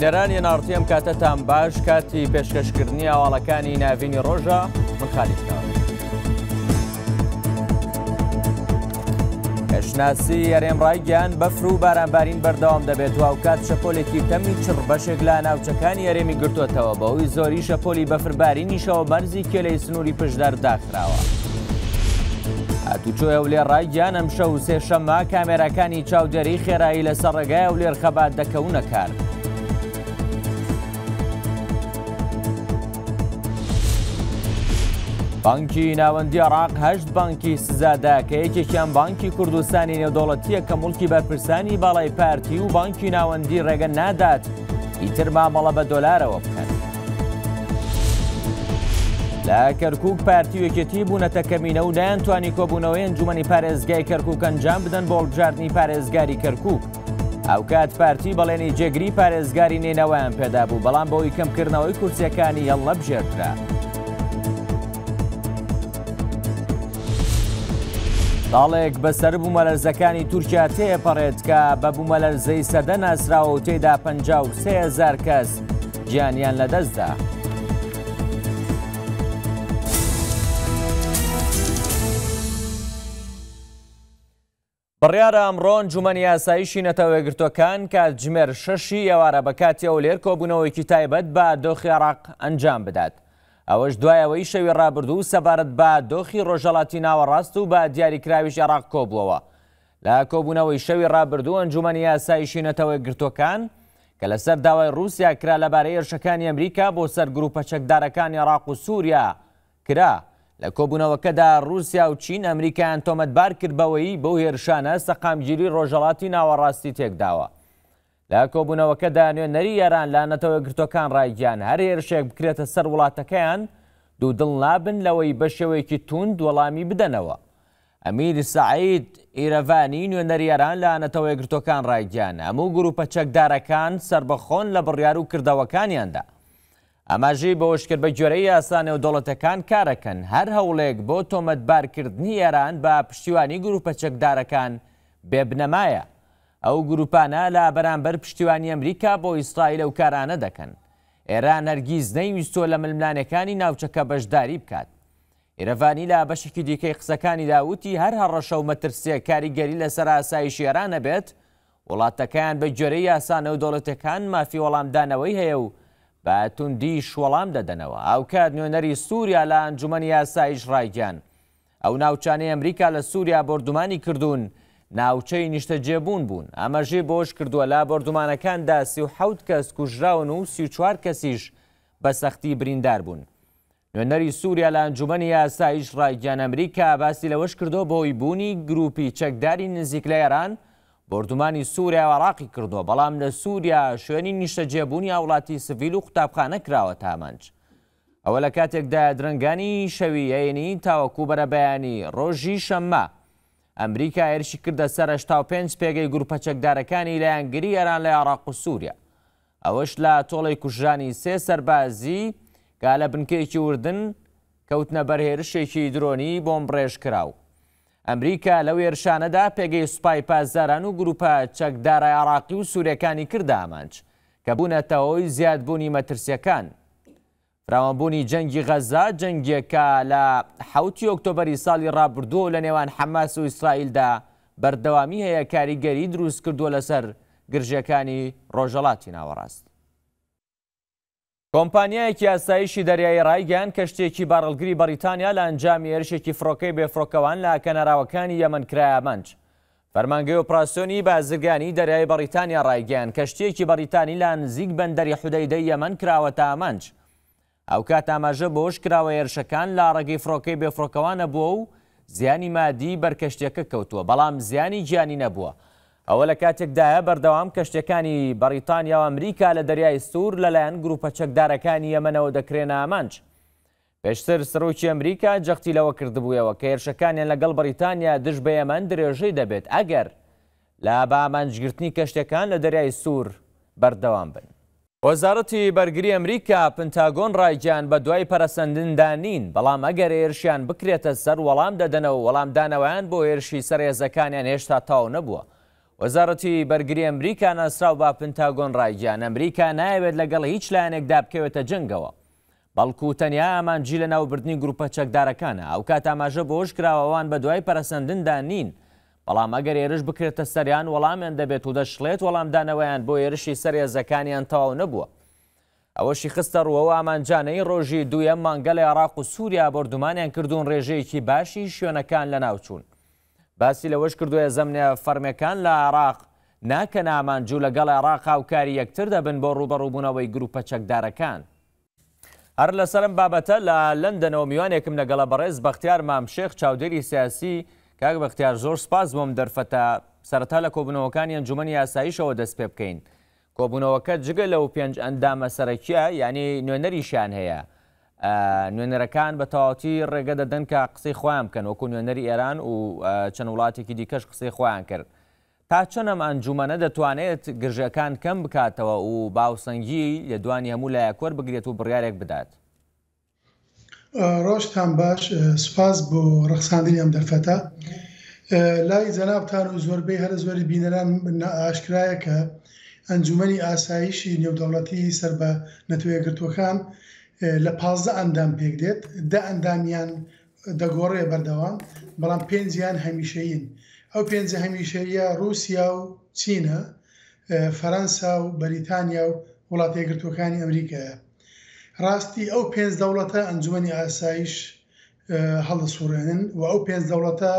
بینەرانی نارتی ئەم کاتەتان باش کاتی پێشکەشکردنی ئاواڵەکانی ناوینی ڕۆژە من خالیکەوە. هێشناسی یاێمڕایگەیان بەفر و بارانبارین بەردەوام دەبێت و کات شەپۆلێکی تەمی چڕ بەشێک لا ناوچەکانی یاێمی گرتوتەوە بەهۆی زۆری شەپۆلی بەفربارینیشەوە بەرزی کێلەی سنووری پشدار داخراوە. هاتوچۆ ئەولێ ڕایگیان ئەمشە و سێشەمما کامێرەکانی چاودێری خێرایی لەسەر ڕێگای ئەولێر خەبات دەکەونەکارن. بانکی ناوەندی عراق هەشت بانکی سزادا کە یەکێکیان بانکی کوردستانی نێودوڵەتیە کە ملکی بەرپرسانی باڵای پارتی و بانکی ناوەندی ڕێگە نادات ئیتر مامەڵە بە دۆلارەوە بکەن. لە کەرکک پارتی وەکێتی بوونەتە کەمینە و نەیانتوانی کۆبوونەوەیان جومنی پارێزگای کەرککەنجام بدەن بۆڵجاردنی پارێزگاری کەرکک. ئەوکات پارتی بەڵێنی جێگری پارێزگاری نێنەوەیان پێدا بوو بەڵام بەوەی کەمکردنەوەی کورسەکانی هەڵە بژێردا. ساڵێک بەسەر بوومەلەرزەکانی تورکیا تێپەڕێت کە بە بوومەلەرزەی سەدە ناسراوە و تێدا پ سهزار کەس گیانیان لەدەستدا. بڕیارە ئەمڕۆن جومەنی یاساییشی نەتەوەگرتوەکان کات جمێر شەشی ئەوارە بەکاتیە و لێرکۆبوونەوەیکی تایبەت بە دۆخی عراق ئەنجام بدات. ئەوەش دوایەوەی شەوی ڕابردو و سەبارەت بە دۆخی ڕۆژەڵاتی ناوەڕاست و بە دیاریکراویش عێراق کۆبڵەوە لە کۆبوونەوەی شەوی ڕابردوو ئەنجومنی یاسایی شوێنەتەوەی گرتوەکان کە لەسەر داوای رووسیا کرا لەبارەی ئێرشەکانی ئەمریکا بۆ سەر گروپە چەکدارەکان عێراق و سووریا کرا لە کۆبوونەوەکەدا رووسیا و چین ئەمریکایان تۆمەتبار کردبەوەی بەو هێرشانە سەقامگیری ڕۆژەڵاتی ناوەڕاستی تێکداوە لە کۆبوونەوەکەدا نوێنەری یاران لانەتەوە گرتوەکان ڕایگیان هەر هێرشێک بکرێتە سەر وڵاتەکەیان دوو دڵ نابن لەوەی بە شێوەیەکی تون دووەڵامی بدەنەوە. ئەمیر سعید ئیرەڤانی نوێنەریێران لانەتەوەی گرتوەکان ڕایگیان هەموو گروپە چەکدارەکان سربەخۆن لە بڕیار و کردەوەکانیاندا. ئەماژی بەوشکرد بە جۆرەی یاسانێ و دەوڵەتەکان کارەکەن هەر هەوڵێک بۆ تۆمەتبارکردنی ئێران بە پشتیوانی گروپە چەکدارەکان بێبنەمایە. ئەو گروپانە لا بەرامبەر پشتیوانی ئەمریکا بۆ ئیسرائیل و کارانە دەکەن ئێران هەرگیز نەیویستۆ لە ململانەکانی ناوچەکە بەشداری بکات ئێرەڤانی لا بەشێکی دیکەی قسەکانی داوتی هەر هەڕەشە و مەترسیە کاریگەری لە سەراسایی شێرانە بێت وڵاتەکەیان بە جۆرەی یاسانە و دەوڵەتەکان مافی وەڵامدانەوەی هەیە و باتوندی شوەڵام دەدەنەوە ئاوکات نوێنەری سووریا لە ئەنجومی یاسایش ڕایگەان ئەو ناوچانەی ئەمریکا لە سووریا بردومانی کردوون ناوچەی نیشتە جێبوون بوون ئەمەژێ بۆش کردووە لا بردومانەکاندا سی و حوت کەس کوژراون و سی و چوار کەسیش بە سەختی بریندار بوون نوێنەری سووریا لە ئەنجومنی یاساییش ڕایگیان ئەمریکا باسی لەوەش کردو بۆی بوونی گروپی چەکداری نزیک لە ئێران بردومانی سووریا وەڕاقی کردو بەڵام لە سووریا شوێنی نیشتە جێبوونی وڵاتی سڤیل و قوتابخانە کراوە تامانچ ئەوە لە کاتێکدا درنگانی شەوی عینی تاوەکو بەرە بەیانی ڕۆژی شەممە ئەمریکا هێرشی کردە سەر 5 پێگەی گروپەچەکدارەکانی لە ئەنگری ئەران لە عراق و سووریا ئەوەش لە تۆڵی کوژانی سێ سەربازی گا لە بنکەیەکی وردن کەوتنە بەرهێرشێکی درۆنی بۆم ڕێژ کراو ئەمریکا لەو ێرشانەدا پێگەی سوپای پازاران و گروپە چەکدارە عراقی و سوورەکانی کردە ئامانچ کە بوونەتەوەی زیادبوونی مەترسیەکان ڕاوانبوونی جەنگی غەزا جەنگێکە لە حوتی ئۆکتۆبەری ساڵی ڕابردووە لە نێوان حەماس و ئیسرائیلدا بەردەوامی هەیە کاریگەری دروست کردووە لەسەر گرژەکانی ڕۆژەڵاتی ناوەڕاست. کۆمپانیایەکی ئاسایشی دەریایی ڕایگەیان کەشتێکی باڕلگری بەریتانیا لە ئەنجامی هێرشێکی فڕۆکەی بێفرۆکەوان لە کەنەراوەکانی یەمن کرایامەنج. فەرمانگەی ئۆپراسۆنی بازرگانی دەریای بەریتانیا ڕایگەیان کەشتێکی بەریتانی لە نزیک بەندەری حودەیدەی یەمن کراوەتە ئامانج. ئەو کات ئاماژە بۆش کراوە هێرشەکان لا ڕێگەی فڕۆکەی بێفڕۆکەوانە بووە و زیانی مادی بەرکەشتێکە کەوتووە بەڵام زیانی گیانی نەبووە ئەوە لە کاتێکدایە بەردەوام کەشتەکانی بەریتانیا و ئەمریکا لە دەریای سوور لەلایەن گروپە چەکدارەکانی ئەمەنەوە دەکرێنە ئامانچ پێشتر سرۆکی ئەمریکا جەختی لەوە کردبوویەوە کە هێرشەکانیان لەگەڵ بەریتانیا دش بە ئەمەند درێژەی دەبێت ئەگەر لا بامانجگررتنی کەشتەکان لە دەریای سوور بەردەوام بن. وەزارەتی بەرگری ئەمریکا پنتاگۆن ڕایجان بە دوای پەرەسەندندانین بەڵام ئەگەر هێرشیان بکرێتە سەر وەڵام دەدەنەوە وەڵامدانەوەیان بۆ هێرشی سەرێزەکانیان هێشتا تاو نەبووە. وەزارەتی بەرگری ئەمریکا ناسرااو با پنتاگۆن ڕایجان ئەمریکا نایەوێت لەگەڵ هیچ لایەنێکدا بکەوێتە جنگەوە. بەڵکو تەنیا ئامانجی لە ناوبردننی گروپە چەکدارەکانە ئەو کات ئاماژە بۆش کراوەوان بە دوای پەرەسەندندانین. بەڵام ئەگەر ێرش بکرێتە سەریان وەڵامیان دەبێت و دەشڵێت وەڵامدانەوەیان بۆ ێرشی سەرێزەکانیان تەواو نەبووە. ئەوەشی خستە ڕوەوە ئامانجانەی ڕۆژی دووەم مانگە لە عراق و سووریا بردومانیان کردوون ڕێژەیەکی باشی شوێنەکان لە ناوچوون. باسی لەوەش کردووە زەمنێ فەرمیەکان لە عراق ناکە نامانجوو لەگەڵ عراق هاوکاری یەکتر دەبن بۆ ڕوبەڕووبوونەوەی گروپە چەکدارەکان. هەر لەسەرم بابەتە لە لەندەنەوە میوانێکم لەگەڵە بەڕێز بەختیار مامشێخ چاودێری سیاسی، کاک بەختیار زۆر سپاس بۆم دەرفەتە سەرتا لە کۆبنەوەکانی ئەنجومی یاساییشەوە دەست پێ بکەین کۆبوونەوەکە جگە لەو پێنج ئەندامە سەرەکیە ینی نوێنەریشان هەیە نوێنەرەکان بە تاواتی ڕێگە دەدەن کە قسەی خۆیان بکەن وەکو نوێنەری ئێران و چەند وڵاتێکی دیکەش قسەی خۆیان کرد تا چەنەم ئەنجومەنە دەتوانێت گرژەکان کەم بکاتەوە و باوسەنگی لە دوانی هەموو لایەکۆر بگرێت و بڕیارێک بدات ڕۆژتان باش سپاس بۆ ڕەخساندنی ئەم دەرفەتە لای جەنابتان و زۆربەی هەر زۆری بینەران ئاشکرایە کە ئەنجومی ئاساییشی نێودەوڵەتی سەر بە نەتوێگرتوەکان لە پازدە ئەندام پێک دێت دە ئەندامیان دەگۆڕێ بەردەوام بەڵام پێنجیان هەمیشەین ئەو پێنج هەمیشەیە رووسیا و چینە فەەنسا و بەریتانیا و وڵاتێگرتوەکانی ئەمریکایە ڕاستی ئەو پێنج دەوڵەتە ئەنجومی ئاسایش هەڵسوورێنن و ئەو پێنج دەوڵەتە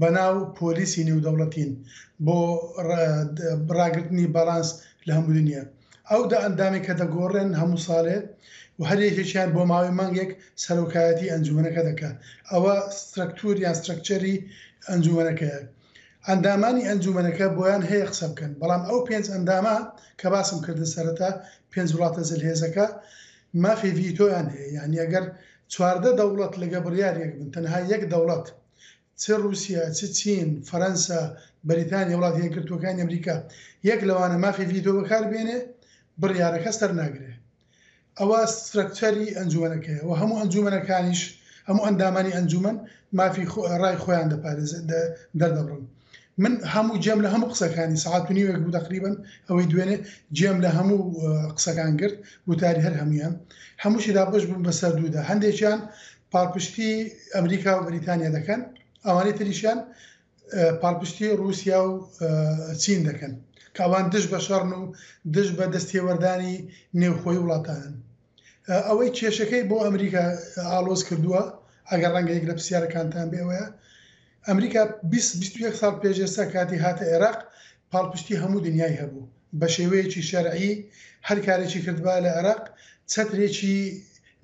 بەناو پۆلیسی نێودەوڵەتین بۆ ڕاگررتنی بەلانس لە هەموو دنیا ئەو دا ئەندامی کە دەگۆڕێن هەموو ساڵێ و هەرێکێکیان بۆ ماوەی مانگێک سەرۆکایەتی ئەنجومەکە دەکە ئەوە سترکتور یان سترکچەری ئەنجومەکەیە ئەندامانی ئەنجومەکە بۆیان هەیە قسە بکەن بەڵام ئەو پێنج ئەندامە کە باسم کردە سەرەتا پێنج وڵاتە زلهێزەکە مافی ڤیتۆیان هەیە یعنی ئەگەر چواردە دەوڵەت لەگە بڕیارێک بن تەنها یەک دەوڵەت چ رووسیا چ چین فەەنسا بەریتانیا وڵات یەکردوەکانی ئەمریکا یەک لەوانە مافی ڤیدۆ بەکار بێنێ بڕیارەکە سەر ناگرێ ئەوە سترکتەری ئەنجومەکەی و هەموو ئەنجومەکانیش هەموو ئەندامانی ئەنجومەن مافی ڕای خۆیان دەپارێز دەردەبڕن من هەموو جێم لە هەموو قسەکانی ساعتنی وەک بوو تقریبن ئەوەی دوێنێ جێم لە هەموو قسەکان کرد وتاری هەر هەمویان هەمووشیدا بەش بوون بەسەر دوودا هەندێکیان پاڵپشتی ئەمریکا و بریتانیا دەکەن ئەوانەی تریشیان پاڵپشتی رووسیا و چین دەکەن کاوان دش بە شەڕن و دش بە دەستێوەردانی نێوخۆی وڵاتانن ئەوەی کێشەکەی بۆ ئەمریکا ئالۆز کردووە ئەگەر ڕەنگەیەک لە پرسیارەکانتان بێەوەیە ئەمریکا 20 سال پێشێستا کاتی هاتە عێراق پاڵپشتی هەموو دنیای هەبوو بە شێوەیەکی شەرعی هەر کارێکی کردبا لە عێراق چترێکی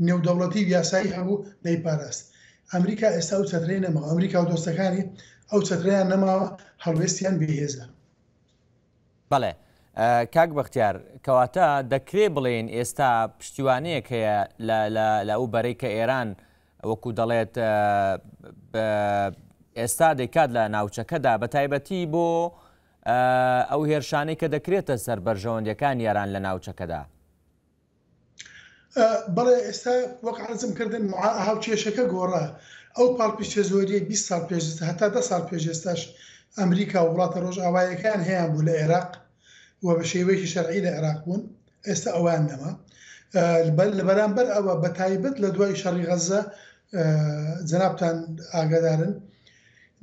نێودەوڵەتی یاسایی هەبوو دەی پاراست ئەمریکا ئێستا و چترەی نەما ئەمریکا و دۆستەکانی ئەو چترەیان نەماوە هەڵوێستیان بهێزە بەڵێ کاک بەختیار کەواتە دەکرێ بڵێن ئێستا پشتیوانەیەک هەیە لە ئەو بەرەی کە ئێران وەکو دەڵێت ئێستا دەیکات لە ناوچەکەدا بە تایبەتی بۆ ئەو هێرشانەی کە دەکرێتە سەر بەرژەوەندەکان یاران لە ناوچەکەدا. بەڵێ ئێستا وەک عزم کردن هاوچێشەکە گۆڕە ئەو پاڵپیشە زۆریە 20 سال پێش هەتا ده سال پێشێستاش ئەمریکا وڵاتە ڕۆژ ئاوایەکان هەیە بوو لە عێراق و بە شێوەیەکی شەرعی لە عێراق بوون ئێستا ئەوان نەما لە بەرامبەر ئەوە بە تایبەت لە دوای شەڕی غەزە جنابتان ئاگادارن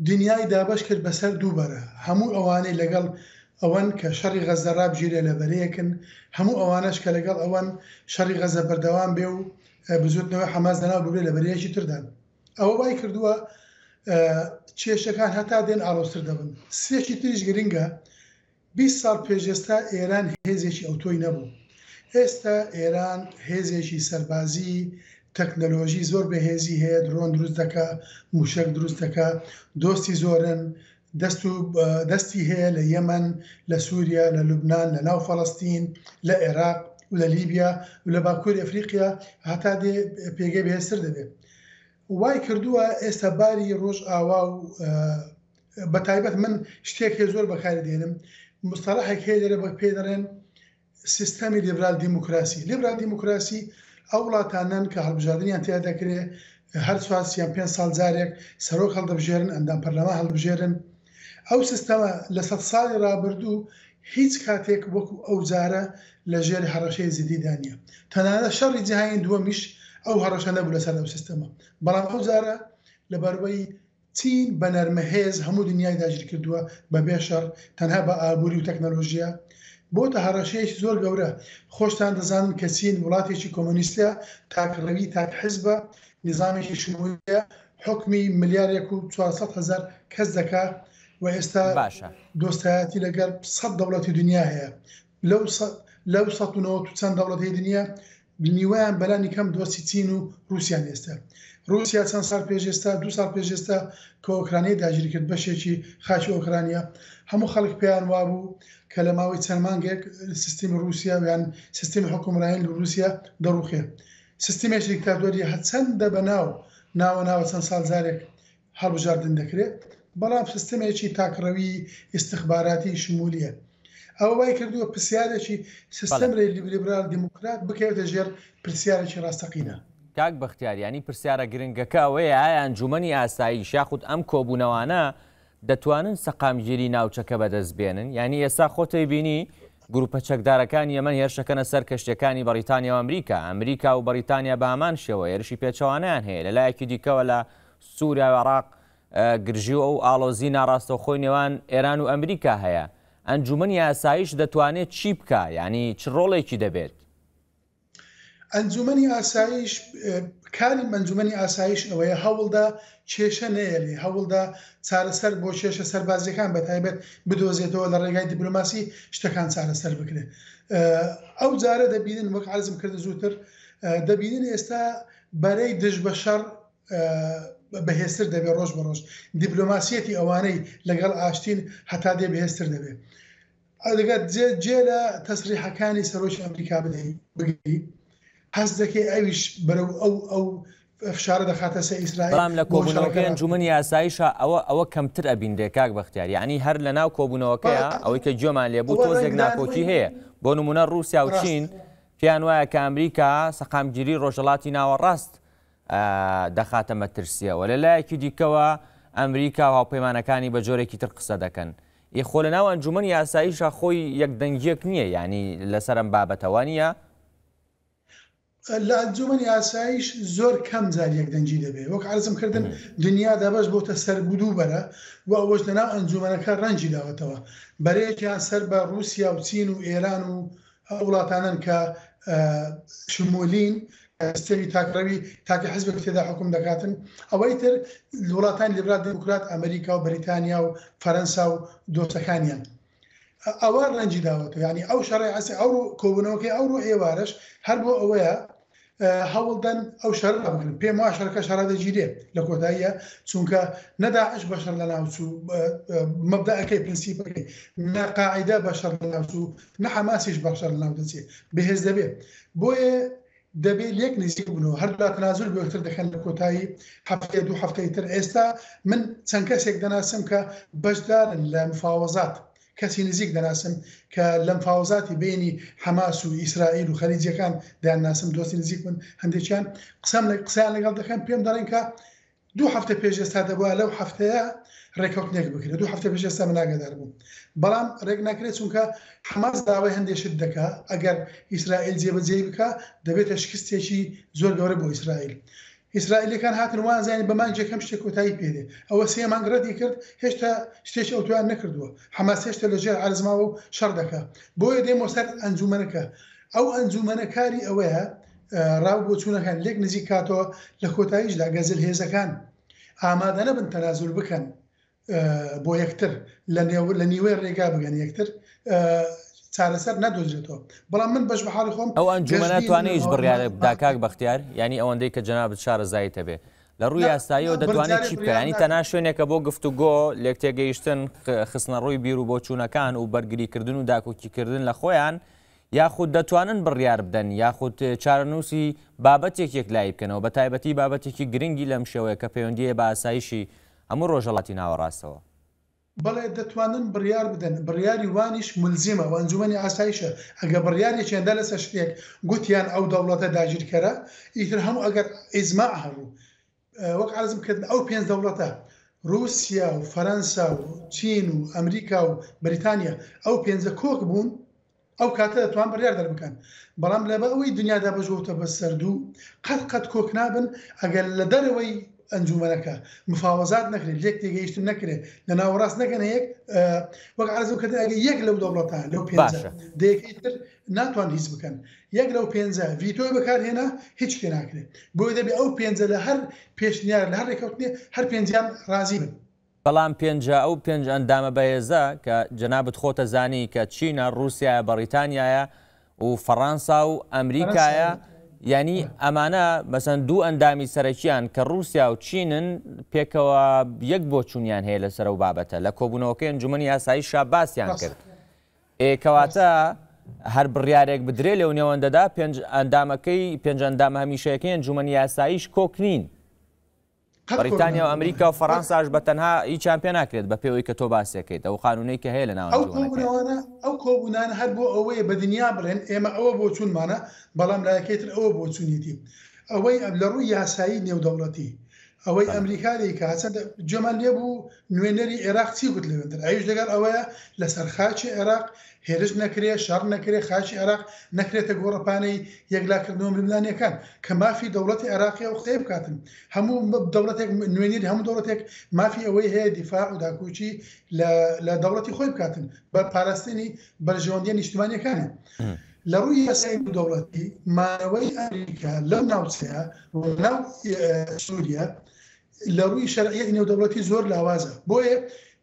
دنیای دابش کرد بەسەر دووبارە هەموو ئەوانەی لەگەڵ ئەوەن کە شەڕی غەزەراب ژیرە لە بەرەیەکن هەموو ئەوانش کە لەگەڵ ئەوەن شەڕی غەزە بەردەوام بێ و بزودنەوەی حماز دەناو ببێ لە بەرەیەکی تردان ئەوە بای کردووە چێشەکان هەتا دێن ئاڵۆستر دەبن سێکی تریش گرنگە 20 سال پێشێستا ئێران هێزێکی ئەوتۆی نەبوو ئێستا ئێران هێزێکی سەربازی تەکنەلۆژی زۆر بەهێزی هەیە درۆن دروست دەکا موشک دروست دەکا دۆستی زۆرن دەست و دەستی هەیە لە یەمەن لە سووریا لە لوبناان لە ناو فەڵستین لە عێراق و لە لیبیا و لە باکوور ئەفریقیا هەتا دێ پێگەی بەهێستر دەبێت وای کردووە ئێستا باری ڕۆژ ئاوا و بە تایبەت من شتێکی زۆر بەکاری دێنم مستەلاحێک هەیە لێرە بە پێ دەڕێن سیستەمی لیبرال دیموکراسی لیبرال دیموکراسی ئەو وڵاتانەن کە هەڵبژاردنیان تیا دەکرێت هەر سواسیان پێ ساڵ جارێک سەرۆک هەڵدەبژێرن ئەندام پەرلەما هەڵبژێرن ئەو سیستەمە لە سە ساڵی رابرردوو هیچ کاتێک وەکو ئەو جارە لە ژێر هەڕەشەی زیدیدانە تەنانە شەڕی جیهین دووەمیش ئەو هەڕەشە نەبوو لەسەر ئەو سیستەمە بەڵام ئەو جارە لە بەربەی چین بە نەرمەهێز هەموو دنیای داژیر کردووە بە بێشەر تەنها بە ئابووری و تەکنەلۆژیە بۆتە هەڕەشەیەکی زۆر گەورە خۆشتان دەزانن کە چین وڵاتێکی کۆمونیستە تاکڕەوی تاک حزبە نظامێکی شمویە حکمی ملیارێک و 400 هزار کەس دەکا و ئێستا دۆستایەتی لەگەر 100 دەوڵەتی دنیا هەیە لەو لەو 1970 دەوڵەتی دنیا نیوەیان بەلانی کەم دۆستی چین و رووسیان ئێستا رووسیا چەند سال پێشێستا دو سال پێشێستا کە ئۆکرانی داگیری کرد بەشێکی خاچی ئۆکرانیا هەموو خەڵک پێیان وابوو کە لە ماوەی چەندمانگێک سیستیم رووسیا ویان سیستیم حکومرایین لە رووسیا دەڕوخێ سیستمێکی دیکتاتۆری هەچەندە بەناو ناوە ناوە چەند سال جارێک هەڵبژاردن دەکرێت بەڵام سیستمێکی تاکڕەوی استخباراتی شمولیە ئەو وای کردووە پرسیارێکی سیستم ڕێ لیبرال دموکرات بکەوێتە ژێر پرسیارێکی ڕاستەقینە. کاک بەختیاریانی پرسیارە گرنگەکەوەیە ئایان جوومنی ئاسایی شاخود ئەم کۆبوونەوانە دەتوانن سەقامگیری ناوچەکە بەدەست بێنن ینی ئێستا خۆتەی بینی گروپە چەکدارەکان یەمە هێرشەکەنە سەر کەشتەکانی بەریتانیا و ئەمریکا ئەمریکا و بەریتانیا بە هەمان شێوە هێرشی پێچەوانیان هەیە لە لایەکی دیکەوە لە سووریا عراق گرژی و ئەو ئالۆزی ناڕاستەخۆی نێوان ئێران و ئەمریکا هەیە ئەنجومنی ئاسایش دەتوانێت چی بکە ینی چ ڕۆڵێکی دەبێت ئەنجومی ئاسایش کاری منجومی ئاسایش ئەوەیە هەوڵدا کێشە نێلی هەوڵدا چارەسەر بۆ کێشە سەربازیەکان بەتایبێت بدۆزێتەوە لە ڕێگای دیپلوماسی شتەکان چارەسەر بکرێت ئەو جارە دەبین وەک عزم کرد زووتر دەبینین ئێستا بەرەی دژ بە شەڕ بەهێستر دەبێت ڕۆژ بە ڕۆژ دیپلوماسیەتی ئەوانەی لەگەڵ ئاشتین هەتا دێ بەهێستر دەبێت ئەگەت جێ لە تەسریحەکانی سەرۆکی ئەمریکا بدەین بگری هەز دەکەی ئەویش بەرەو ئەو ئەو فشارە دەخاتە سێ ئیسرائیلام لە کۆبوونەوەکەیان جومنی ئاساییشە ئەوە ئەوە کەمتر ئەبیندێ کاک بەختیار ینی هەر لە ناو کۆبوونەوەکەیە ئەوەی کە جۆمان لێبوو تۆزێک ناکۆکی هەیە بۆ نمونە رووسیا و چین پێیان وایە کە ئەمریکا سەقامگیری ڕۆژەڵاتی ناوەڕاست دەخاتە مەترسیەوە لە لایەکی دیکەوە ئەمریکا و هاوپەیمانەکانی بە جۆرێکی تر قسە دەکەن. یخۆ لە ناو ئەنجومنی ئاساییشە خۆی یەکدەنگیەک نییە ینی لەسەر ئەم بابەتەوە نیە لە ئەنجومنی ئاسایش زۆر کەم جار یەکدەنجی دەبێت وەک عزم کردن دنیا دەبش بۆتە سەر بودوو بەرە و ئەوەش لەناو ئەنجومەکە ڕەنجی داوەتەوە بەرەیەکیان سەر بە رووسیا و چین و ئێران و وڵاتانن کە شمولین ئەستێوی تاکڕەوی تاکە حزب تێدا حکوم دەکاتن ئەوەی تر وڵاتان لیبرات دموکرات ئەمریکا و بریتانیا و فەرەنسا و دۆستەکانیان. ئەوە ڕەنجی داوەتە ینی ئەو شەڕی ئەسی ئەو کۆبوونەوەکەی ئەو ڕۆ ئێوارش هەر بۆ ئەوەیە هەوڵدەن ئەو شەر ئەمن پێم وا شەرەکە شەرادەگیرێ لە کۆداییە چونکە نەداعش بەشەر لە ناوچوو مەبدەکەی پرینسیپەکەی نەقاعدا بەشەر لە ناوچوو نەحەماسیش بەشەر لە ناودەچێت بەهێز دەبێت بۆیە دەبێت لێک نزیک بوونەوە هەردا تنازل بێتر دەخێن لە کۆتایی هەفتەیە دوو هەفتەی تر ئێستا من چەند کەسێک دەناسم کە بەشدارن لە مفاوەزات. کەسی نزیک دەناسم کە لەم فاوزاتی بینی حماس و ئیسرائیل و خەریجیەکان دایانناسم دۆستی نزیک من هەندێکیان قسەم لە قسەیان لەگەڵ دەکەم پێم دەڵێن کە دوو هەفتە پێشێستا دەبووە لەو هەفتەیە ڕێکوتنێک بکرێت دوو هەفتە پێشێستا مناگەدار بوو بەڵام ڕێک ناکرێت چونکە حماز داوای هەندێشت دکا ئەگەر ئیسرائیل جێبەجێ بکە دەبێتە شکستێکی زۆر گەورە بۆ ئیسرائیل ئیسرائیلەکان هاتن وان زانانی بەمان جەکەم شتێک کۆتایی پێدێ ئەوە سێمان ڕەتی کرد هێشتا شتێک ئەوتوان نەکردووە حماس هێشتا لەژێ عرزماوە و شەر دەکە بۆیە دێمە سەر ئەنجومەنەکە ئەو ئەنجومەنەکاری ئەوەیە ڕاو بۆ چوونەکان لێک نزیک کاتەوە لە کۆتاییشدا گەزل هێزەکان ئامادە نەبن تەنازور بکەن بۆ یەکتر لە نیوەی ڕێگا بگەن یەکتر چارەسەر نەدۆزێتەوە بەڵام من بەش بەحاڵی خۆم ئەو ئەنجومە ناتوانێت بڕیاە داکک بەختیار ینی ئەوەندەی کە جناب شارە زایتە بێ لە ڕووی یاستاییەوە دەتوانێت چی بکەنی تەنا شوێنێکە بۆ گفتوگۆ لێک تێگەیشتن خستنە ڕووی بیر و بۆ چوونەکان و بەرگریکردن و داکۆکیکردن لە خۆیان یاخود دەتوانن بڕیار بدەن یاخود چارەنووسی بابەتێکێک لای بکەنەوە بە تایبەتی بابەتێکی گرنگی لەم شێوەیە کە پەیوەندیە بە ئاساییشی ئەموو ڕۆژەڵاتی ناوەڕاستەوە بەڵێ دەتوانن بڕیار بدەن بڕیاری وانیش ملزیمە وەنجومی ئاسایشە ئەگە بڕیاری چێندە لەسەر شتێک گوتیان ئەو دەوڵەتە داگیرکەرە ئیتر هەموو ئەگەر ئیزما هەبوو وەک ئازم کردن ئەو پێنج دەوڵەتە رووسیا و فەەنسا و چین و ئەمریکا و بریتانیا ئەو پێنجە کۆک بوون ئەو کاتە دەتوان بڕیار دەربکەن بەڵام لە بە ئەوی دنیادا بەژوتە بە سرد و قەت قەت کۆک نابن ئەگەر لە دەرەوەی ئەنجومەکە مفاوەزات نکرێت لێک تێگەیشتن نکرێت لە ناوەڕاست نەکەن یەک وەک عرزەوە کە ئەگە یەک لەو دەوڵەتان لەو پێ دەیەکەیتر ناتوان هیچ بکەن یەک لەو پێنج ڤیتۆی بەکارهێنا هیچ پێ ناکرێت بۆی دەبێت ئەو پێنج لە هەر پێشنیار لە هەر ڕێککەوتنێ هەر پێنجیان رازی بن. بەڵام پێنج ئەو پێنج ئەندامە بەهێزە کە جەنابەت خۆتە زانی کە چینە رووسیا بەریتانیایە و فەڕەنسا و ئەمریکایە ینی ئەمانە مەسەن دوو ئەندامی سەرەکییان کە رووسیا و چینن پێکەوە یەک بۆ چوونیان هەیە لەسەر و بابەتە لە کۆبوونەوەکەی ئەنجومی یاسایی شاباسیان کرد ئێکەواتە هەر بڕیارێک بدرێ لەو نێوەندەدا پێنج ئەندامەکەی پێنج ئەندامە هەمیشەکەی ئەنجومی یاساییش کۆکنین بەریتانیا و ئەمریکا و فەرانساش بە تەنها ئی چمپیۆ ناکرێت بە پێوەی کە تۆ باسیەکەیت ئەو خانونەی کە هەیە لە ناو ئەو کۆبوونان هەر بۆ ئەوەیە بە دنیا بڵێن ئێمە ئەوە بۆ چونمانە بەڵام لایەکەیتر ئەوە بۆ چونیتی ئەوەی لە ڕووی یاسایی نێودەوڵەتی ئەوەی ئەمریکای کە هەچەند جەمان لێ بوو نوێنەری عێراق چی گوت لەوێتتر ئەوش لەگەر ئەوەیە لە سەرخاچی عێراق هێرش نەکرێ شار نەکرێ خاچی عراق نەکرێتە گۆڕپانەی یەکلاکردنەوە ملانیەکان کە مافی دەوڵەتی عراقی ئەو قسەی بکاتن هەموو دەوڵەتێک نوێنیر هەموو دەوڵەتێک مافی ئەوەی هەیە دیفاع و داکوچی لە دەوڵەتی خۆی بکاتن بە پاراستنی بەرژەوەندیە نیشتمانیەکانی. لە ڕووی یاسای دەوڵەتی مانەوەی ئەمریکا لەو ناوچەیە ناو سووریا لە ڕووی شەرعیە نێودەوڵەتی زۆر لاوازە بۆیە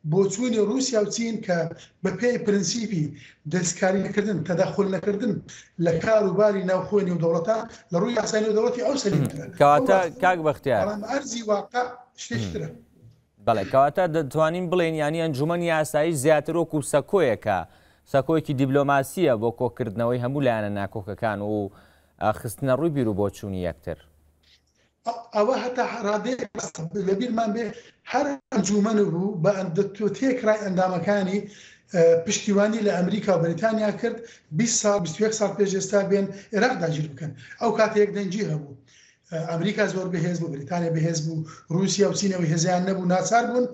بۆ چوونی رووسیا و چین کە بە پێی پرینسیپی دەستکاریکردن تەداخل نەکردن لە کار وباری ناوخۆی نێودەوڵەتە لە ڕووی یاسانی دەوڵەتی ئەو سەرکاتە کاک بەختیار ئەرزی واقع شتێشترە. بەڵێ کەواتە دەتوانین بڵێن ینی ئەنجومەن یاسایی زیاتر وەکو سەکۆیەکە سەکۆیەکی دیبلۆماسیە بۆ کۆکردنەوەی هەموو لایەنە ناکۆکەکان و خستنە ڕووی بیر و بۆ چوونی یەکتر. ئەوە هەتا حرادێک لەبییرمان بێ هەر ئەنجومەن بوو بە ئەندەتۆ تێکرای ئەندامەکانی پشتیوانی لە ئەمریکا و بریتانیا کرد 20 سال 21 سال پێشێستا بێن عێراق داگیر بکەن ئەو کاتێک دەنجی هەبوو ئەمریکا زۆر بەهێز بوو بریتانیا بەهێز بوو رووسیا و سینەوەی هێزیان نەبوو ناچار بوون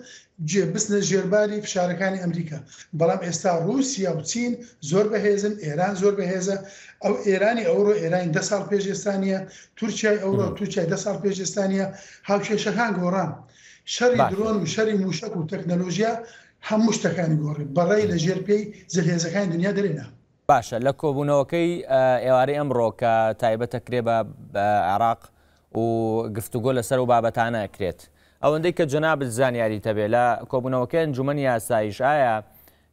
بستە ژێرباری فشارەکانی ئەمریکا بەڵام ئێستا رووسیا و چین زۆر بەهێزن ئێران زۆر بەهێزە ئەو ئێرانی ئەوڕۆ ئێرانی ده سال پێشێستانە تورکای ئەوڕۆ تووچای ده سال پێشێستانە هاوشێشەکان گۆڕان شەری درۆن و شەری موشک و تەکنەلۆژیا هەموو شتەکان گۆڕی بەڕێی لە ژێر پێی زلهێزەکان دنیا دەرێنە. باشە لە کۆبوونەوەکەی ئێوارەی ئەمڕۆ کە تایبەتەکرێ بە عراق و گفتوگۆ لەسەر و بابەتانە ئەکرێت. ئەوەندەی کە جناب زانیاری تەبێ لە کۆبوونەوەکەن جومنی یاسایش ئایا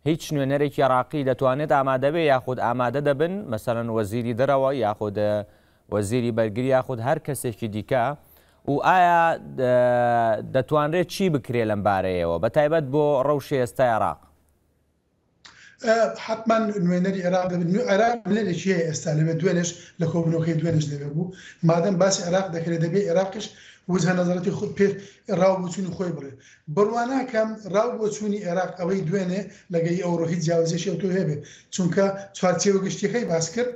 هیچ نوێنەرێکی عراقی دەتوانێت ئامادەبێ یاخود ئامادە دەبن مەسەرەن وەزیری دەرەوە یاخود وەزیری بەرگری یاخود هەر کەسێکی دیکە و ئایا دەتوانرێت چی بکرێ لەم بارەیەوە بە تایبەت بۆ ڕەوشی ئێستا عراق حتمان نوێنەری عراق عراق لێکی ئێستا لەوێ دوێنش لە کۆبنەوەی دوێنش دەبێت بوو مادەم باسی عراق دەکرێت دەبێت عێراقش وجه نظرەتی خود پێ ڕاو بچوونی خۆی بڕێ بڕواناکەم ڕاو بۆ چوونی عێراق ئەوەی دوێنێ لەگەی ئەوڕۆهی جیاوازێشی ئەو تۆ هەبێ چونکە چوارچێوە گشتیەکەی باس کرد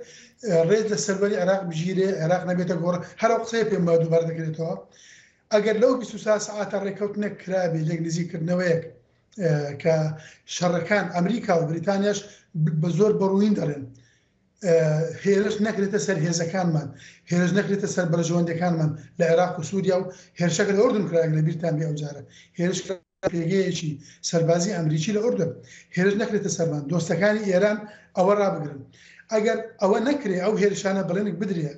ڕێز لە سەروەری عراق بژیرێ عێراق نەبێتە گۆڕ هەرو قسەیە پێم با دووبار دەکرێتەوە ئەگەر لەو 23 ساعتە ڕێکەوتنە کرابێ لەک نزیکردنەوەیەک کە شەڕەکان ئەمریکا و بریتانیاش بە زۆر بەڕووین دەڵێن هێرش نەکرێتە سەر هێزەکانمان هێرش نەکرێتە سەر بەرژەوەندەکانمان لە عێراق و سوودیا و هێرشەکە لە ئۆردن کراگ لە بیرتان بێ ئەوجارە هێرش پێگەیەکی سەربازی ئەمریکی لە ئۆردن هێرش نەکرێتە سەرمان دۆستەکانی ئێران ئەوە ڕابگرن ئەگەر ئەوە نەکرێ ئەو هێرشانە بڵێنێک بدرێ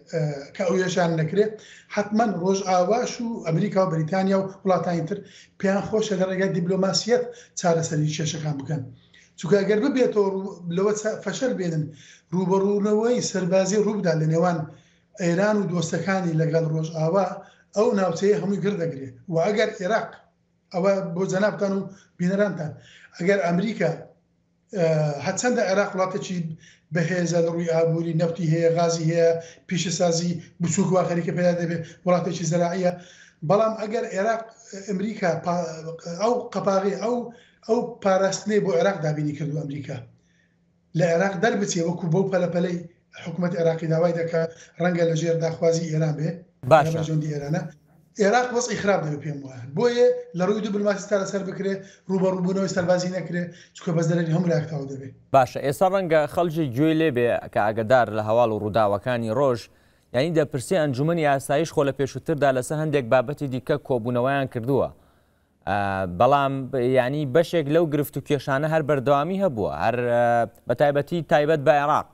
کە ئەو یەشان نەکرێت حتمما ڕۆژ ئاواش و ئەمریکا و بریتانیا و وڵاتانی تر پێیان خۆشە لە ڕێگای دیبلۆماسیەت چارەسەری کێشەکان بکەن. چونکە ئەگەر ببێتەوە لەوە فەشەر بێنن ڕوبەڕوونەوەی سەربازی ڕوودا لە نێوان ئێران و دۆستەکانی لەگەڵ ڕۆژئاوا ئەو ناوچەیە هەمووی گردەگرێت و ئەگەر عێراق ئەوە بۆ جەنابتان و بینەرانتان ئەگەر ئەمریکا هەچەندە عێراق وڵاتەی بەهێزە لە ڕووی ئابووری نەفتی هەیە غازی هەیە پیشەسازی بچووک وا خەریکە پێدا دەبێت وڵاتێکی زەراعە بەڵام ئەگەر عێراق ئەمریکا ئەو قەپاغی ئەو ئەو پاراستنێ بۆ عێراق دابینی کردو ئەمریکا لە عێراق دەربچێ وەکو بەو پەلەپەلەی حکوومەت عێراقی داوای دەکە ڕەنگە لە ژێر داخوازی ئێران بێ باشژوندی ئێرانە عێراق وەسی خراپ دەبێت پێم وایە بۆیە لە ڕووی دوبلماسی تا لەسەر بکرێ ڕوبەڕووبوونەوەی سەربازی نەکرێ چکە بەزدەری هەم لاکتاو دەبێت باشە ئێستا ڕەنگە خەڵکی گوێی لێ بێ کە ئاگدار لە هەواڵ و ڕووداوەکانی ڕۆژ ینی دەپرسی ئەنجومی ئاسایش خۆ لە پێشتردا لەسەر هەندێک بابەتی دیکە کۆبوونەوەیان کردووە بەڵام ینی بەشێک لەو گرفت و کێشانە هەر بەردەوامی هەبووە هەر بە تایبەتی تایبەت بە عێراق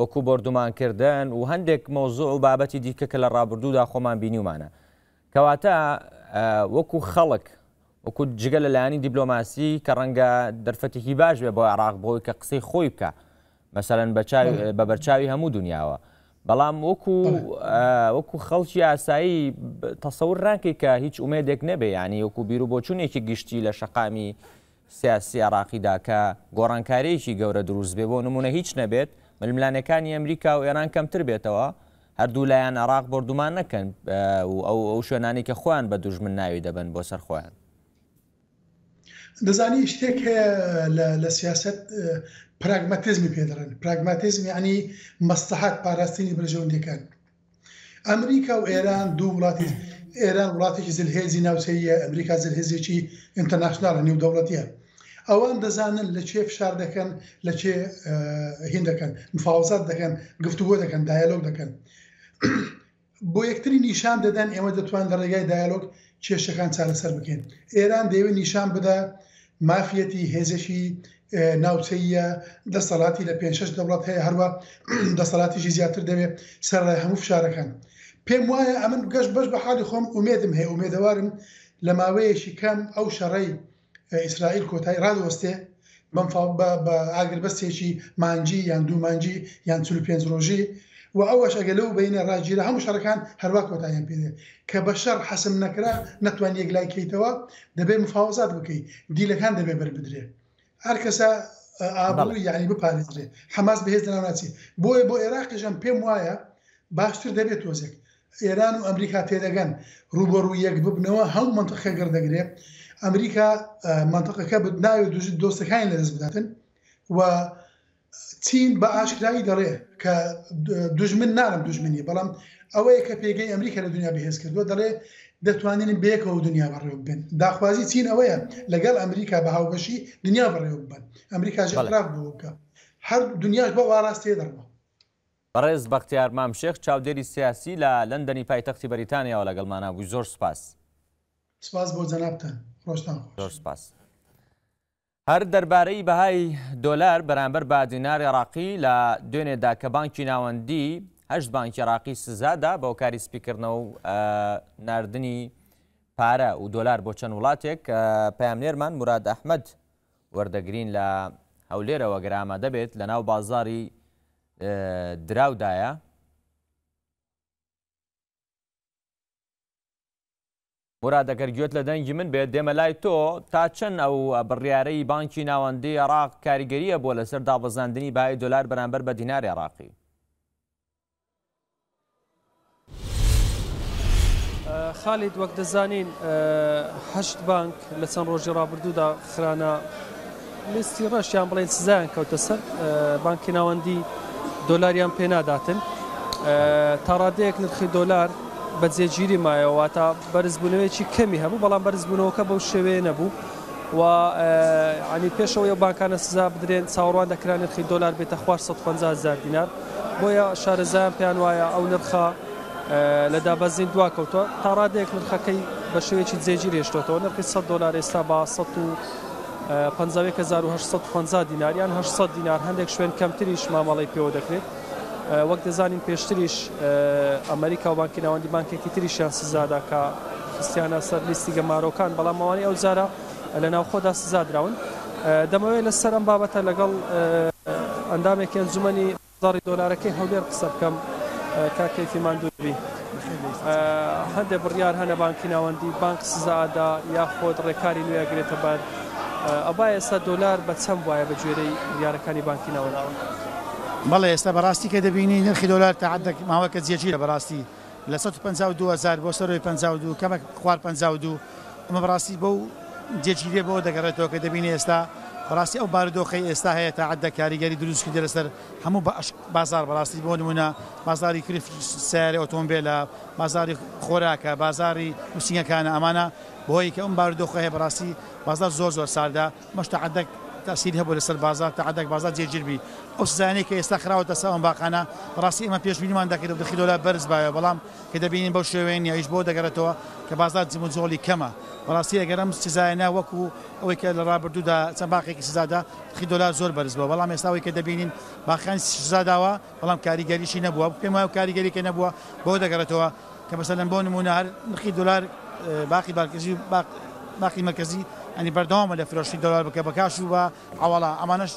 وەکو بردومانکردن و هەندێک مۆزۆ و بابەتی دیکە کە لە ڕابردوودا خۆمان بینیومانە کەواتە وەکو خەڵک وەکو جگە لەلایانی دیبلۆماسی کە ڕەنگە دەرفەتێکی باش بێ بۆ عراق بۆی کە قسەی خۆی بکە مەسەرەن بە بەرچاوی هەموو دنیاوە بەڵام وەکو وەکو خەڵکی ئاسایی تەسەور ڕاکی کە هیچ ئومێدێک نەبێ ینی وەکو بیر و بۆچوونێکی گشتی لە شقامی سیاسی عراقیدا کە گۆڕانکارێکی گەورە دروست بێ بۆ نمونە هیچ نەبێت ململانەکانی ئەمریکا و ئێران کەمتر بێتەوە هەردوو لایەن عراق بردومان نەکەن ئەو شوێنانی کە خۆیان بە دوژمن ناوی دەبن بۆ سەرخۆیان دەزانی شتێک لە سیاست پراگماتیزمی پێدەڕێن پراگماتیزم ینی مەستەحات پاراستنی برژەوندەکان ئەمریکا و ئێران دوو وڵاتی ئێران وڵاتێکی زلهێزی ناوچەیە ئەمریکا زلهێزیێکی ئینتەرناشنال نیو دەوڵەتیە ئەوان دەزانن لە چێ فشار دەکەن لە چێ هین دەکەن مفاوزات دەکەن گفتوگۆ دەکەن دایلۆگ دەکەن بۆ یەکتری نیشان دەدەن ئێمە دەتوان لە ڕێگای دایلۆگ کێشەکان چارەسەر بکەین ئێران دەیەوێت نیشان بدە مافەتی هێزشی ناوچەیە دەسەڵاتی لە پێ شش دەوڵات هەیە هەروە دەسەڵاتیشی زیاتر دەوێت سەر هەموو فشارەکان پێم وایە ئەمن گەشت بەش بە حالی خۆم ئومێدم هەیە ئومێدەوارم لە ماوەیەشی کەم ئەو شەڕی ئیسرائیل کۆتایی ڕادوەستێ بە ئاگربەستێکی مانجی یان دوو مانجی یان چ پێ ڕۆژی و ئەوەش ئەگە لەو بینە ڕاجیرە هەموو شارەکان هەروە کۆتایان پێدێ کە بە شەر حەسم نەکرا نەتوان یەک لای کەیتەوە دەبێ مفاوزات بکەیت دیلەکان دەبێ بەر بدرێت هەر کەسە ئابووی یعنی بپارێزرێ حماس بەهێز دەناوناچی بۆیە بۆ عێراقیژم پێم وایە باشتر دەبێت تۆزێک ئێران و ئەمریکا تێدەگەن ڕوبەڕوو یەک ببنەوە هەڵ منتەخەگەر دەگرێت ئەمریکا منتەقەکە ناوی دوژت دۆستەکانی لە دەست بداتن و چین بە ئاشکایی دەڵێ کە دژمن نارم دژمنی بەڵام ئەوەیە کە پێگەی ئەمریکا لە دنیا بەهێز کردووە دەڵێ دەتوانین بێکەوە دنیا بەڕێوە بن داخوازی چین ئەوەیە لەگەڵ ئەمریکا بە هاوبەشی دنیا بەڕێوە بن ئەمریکا ژراف بووکە هەر دنیاش بە واراستێ دەڕەوە ڕێز بەختیار مام شێخ چاودێری سیاسی لە لەندەنی پایتەختی بەریتانیاەوە لەگەڵمانە بووی زۆر سپاس سپاس بۆ جەنابتان ڕۆشتان زۆر سپاس. هەر دەربارەی بەهای دۆلار بەرامبەر با دیناری عراقی لە دوێنێدا کە بانکی ناوەندی هەشت بانکی عراقی سزادا بە کاری سپیکردنەوە و نردنی پارە و دۆلار بۆ چەند وڵاتێک پامنێرمان مراد ئەحمد وەردەگرین لە هەولێرەوە گرامە دەبێت لە ناو بازاری دراودایە مرادەگەر گوێت لە دەنگی من بێت دێمە لای تۆ تا چەند ئەو بڕیارەی بانکی ناوەندی عراق کاریگەریە بۆ لەسەر دابزاندنی باای دۆلار بەرامبەر بە دیناری عراقی خالید وەک دەزانین هەشت بانک لە چەند ڕۆژی ڕابردوودا خرانە لیستی ڕەشیان بڵێن سزایان کەوتە سەر بانکی ناوەندی دۆلاریان پێناداتن تاڕادەیەک نرخی دۆلار بەجێگیری مایەوە تا بەرزبوونەوەیکی کەمی هەبوو بەڵام بەرزبوونەوەکە بەو شێوەیە نەبوو و عنی پێشەوە یە بانکانە سزا بدرێن چاوەڕوان دەکران نرخی دۆلار بێتە 450 هزار دینار بۆیە شارەزایان پێیان وایە ئەو نرخە لە دابەزین دوا کەوتەوە تا ڕادێک نرخەکەی بە شوێکی جێجی رێشتوتەوە نرخی 100 دلار ئێستا بە 1950 دیناریان 800 دینار هەندێک شوێن کەمتریش مامەڵی پێوە دەکرێت وەک دەزانین پێشتریش ئەمریکا و بانکی ناوەندی بانکێکی تریشیان سزادا کە خستیانە سەر لیستی گەمارۆکان بەڵام ئەوانی ئەو جارە لە ناوخۆدا سزادراون دەمەوێت لە سەرم بابەتە لەگەڵ ئەندامێکی ئەنجومی دڵی دۆلارەکەی هەولێر قسە بکەم کاکەیفی مادووری هەندێک بڕیار هەنە بانکی ناوەندی بانک سزادا یا خۆت ڕێکاری نوێگرێتە بەر ئەبا ئێستا دۆلار بە چەند وایە بە جێرەی یارەکانی بانکی ناوەناوە بەڵێ ئێستا بەڕاستی کە دەبینی نرخی دۆلار تعدەك ماوە کە جێجیرە بەڕاستی لە 152 بۆ سەرۆی 52 کەمە خوار 52 ئەمە بەڕاستی بەو جێجیرێ بۆ دەگەڕێتەوە کە دەبینی ئێستا ڕاستی ئەو بارودۆخی ئێستا هەیە تا عدە کاریگەری دروستکی دەرەسەر هەموو بازار بەڕاستی بۆ نمونە بازاری کریف سیارری ئۆتۆمبیلە بازاری خۆراکە بازاری نووسنگەکانە ئەمانە بۆی کە ئەم بارودۆخە هەیە بەڕاستی بازار زۆر زۆر ساردا مەشتا عدەك تاسیری هەبوو لەسەر بازار تا عادك بازار جێگیربی ئەو سزانەی کە ئێستا خراوەتە ساوان باقانە ڕاستی ئمە پێشبینیمان دەکرێت دخیلۆلا بەرز باە بەڵام کە دەبینین بەو شێوێن یاش بۆ دەگەرێتەوە کە بازار جموجۆڵی کەمە بەڕاستی ئەگەرم سزایە وەکو ئەوەی کە لە ڕابردوودا چەند باقێکی سزادا خیدۆلا زۆر بەرز بووە بەڵام ئێستاەوەی کە دەبینین باخیان سزاداوە بەڵام کاریگەریشی نەبووە پێم وایە کاریگەریکە نەبووە بۆ دەگەڕێتەوە کە بەسەلەن بۆ نمونە هەر نرخی دلار باقی بارکەزی باقی مەکەزی ئەنی بەردەوامە لە فرۆشتی دۆلار بکە بە کاش و بە ئەوڵا ئەمانش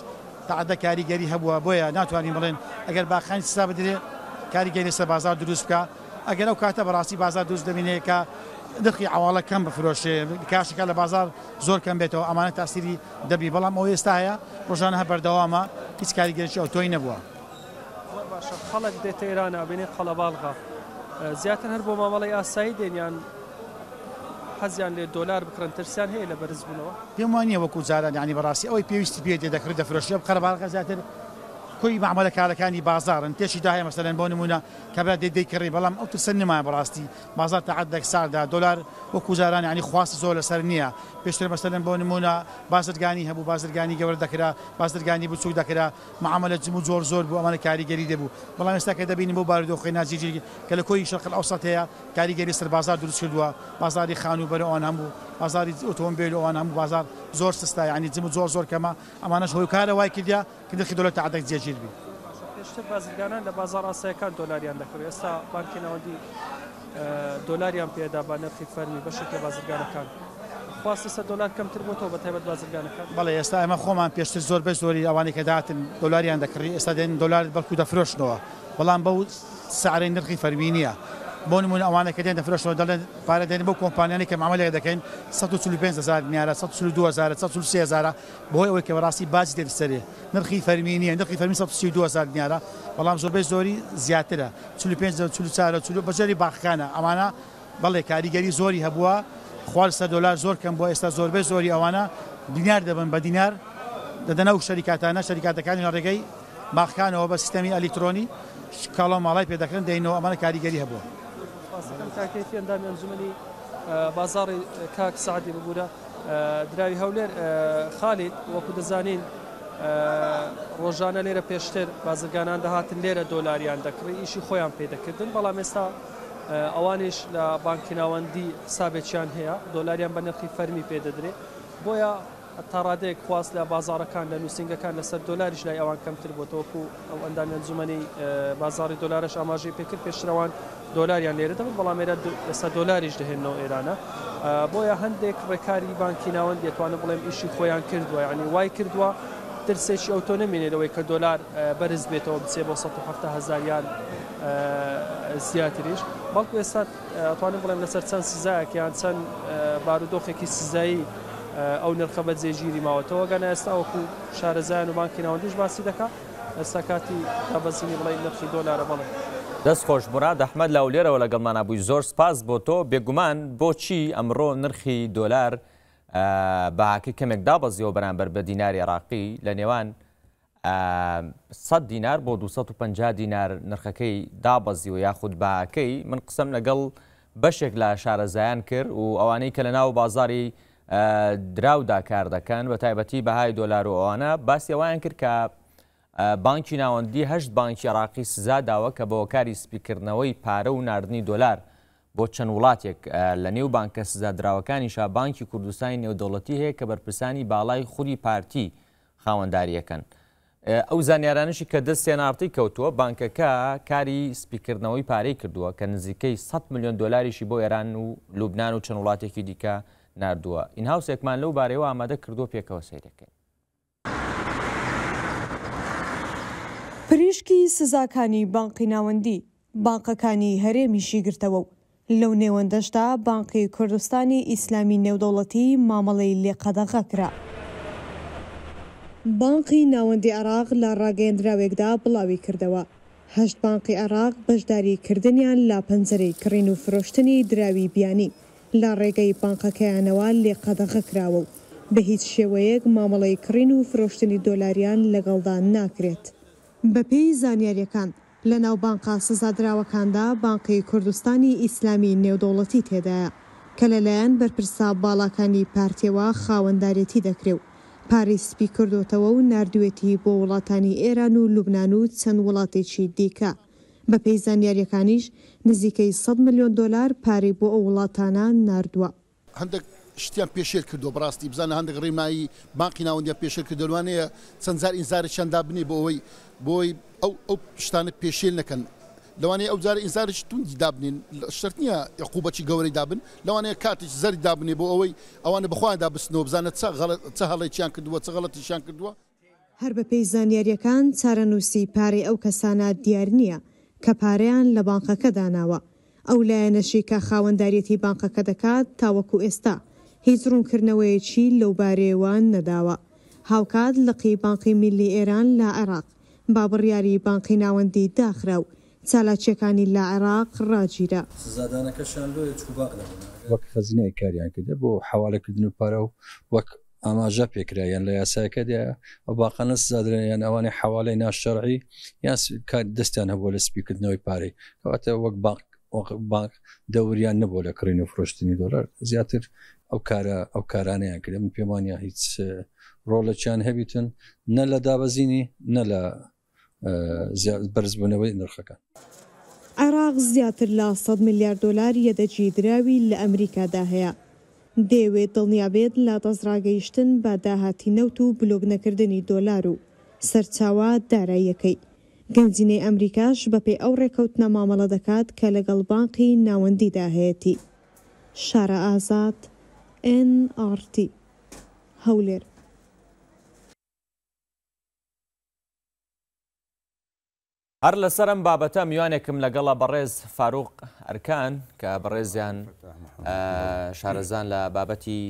تعدە کاریگەری هەبووە بۆیە ناتوانین بڵێن ئەگەر باخانی ستا بدرێ کاریگەری سە بازار دروست بکە ئەگەر ئەو کاتە بەڕاستی بازار دروست دەبینێت کە دخی ئەوواڵە کەم بفرۆشێ کاشەکە لە بازار زۆر کەم بێتەوە ئەمانە تاسیری دەبی بەڵام ئەو ئێستا هەیە ڕۆژانە هە بەردەوامە هیچ کاریگەرشی ئەوتۆی نەبووە خەڵک دێتە ئێرانە بینێت خەڵەباڵغا زیاتر هەر بۆ مامەڵی ئاسایی دێنیان حەزیان لێ دلار بکڕن ترسیان هەیە لە بەرزبوونەوە پێم وانە وەکو جاران ینی بەڕاستی ئەوەی پێویستی پێ دەکرێت دەفرۆشیە قەربارغە زیاتر کوی معامله کار معمەلەکارەکانی بازارن تێشی داهەیە مەسەلەن بۆ که کەبرا دیدی کڕی بله من تو سنی نمایە بەڕاستی بازار تعداد سال ساردا دلار و جاران یعنی يعني خواست زۆر لەسەر نییە پێشتر مەسەلەن بۆ نمونە بازرگانی هەبوو بازرگانی گەورە دەکرا بازرگانی معامله دەکرا زور زور بود زۆر کاری بوو ئەمانە بله دەبوو بەڵام ئێستا کە دەبین بۆ باردۆخی نازیجیری کە لە کۆی شەقل ئەوسەت کاری کاریگەری سر بازار شد و بازاری خانو بر آن هم هەمبوو بازاری ئۆتۆمبیل ئەوان هەموو بازار زۆر سستا یعنی يعني جم زور زور که ما ئەمانەش هۆی کار وای کردیا کە نرخی دۆلە عادەك جێگیر بی پێشتر بازرگانان لە بازار ڕاستەکان دۆلاریان دەکەوێت ئێستا بانکی ناوەندی دۆلاریان پێدا با نرخی فەرمی بەشێکی بازرگانەکان خواستە دلار کەمتر بۆەوە بە تایبەت بازرگانەکان بەڵێ ئێستا ئەمە خۆمان پێشتر زۆر بە زۆری ئەوانی کە داتن دلاریان دەکڕی ئێستا دێن دلار بەکو دەفرۆشنەوە بەڵام بەو سعرەی نرخی فەروی نییە بۆ نمون ئەوانە کە دێن دەفرشەوە دەڵێن پارە دێن بۆ کۆمپانیانی کە مامەلێک دەکەین 1500 میارە 2000 بۆی ئەوەی کەوەڕاستی باسی دەسەرێ نرخی فەرمینیە نرخی فەرمی 2000 میارە بەڵام زۆربەی زۆری زیاترە 45 بەجێری باخکانە ئەمانە بەڵێ کاریگەری زۆری هەبووە خوارسە دلار زۆر کەم بۆ ئێستا زۆربەی زۆری ئەوانە دینار دەبن بە دینار دەدەنە و شەریکاتانە شەریکاتەکانی ڕێگەی باخکانەوە بە سیستەمی ئەلیکترۆنی کاڵۆ ماڵای پێدەکەن دەینەوە ئەمانە کاریگەری هەبووە. سپاسەکەم تاکەیتی ئەندامی ئەنجومی بازاری کاک سعدی ببوورە دراوی هەولێر خالیت وەکو دەزانین ڕۆژانە لێرە پێشتر بازرگانان دەهاتن لێرە دۆلاریان دەکڕی ئیشی خۆیان پێدەکردن بەڵام ئێستا ئەوانش لە بانکیناوەندی حسابێکیان هەیە دۆلاریان بە نرخی فەرمی پێدەدرێت بۆیە تاڕادەیەک خواست لە بازارەکان لە نووسنگەکان لەسەر دلاریش لای ئەوان کەمتر بۆتەوەکو ئەو ئەندامیان زمانی بازاری دلارش ئاماژەی پێکرد پێشروان دلاریان لێرە دەبێت بەڵام ێرە ئێستا دلاریش دەهێنەوە ئێرانە بۆیە هەندێک ڕێکاری بانکی ناوەند دەتوانە بڵێم ئیشی خۆیان کردووە ینی وای کردووە ترسێکی ئەوتۆ نمێنێتەوەی کە دلار بەرز بێتەوە بچێ بۆ 1970 هزاریان زیاتریش بەڵکو ئێستا توانم بڵێم لەسەر چەند سزایەکیان چەند بارودۆخێکی سزایی ئەو نرخە بە جێگیری ماوەتەوە گەنە ئێستا وەکو شارەزایان و بانکی ناوەندیش باسی دەکات ئێستا کاتی تا بەزیینی بڵی نرخی دۆلارە بڵێ دەست خۆشبڕات دەحمەد لاولێرەوە لەگەڵمان بووی زۆر سپاس بۆ تۆ بێگومان بۆچی ئەمڕۆ نرخی دۆلار باکی کەمێک دابەزیەوە بەرامبەر بە دیناری عراقی لە نێوان 100 دینار بۆ 250 دینار نرخەکەی دابەزیەوە یاخود باکەی من قسم لەگەڵ بەشێک لە شارەزایان کرد و ئەوانەی کە لە ناو بازاری دراودا کار دەکەن بە تایبەتی بەهای دۆلار و ئەوانە باسیەوەیان کرد کە بانکی ناوەندی هەشت بانکی عراقی سزا داوە کە بەوەکاری سپیکردنەوەی پارە و نردنی دلار بۆ چەند وڵاتێک لە نێو بانکە سزادراوەکانیشە بانکی کوردستانی نێودەوڵەتی هەیە کە بەرپرسانی باڵای خوری پارتی خاوەنداریەکەن. ئەو زانیارانشی کە دەست سێنارتی کەوتووە بانکەکە کاری سپیکردنەوەی پارەی کردووە کە نزیکەی 100 میلیۆن دلاریشی بۆ ئێران و لوبناان و چەند وڵاتێکی دیکە نردووە. ئینهاوسێکمان لەو بارەوە ئامادە کردو پێکەوە سیرەکەی. پریشکی سزاکانی بانقی ناوەندی بانقەکانی هەرێمیشی گرتەوە و لەو نێوەندەشتا بانقی کوردستانی ئیسلامی نێودەوڵەتی مامەڵەی لێقەدەغا کرا. بانقی ناوەندی عراق لە ڕاگەندراوێکدا بڵاوی کردەوە. هەشت بانقی عراق بەشداریکردنیان لا پەنجەرەی کڕین و فرۆشتنی دراوی بیانی لە ڕێگەی بانقەکەیانەوە لێقەدەغە کراوە و بە هیچ شێوەیەک مامەڵەی کڕین و فرۆشتنی دۆلاریان لەگەڵدا ناکرێت. بە پێی زانیاریەکان لە ناو بانقا سزادراوەکاندا بانقی کوردستانی ئیسلامی نێودەوڵەتی تێدایە کە لەلایەن بەرپرسا باڵاکانی پارتێوە خاوەنددارێتی دەکرێ و پاریسپی کردوتەوە و نردوێتی بۆ وڵاتانی ئێران و لوبناان و چەند وڵاتێکی دیکە بە پێی زانیاریەکانیش نزیکەی 100 میلیۆن دلار پارەی بۆ ئەو وڵاتانە نردووە هەندێک شتیان پێشێر کردو بڕاستی بزانە هەندێک ڕێمایی باقی ناوەندە پێشێر کردوانەیە چەندزار ئینزار چەندا بنی بۆ ئەوەی بۆی ئەو ئەو شتانە پێشێل نەکەن لەوانەیە ئەو جارە ئینسانێکی توندی دابنین شرت نییە یعقوبەتی گەورەی دابن لەوانەیە کاتێک زەری دابنێ بۆ ئەوەی ئەوانە بخوایان دابستنەوە بزانە چە هەڵێکیان کردووە چە غڵەتیشان کردووە هەر بە پێی زانیاریەکان چارەنووسی پارەی ئەو کەسانە دیار نییە کە پارەیان لە بانقەکە داناوە ئەو لایەنەشی کە خاوەنددارەتی بانقەکە دەکات تاوەکو ئێستا هیچ ڕوونکردنەوەیەکی لەوبارێوان نەداوە هاوکات لەقی بانقی میلی ئێران لە عێراق با بڕیاری بانقی ناوەندی داخرا و چالاچیەکانی لە عێراق ڕاگیرە وەک خەزینای کاریان کردە بۆ حواالەکردن و پارە و وەک ئاماژە پێکرایان لە یاساەکەدا باقانە زادرێنیان ئەوانی حواڵی ناشەڕی یان دەستیان هەبوو لە سپیکردنەوەی پارەی کەواتە وەک باق باک دەوریان نەبوو لە کڕین و فرۆشتنی دۆلار زیاتر ئەو کارە ئەو کارانیان کرد من پێمانیا هیچ ڕۆڵە چیان هەبیتن نە لە دابەزینی نە لە بەرزبوونەوەی نرخەکە. عێراق زیاتر لە 100 میلیارد دلاری یەدەجیدراوی لە ئەمریکادا هەیە. دەیەوێت دڵنیابێت لە دەستڕاگەیشتن بە داهاتی نەوت و بلوگ نەکردنی دۆلار و سەرچاوە داراییەکەی. گەنجینەی ئەمریکاش بەپێی ئەو ڕێکەوتنە مامەڵە دەکات کە لەگەڵ بانقی ناوەندیدا هەیەی. شارە ئازاد، NRT هەولێر. هەر لەسەرم بابەتە میوانێکم لەگەڵە بەڕێز فاروق ئەرکان کە بەڕێزیان شارەزان لە بابەتی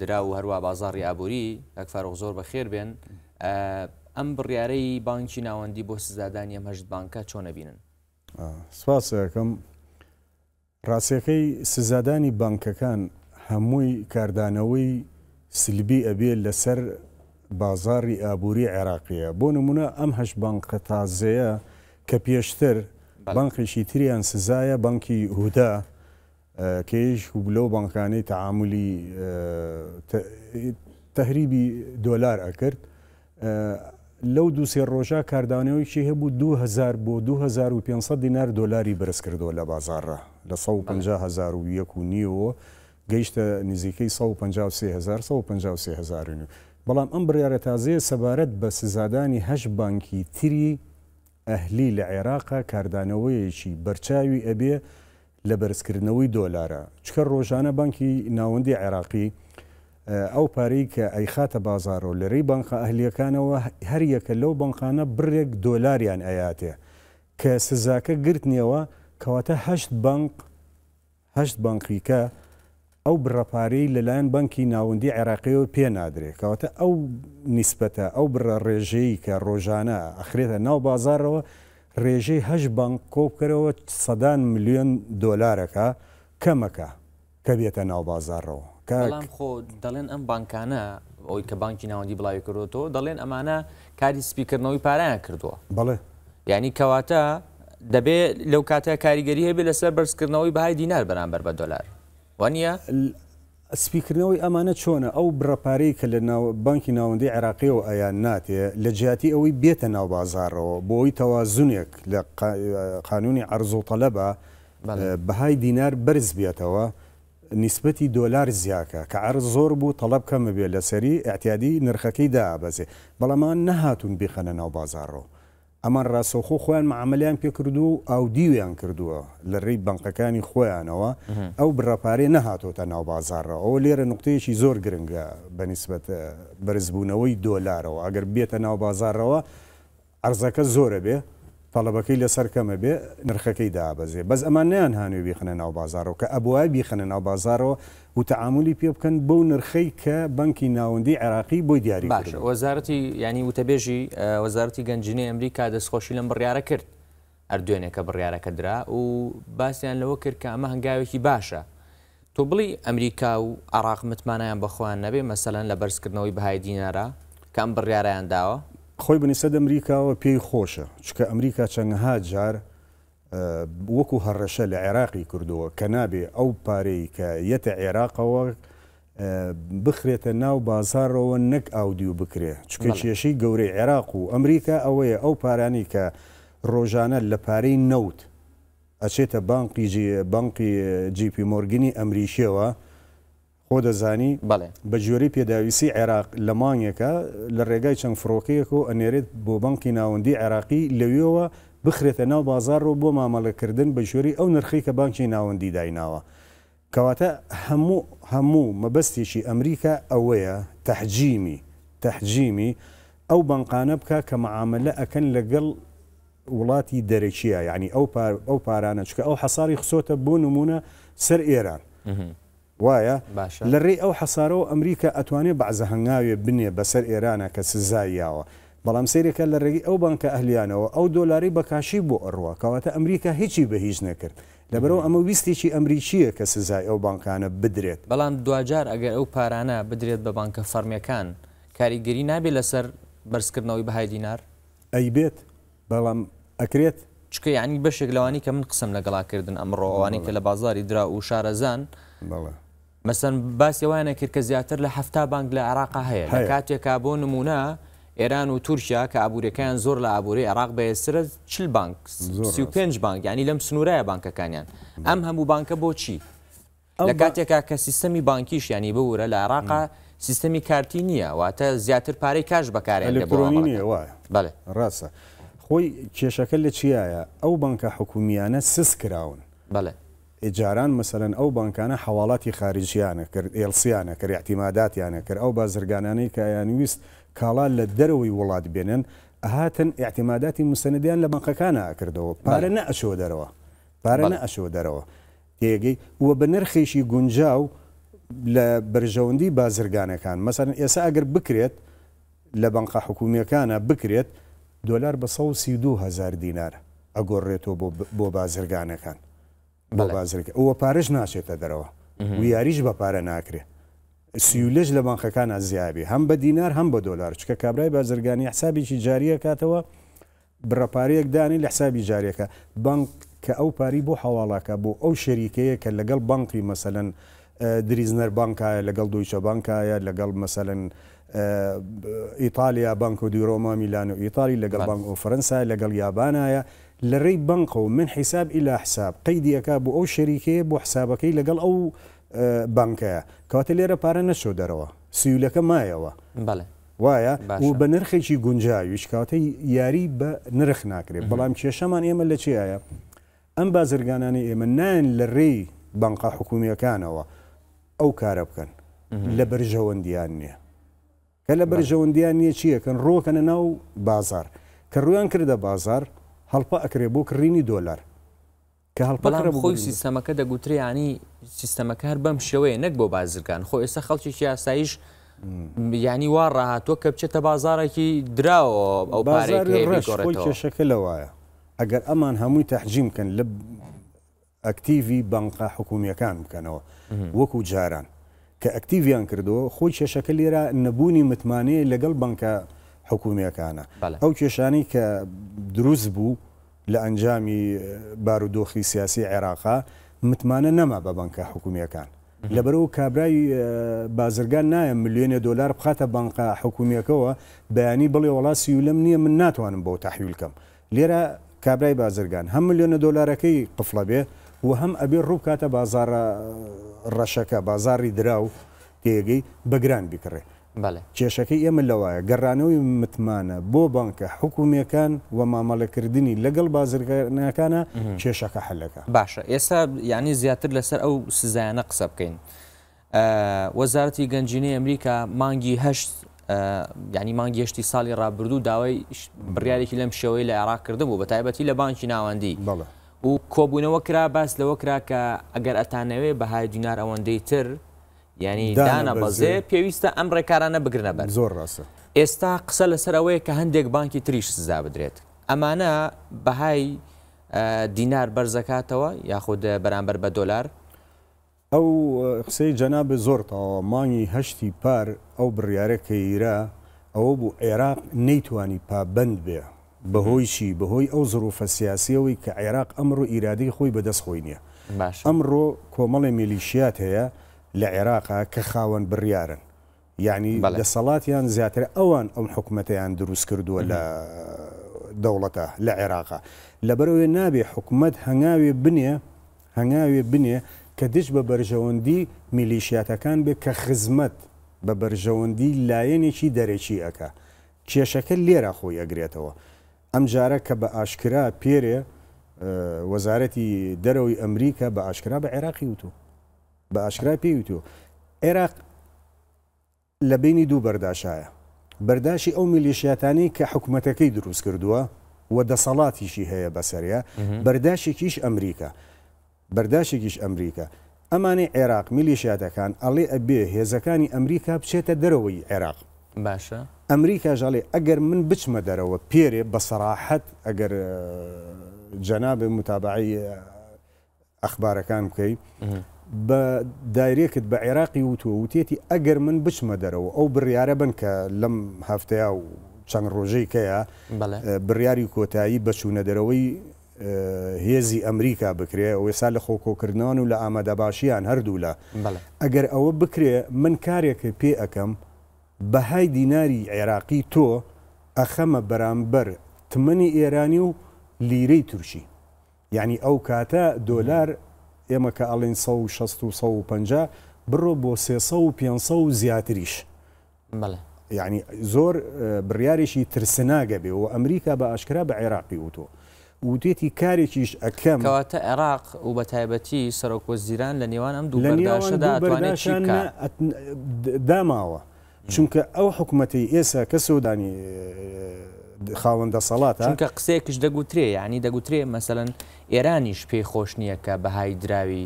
درا و هەروە بازاری ئابووری ئەک فاروق زۆر بەخێر بێن ئەم بڕیارەی بانکی ناوەندی بۆ سزادانی ئەم هەشت بانکە چۆنە بینن سوپاسەکەم ڕاستیەکەی سزادانی بانکەکان هەمووی کاردانەوەی سلبی ئەبێ لەسەر بازاری ئابووری عێراقیە بۆ نمونە ئەم هەش بانکە تازەیە کە پێشتر بانقیشی تریان سزایە بانکی هودا کێش و بلۆ بانکانەی تعاملی تهریبی دۆلار ئەکرد لەو دووسێ ڕۆژە کاردانەوەیکی هەبوو 2000 بۆ 2500 دینار دلاری بەرز کردەوە لە بازارڕە لە 1500 و یەک و نیەوە گەیشتە نزیکەی 1 1950 1950 بەڵام ئەم بڕیاە تازەیە سەبارەت بە سزادانی هەش بانکی تری ئەهلی لە عێراقا کاردانەوەیەکی بەرچاوی ئەبێ لە بەرزکردنەوەی دۆلارە چکە ڕۆژانە بانکی ناوەندی عێراقی ئەو پارەی کە ئەیخاتە بازارۆ لەرەی بانخە ئەهلیەکانەوە هەر یەکە لەو بنخانە بڕێک دۆلاریان ئەیاتێ کە سزاکە گرتنیەوە کەواتەهشت بانک هەشت بانقیکە ئەو بڕەپارەی لەلایەن بەنکی ناوەندی عێراقیەوە پێ نادرێت کەواتە ئەو نیسبەتە ئەو بڕە ڕێژەی کە ڕۆژانە ئەخرێتە ناو بازارەوە ڕێژەی هەش بانک کۆبکەرەوە سەدان میلیۆن دۆلارەکە کەمەکە کە بێتە ناو بازارەوە کەڵام خۆ دەڵێن ئەم بانکانە ئەوی کە بانکی ناوەندی بڵاوی کردەوە دەڵێن ئەمانە کاری سپیکردنەوەی پارایان کردووە بڵێ یعنی کەواتە دەبێت لەو کاتە کاریگەری هەبێت لەسەر بەرزکردنەوەی بەهای دینار بەرامبەر بە دۆلار وانە سپیکردنەوەی ئەمانە چۆنە ئەو بڕەپارەی کە لە بانکی ناوەندی عراقیەوە ئەیان ناتێ لە جیاتی ئەوەی بێتە ناو بازارەوە بۆی تەوازونێک لە قانونی ئەرزۆتەلە بە بەهای دینار بەرز بێتەوە نیسبەتی دۆلار زیاکە کە ئەر زۆر بوو تەڵب کەمە بێ لەسەری اعتیادی نرخەکەی دابەزێ بەڵەمان نەهاتون بیخەنە ناو بازارەوە ئەمان ڕاستەوخۆ خۆیان معاملیان پێکردو و ئاو دیویان کردووە لە ڕێی بنقەکانی خۆیانەوە ئەو بڕەپارێ نەهاتۆتە ناو بازارڕە ئەو لێرە نقطەیەکی زۆر گرنگە بەنسبەت بەرزبوونەوەی دۆلارەوە ئەگەر بێتە ناو بازارەوە ئەرزەکە زۆرە بێ تەڵەبەکەی لە سەرکەمە بێ نرخەکەی دابەزێ بەس ئەمان نیان هاانوی بیخنە ناو بازارەوە کە ئەبوای بیخنە ناو بازارەوە و تەعاملی پێ بکەن بەو نرخەی کە بەنکی ناوەندی عراقی بۆی دیاری باش وەزارەتی ینی وتەبێژی وەزارەتی گەنجینی ئەمریکا دەستخۆشی لەم بڕیاە کرد ئەردوێنێکە بڕیارەکە درا و باسییان لەوە کرد کە ئەمە هەنگاوێکی باشە تۆ بڵی ئەمریکا و عراق متمانیان بەخۆیان نەبێ مەسەلەن لە بەرزکردنەوەی بەهای دیینارە کەم بڕیارەیان داوە خۆی بنیسەد ئەمریکاوە پێی خۆشە چکە ئەمریکا چەندەها جار وەکو هەڕەشە لە عێراقی کردووە کە نابێ ئەو پارەی کە یەتە عێراقەوە بخرێتە ناو بازارەوە نەک ئاودیو بکرێ چکە کێشەی گەورەی عێراق و ئەمریکا ئەوەیە ئەو پارانی کە ڕۆژانە لە پارەی نەوت ئەچێتە بانقی بانقی جیپی مۆرگنی ئەمریشیەوە خۆ دەزانی بە جۆری پێداویستی عێراق لە مانگێکە لە ڕێگای چەند فڕۆکەیەک و ئەنێرێت بۆ بانکی ناوەندی عێراقی لەوێەوە بخرێتە ناو بازار و بۆ مامەڵەکردن بە ژۆری ئەو نرخی کە بانکی ناوەندی دایناوە کەواتە هەموو هەموو مەبەستێکی ئەمریکا ئەوەیە تەحجیمی تەحجیمی ئەو بنقانە بکە کە معاملە ئەکەن لەگەڵ وڵاتی دەرەکیە یعنی ئەو ئەو پارانە چکە ئەو حەساری خسۆتە بۆ نمونە سەر ئێران وایە لە ڕێ ئەو حەسارەوە ئەمریکا ئەتوانێت بەعزە هەنگاوێ بنێ بەسەر ئێرانە کە سزاییاوە بەڵام سیرێکە لە ڕێگەی ئەو بانکە ئەهلیانەوە ئەو دۆلاری بەکاشی بۆ ئەڕوە کەواتە ئەمریکا هیچی بە هیچ نەکرد لەبەرەوە ئەمە ویستێکی ئەمریکیە کە سزای ئەو بانکانە بدرێت بەڵام دوجار ئەگەر ئەو پارانە بدرێت بە بانکە فەرمیەکان کاریگەری نابێت لەسەر بەرزکردنەوەی بەهای دینار ئەی بێت بەڵام ئەکرێت چکە ینی بەشێک لەوانی کە من قسم لەگەڵاکردن ئەمڕۆوانی کە لە بازاری درا و شارەزان بەڵێ مەسەن باسیێوانە کرد کە زیاتر لە هەفتا بانگ لە عراقا هەیە لە کاتێکا بۆ نمونە ئێران و تورکیا کە ئابوورەکەیان زۆر لە ئابووری عراق بەێسرە چل بانک پێ بانک ینی لەم سنوورایە بانکەکانیان ئەم هەموو بانکە بۆچی لە کاتێکا کە سیستەمی بانکیش ینی بورە لە عراقا سیستەمی کارتی نییە واتە زیاتر پارەی کاش بەکارێن بڵێ ڕاستە خۆی کێشەکە لە چیایە ئەو بانکە حکومیانە سس کراون بڵێ جاران مەسەرەن ئەو بانکانە حواڵاتی خارجیانە کرد ئێلسیانە کرد احتیماداتیانە کرد ئەو بازرگانانەی کایان ویست کاڵا لە دەرەوەی وڵات بێنن هاتن احتیماداتی مسەندیان لە بانقەکانە کردەوە پارە نەئەشۆ دەرەوە پارە نەئەشۆ دەرەوە تێگەی وە بە نرخێکی گونجاو لە بەرژەوەندی بازرگانەکان مەسەرن ئێسا ئەگەر بکرێت لە بەنقا حکوومیەکانە بکرێت دۆلار بە 1 دینار ئەگۆڕێتەوە بۆ بازرگانەکان بۆ بازرەکە ئەوە پارش ناچێتە دەرەوە و یاریش بە پارە ناکرێت سیولش لە بانخەکانە زیابی هەم بە دینار هەم بە دۆلار چکە کابرای بازرگانی حسابێکی جاریە کاتەوە بڕەپارەیەک دانی لە حسابی جارەکە بانک کە ئەو پاری بۆ حواڵاکە بۆ ئەو شەریکەیە کە لەگەڵ بانکی مەسەن دریزنەر بانکایە لەگەڵ دویچە بانکایە لەگەڵ مەسەن ئیتالیا بانک و دیرۆما میلان و ئیتالی لەگەڵ بانک و فەرەنسای لەگەڵ یابانایە لە ڕێی بنقە و من حیساب ئیلا حساب قەیدیەکە بۆ ئەو شەریکەیە بۆ حسابەکەی لەگەڵ ئەو بانکەیە کاتە لێرە پارە نەشۆ دەرەوە سیولەکە مایەوە وایە و بە نرخێکی گونجاویش کاتەی یاری بە نرخ ناکرێت بەڵام کێشەمان ئێمە لە چیایە ئەم بازرگانانی ئێمە نان لە ڕێی بانقا حکومیەکانەوە ئەو کارە بکەن لە بەرژەوەندیان نییە کە لە بەرژەوەندیان نییە چیەکەن ڕۆکەنە ناو بازار کە ڕویان کردە بازار هەڵپە ئەکرێ بۆ کڕینی دۆلار کە هەڵپەڵام خۆی سیستەمەکە دەگوتریانی سیستەمەکار بەم شێوەیە نەک بۆ بازرگان خۆ ئێستا خەڵکیی یاساییش ینی وا ڕاهاتۆ کە بچێتە بازارێکی دراوە ئەو کێشەکە لەوایە ئەگەر ئەمان هەمووی تەحجیمکەن لە ئەکتیوی بانقا حکومیەکان بکەنەوە وەکو جاران کە ئەکتیویان کردەوە خۆی کێشەکە لێرە نەبوونی متمانەیە لەگەڵ بانکە حکوومەکانە ئەو کێشانی کە دروست بوو لە ئەنجامی بارودۆخی سیاسی عێراقا متمانە نەما بە بنکە حکوومیەکان لەبەرەوە کابرای بازرگان نایە ملیێنە دلار بخاتە بانقا حکوومیەکەەوە بەیانی بڵێ وڵا سیولم نییە من ناتوانم بۆ تحویلکەم لێرە کابرای بازرگان هەم ملیۆنە دلارەکەی قفڵە بێ و هەم ئەبێ ڕوو کاتە بازارە ڕەشەکە بازاری دراو تێگەی بەگران بیکڕێ کێشەکەی ئێمە لەوایە گەڕانەوەی متمانە بۆ بانکە حکوومەکان و مامەڵەکردنی لەگەڵ بازرگانەکانە کێشەکە حلەکە باشە ئێستا ینی زیاتر لەسەر ئەو سزانە قسە بکەین وەزارتی گەنجینەی ئەمریکا مانگی هەشت ینی مانگەشتی ساڵی ڕابردوو داوای بڕارێکی لەم شێوەی لە عێراق کردم بوو بە تایبەتی لە بانکی ناوەندی و کۆبوونەوە کرا باس لەوە کرا کە ئەگەر ئەتانەوێ بەهای دینار ئەوەندەی تر ینی دانا بەزێ پێویستە ئەم ڕێکارانە بگرنە بەر زۆر ڕاستە ئێستا قسە لەسەرەوەی کە هەندێک بانکی تریش سزا بدرێت ئەمانە بەهای دینار بەرزەکاتەوە یاخود بەرامبەر بە دۆلار ئەو قسەی جەنابە زۆرتەوە مانگی هەشتی پار ئەو بڕیارەکە ئیرە ئەوە بوو عێراق نەیتوانی پابند بێ بەهۆی چی بەهۆی ئەو زروفە سیاسیەوەی کە عێراق ئەمڕۆ ئیرادی خۆی بەدەست خۆی نییە ئەمڕۆ کۆمەڵی میلیشیات هەیە لە عێراقا کە خاوەن بڕیارن یعنی لە سەڵاتیان زیاتر ئەوان ئەم حکوومەتیان دروست کردووە لە دەوڵەتە لە عێراقا لەبەرەوەی نابێ حکوومەت هەنگاوێ بنێ هەنگاوێ بنێ کە دش بە بەرژەوەندی میلیشیاتەکان بێ کە خزمەت بە بەرژەوەندی لایەنێکی دەرێکی ئەکە کێشەکە لێرە خۆی ئەگرێتەوە ئەم جارە کە بە ئاشکرا پێرێ وەزارەتی دەرەوەی ئەمریکا بە ئاشکرا بە عێراقی وتو بە ئاشکرای پێویتو عێراق لە بینی دوو بەرداشایە بەرداشی ئەو میلیشیاتانی کە حکوومەتەکەی دروست کردووە و دەسەڵاتیشی هەیە بەسەریا بەرداشێکیش ئەمریکا بەرداشێکیش ئەمریکا ئەمانێ عێراق میلیشیاتەکان ئەڵێ ئەبێ هێزەکانی ئەمریکا بچێتە دەرەوەی عێراق باشە ئەمریکا ژاڵێ ئەگەر من بچمە دەرەوە پێرێ بە سەراحەت ئەگەر جەنابێ متابعی ئەخبارەکان بکەیت بە دایرێکت بە عێراقی وتووە وتێتی ئەگەر من بچمە دەرەوە ئەو بڕیارە بن کە لەم هەفتەیە و چەند ڕۆژەی کەیە بڕیاری کۆتایی بەچوونە دەرەوەی هێزی ئەمریکا بکرێ ئەوێسا لە خۆکۆکردنان و لە ئامادەباشیان هەردوو لە ئەگەر ئەوە بکرێ من کارێکە پێ ئەەکەم بەهای دیناری عێراقی تۆ ئەخەمە بەرامبەر تمەنی ئێرانی و لیرەی تووشی یعنی ئەو کاتە دۆلار ئێمە کە ئەڵین 1650 بڕۆ بۆ سێ و 500 زیاتریش یعنی زۆر اه، بڕیارێکی ترسناگە بێ و ئەمریکا بە ئاشکرا بە عێراقی وتۆ وتێتی کارێکیش ئەەکەم کەواتە عێراق و بە تایبەتی سەرۆکۆزیران لە نێوان ئەم دووداشداشان چونکە ئەو حکوومەتی ئێسا کە سودانی اه، خاوەندە سەڵاتە کە قسێکش دەگوترێ ینی دەگوترێ مەمثلەن ئێرانیش پێی خۆش نییە کە بەهای دراوی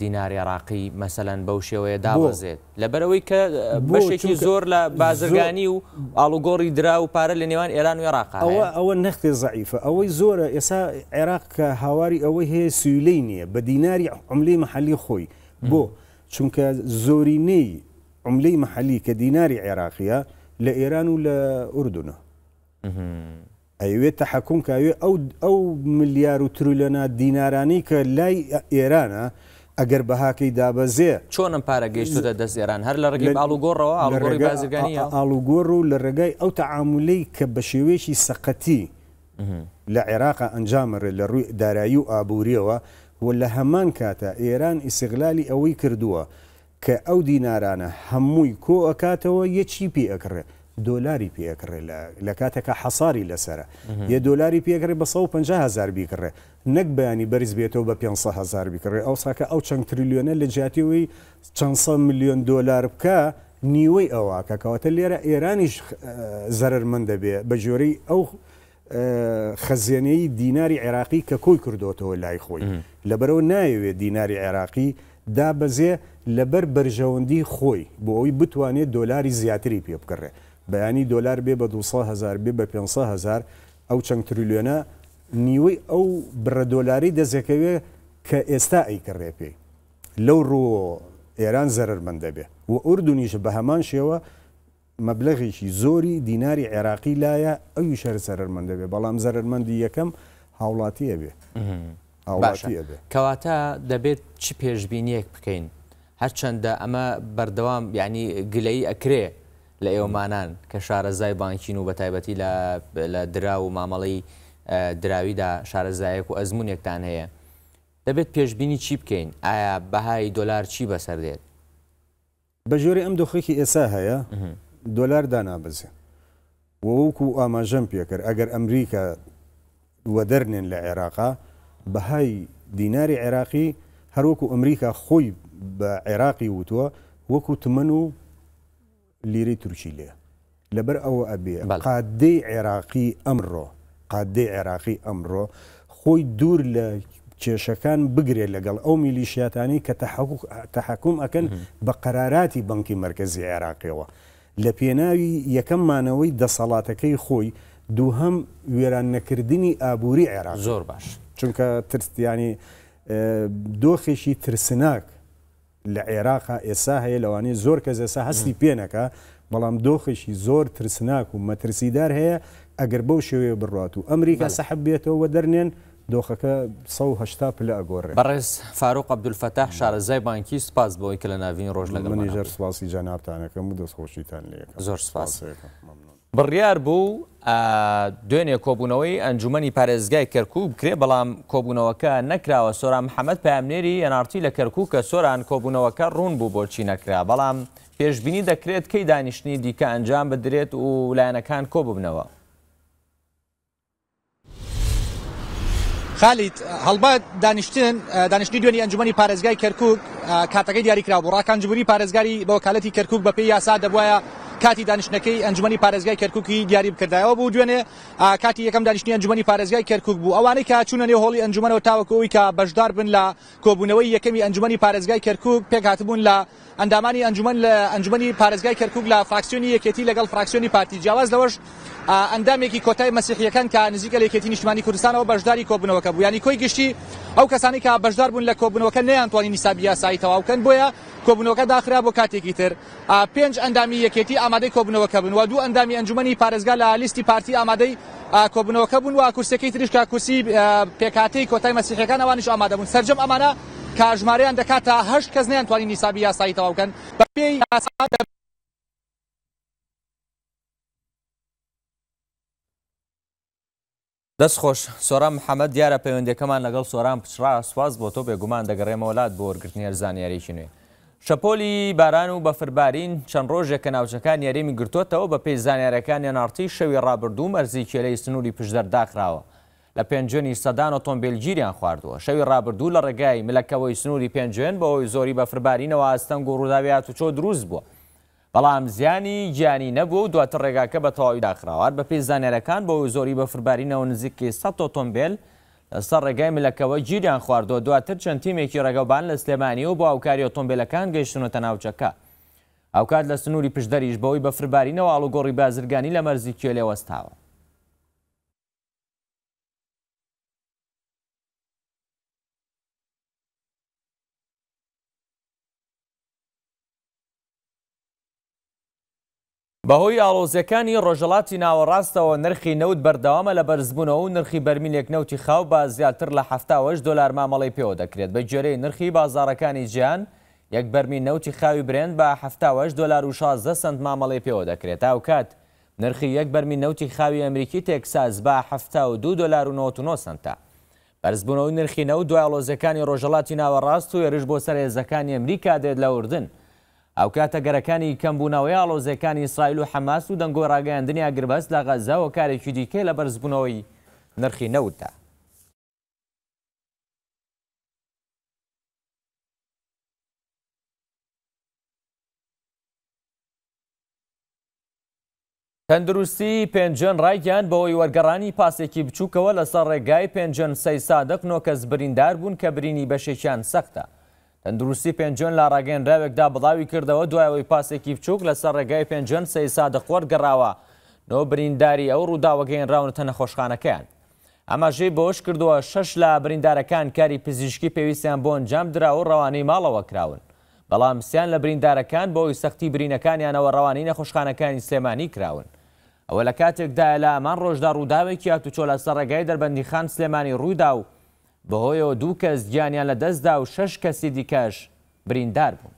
دیناری عراقی مەسەەن بەو شێوەیە دابزێت لەبەرەوەی کە بەشێکی زۆر لە بازرگانی و ئالوگۆڕی درا و پارە لە نێوان ئێران و عێراق ئەوە ئەوە نەختی زعیفە ئەوەی زۆرە ئێسا عێراق کە هاواری ئەوەی هەیە سوولەی نییە بە دیناری عملی محلی خۆی بۆ چونکە زۆرینەی عملی محلی کە دیناری عێراقیە لە ئێران و لە ئوردونە ئەوێت تەحکوم کاوێ ئەو ملیار و ترولەنا دینارانی کە لای ئێرانە ئەگەر بەهاکەی دابەزێ چۆنم پارەگەیشتە دەستێران هەر لە ڕگەی ئالوگۆڕەوە ئالوگۆڕ و لە ڕێگای ئەو تەعااملەی کە بە شێوێکی سەقەتی لە عێراقا ئەنجامڕێ لە ڕووی دارایی و ئابوووریەوە و لە هەمان کاتە ئێران ئیسیغلالی ئەوەی کردووە کە ئەو دینارانە هەمووی کۆ ئەکاتەوە یەکی پێ ئەکڕێت دۆلاری پێکڕێ لە کاتێکە حەساری لەسرە یە دۆلاری پێکڕێ بە 150هزار بیکڕێ نەک بەیانی بەریز بێتەوە بە 500هزار بیکڕێ ئەو ساکە ئەو چەند تریلیۆنە لە جاتیەوەی چەندسە میلیۆن دلار بکە نیوەی ئەوە کەکەواتە لێرە ئێرانیش زەرمن دەبێ بە جۆرەی ئەو خەزیێنەی دیناری عێراقی کە کۆی کردوتەوە لای خۆی لەبەرەوە نایەوێت دیناری عێراقی دابەزێ لەبەر بەرژەوەندی خۆی بۆ ئەوی بتوانێت دۆلاری زیاتری پێ بکڕێ بەیانی دلار بێ بە 200هزار بێ بە 500هزار ئەو چەند تریلیۆنە نیوەی ئەو بڕە دۆلاری دەزەکەوێ کە ئێستا ئەیکەڕێ پێی لەو ڕۆ ئێران زەرمەندە بێ و ئوردونیش بە هەمان شێوە مەبلغێکی زۆری دیناری عێراقی لایە ئەو شەر سەرمەندە بێ بەڵام زەرمەندی یەکەم هاوڵاتیە بێ کەواتە دەبێت چی پێشببینیەک بکەین هەرچەندە ئەمە بەردەوام ینی گلەی ئەکرێ لە ئێوەمانان کە شارەزای بانکین و بە تایبەتی لە درا و مامەڵی دراویدا شارەزایەک و ئەزمونێکتان هەیە دەبێت پێشببینی چی بکەین ئایا بەهای دلار چی بەسەر دێت بە ژۆری ئەم دۆخێکی ئێسا هەیە دلار دانابزێ وەوەکو ئاماژەم پێکرد ئەگەر ئەمریکا وە دەرنێن لە عێراقا بەهای دیناری عێراقی هەروەکو ئەمریکا خۆی بە عێراقی وتووە وەکو تمن و لیرەی تورکی لێ لەبەر ئەوە ئەبێ قادەی عێراقی ئەمڕۆ قادەی عێراقی ئەمڕۆ خۆی دوور لە کێشەکان بگرێت لەگەڵ ئەو میلیشیاتانی کە تحکوم ئەکەن بە قەراراتی بنکی مرکزی عێراقیەوە لە پێناوی یەکەممانەوەی دەسەڵاتەکەی خۆی دووهم وێران نەکردنی ئابووری عێراق زۆر باش چونکە ترسیانی دۆخێکی ترسناک لە عێراقا ئێسا هەیە لەوانەیە زۆر کەس ئێسا هەستی پێنەکە بەڵام دۆخشی زۆر ترسناک و مەترسیدار هەیە ئەگەر بەو شێوەیە بڕات و ئەمریکا سەحب بێتەوە دەرنێن دۆخەکە 1970 پلە ئەگۆڕێ بەڕێز فاروق عبدولفتح شارەزای بانکی سپاس بۆی کە لە ناوین ڕۆژ لەگە منیژەر سواسی جانابتانەکەم و دەستخۆشیتان لێ زۆر سپاس بڕیار بوو دوێنێ کۆبوونەوەی ئەنجومی پارێزگای کەرکوب بکرێ بەڵام کۆبوونەوەکە نەکراوە سۆران محەممەد پامنێری ئەنارتی لە کەرکوو کە سۆران کۆبوونەوەکە ڕوون بوو بۆچی نەکرا بەڵام پێشببینی دەکرێت کەی دانیشتنی دیکە ئەنجام بدرێت و لایەنەکان کۆببنەوە. خالیت هەڵبات دانیشتن دانیشتنی دوێنی ئەنجومی پارێزگای کەرکک کاتەکەی دیاریکرا بوو ڕاکان جبوری پارێزگاری بۆ کالەتی کەرکک بە پێی یاسا دەبواە کاتی دانیشتەکەی ئەنجمەی پارێزگای کەرککی دیاری بکردایەوە بوو دوێنێ کاتی یەکەم دانیشتنی ئەنجمەی پارێزگای کەرکک بوو ئەوانەی کە چوونە نێ هۆڵی ئەنجمەەوە تاوەکەوەی کە بەشدار بن لە کۆبوونەوەی یەکەمی ئەنجمەی پارێزگای کەرکک پێک هاتبوون لە ئەندامانی ئەنجمن لە ئەنجمەی پارێزگای کەرکک لە فراکسیۆنی یەکێتی لەگەڵ فراکسیۆنی پارتی جیاواز لەوەش ئەندامێکی کۆتای مەسیحیەکان کە نزیکە لەکێتی نیشتمانی کوردستانەوە بەشداری کۆبنەوەکە بوو ینی کۆی گشتی ئەو کەسانی کە بەشدار بوون لە کۆبنەوەکە نەیانتوانانی نیسابی یاسایی تەواوکەن بۆیە کۆبنەوەکە داخرا بۆ کاتێکی تر پێنج ئەندامی یەکێتی ئامادەی کۆبنەوەکە بن و دوو ئەندامی ئەنجومی پارێزگا لە لیستی پارتی ئامادەی کۆبنەوەکە بوون و کورسەکەی تریشکا کورسی پێکاتی کۆتای مەسیحەکان ئەوانش ئامادەبوون سرجم ئەمانە کاژماریان دەکات تا هەشت کەس نیان توانی نیسابی یاسایی تەواوکەن بە پێی دەستخۆش سۆران محەممەد دیارە پەیوەندەکەمان لەگەڵ سۆران پچرا سواز بۆ تۆ بێگومان دەگەڕێمە وڵات بۆ وەرگرتنی ئەرزانیارێکی نوێ. شەپۆلی باران و بەفربارین چەند ڕۆژێکە ناوچەکان یاریمی گرتوتەوە بە پێی زانیارەکانی نارتی شەوی ڕابردوو مەرزی کێلەی سنووری پشدەرداخراوە. لە پێنجێنی سەدان ئۆتۆمبیل گیریان خواردووە شەوی ڕابردوو لە ڕێگای ملەکەەوەی سنووری پێنجێن بەەوەی زۆری بەفربارینەوە ئاستەنگ و ڕووداویات و چۆ دروست بووە. بەڵام زیانی گیانی نەبوو و دواتر ڕێگاکە بە تەواوی داخراوات بە پێی زانێرەکان بۆ زۆری بە فربارینەوە نزیکی 100 ئۆتۆمبیل سەر ڕێگای ملەکەوە گیریان خواردەوە دواتر چەند تیمێکی ڕێگەبان لە سلێمانی و بۆ ئاوکاری ئۆتۆمبیلەکان گەیشتونەتە ناوچەکە. ئەوکات لە سنووری پشدەریش بەوەی بە فربارینەوە ئاڵوگۆڕی بازرگانی لە مەرزی کێلێوەستاوە. بەهۆی ئاڵۆزیەکانی ڕۆژەڵاتی ناوەڕاستەوە نرخی نەوت بەردەوامە لە بەرزبوونەوە و نرخی بەرمینێک نەوتی خاو با زیاتر لە هەفتاوەش دلار مامەڵی پێوە دەکرێت بە جێرەی نرخی بازارەکانی گیان یەک بەرمی نەوتی خاوی برند بە هەفتاوەش دلار و 16 سند مامەڵی پێوە دەکرێت تاوکات نرخی یەک بەرمی نەوتی خاوی ئەمریکی تێکساز بە هەفتا دو دلار و 99 سنتە بەرزبوونەوەی نرخی نەوت دوای ئاڵۆزیەکانی ڕۆژەڵاتی ناوەڕاست و ێرش بۆ سەر هێزەکانی ئەمریکا دێت لە وردن. ئەو کاتە گەرەکانی کەمبوونەوەی ئاڵۆزەکانی ئیسرائیل و حەماس و دەنگۆ ڕاگەاندنیا گربەست لە غەزاوە کارێکی دیکەی لە بەرزبوونەوەی نرخی نەوتە. تەندروستی پێنجەن ڕایگەیان بەوەی وەرگەڕانی پاسێکی بچووکەوە لەسەر ڕێگای پێنجەن سەی سادق نۆکەس بریندار بوون کە برینی بەشێکیان سەختە. ئەندروسی پێنجۆن لا ڕاگەنراوێکدا بڵاوی کردەوە دوایەوەی پاسێکی بچووک لەسەر ڕێگای پێنجۆن سەیسادە قۆر گەڕاوە نۆ برینداری ئەو ڕووداوەگەینراونتە نەخۆشخانەکەیان. ئەماژەی بۆش کردووە شەش لە بریندارەکان کاری پزیشکی پێویستیان بۆ ئەنجام درا و ڕەوانەی ماڵەوە کراون. بەڵام سیان لە بریندارەکان بۆی سەختی برینەکانیانەوە ڕەوانی نەخۆشخانەکانی سلێمانی کراون. ئەوە لە کاتێکدایە لە ئەمان ڕۆژدا ڕووداوێکی هاتوچۆ لە سەرڕێگای دەربەندی خان سلێمانی ڕوویدا و بەهۆیەوە دوو کەس گیانیان لە دەستدا و شەش کەسی دیکەش بریندار بوون.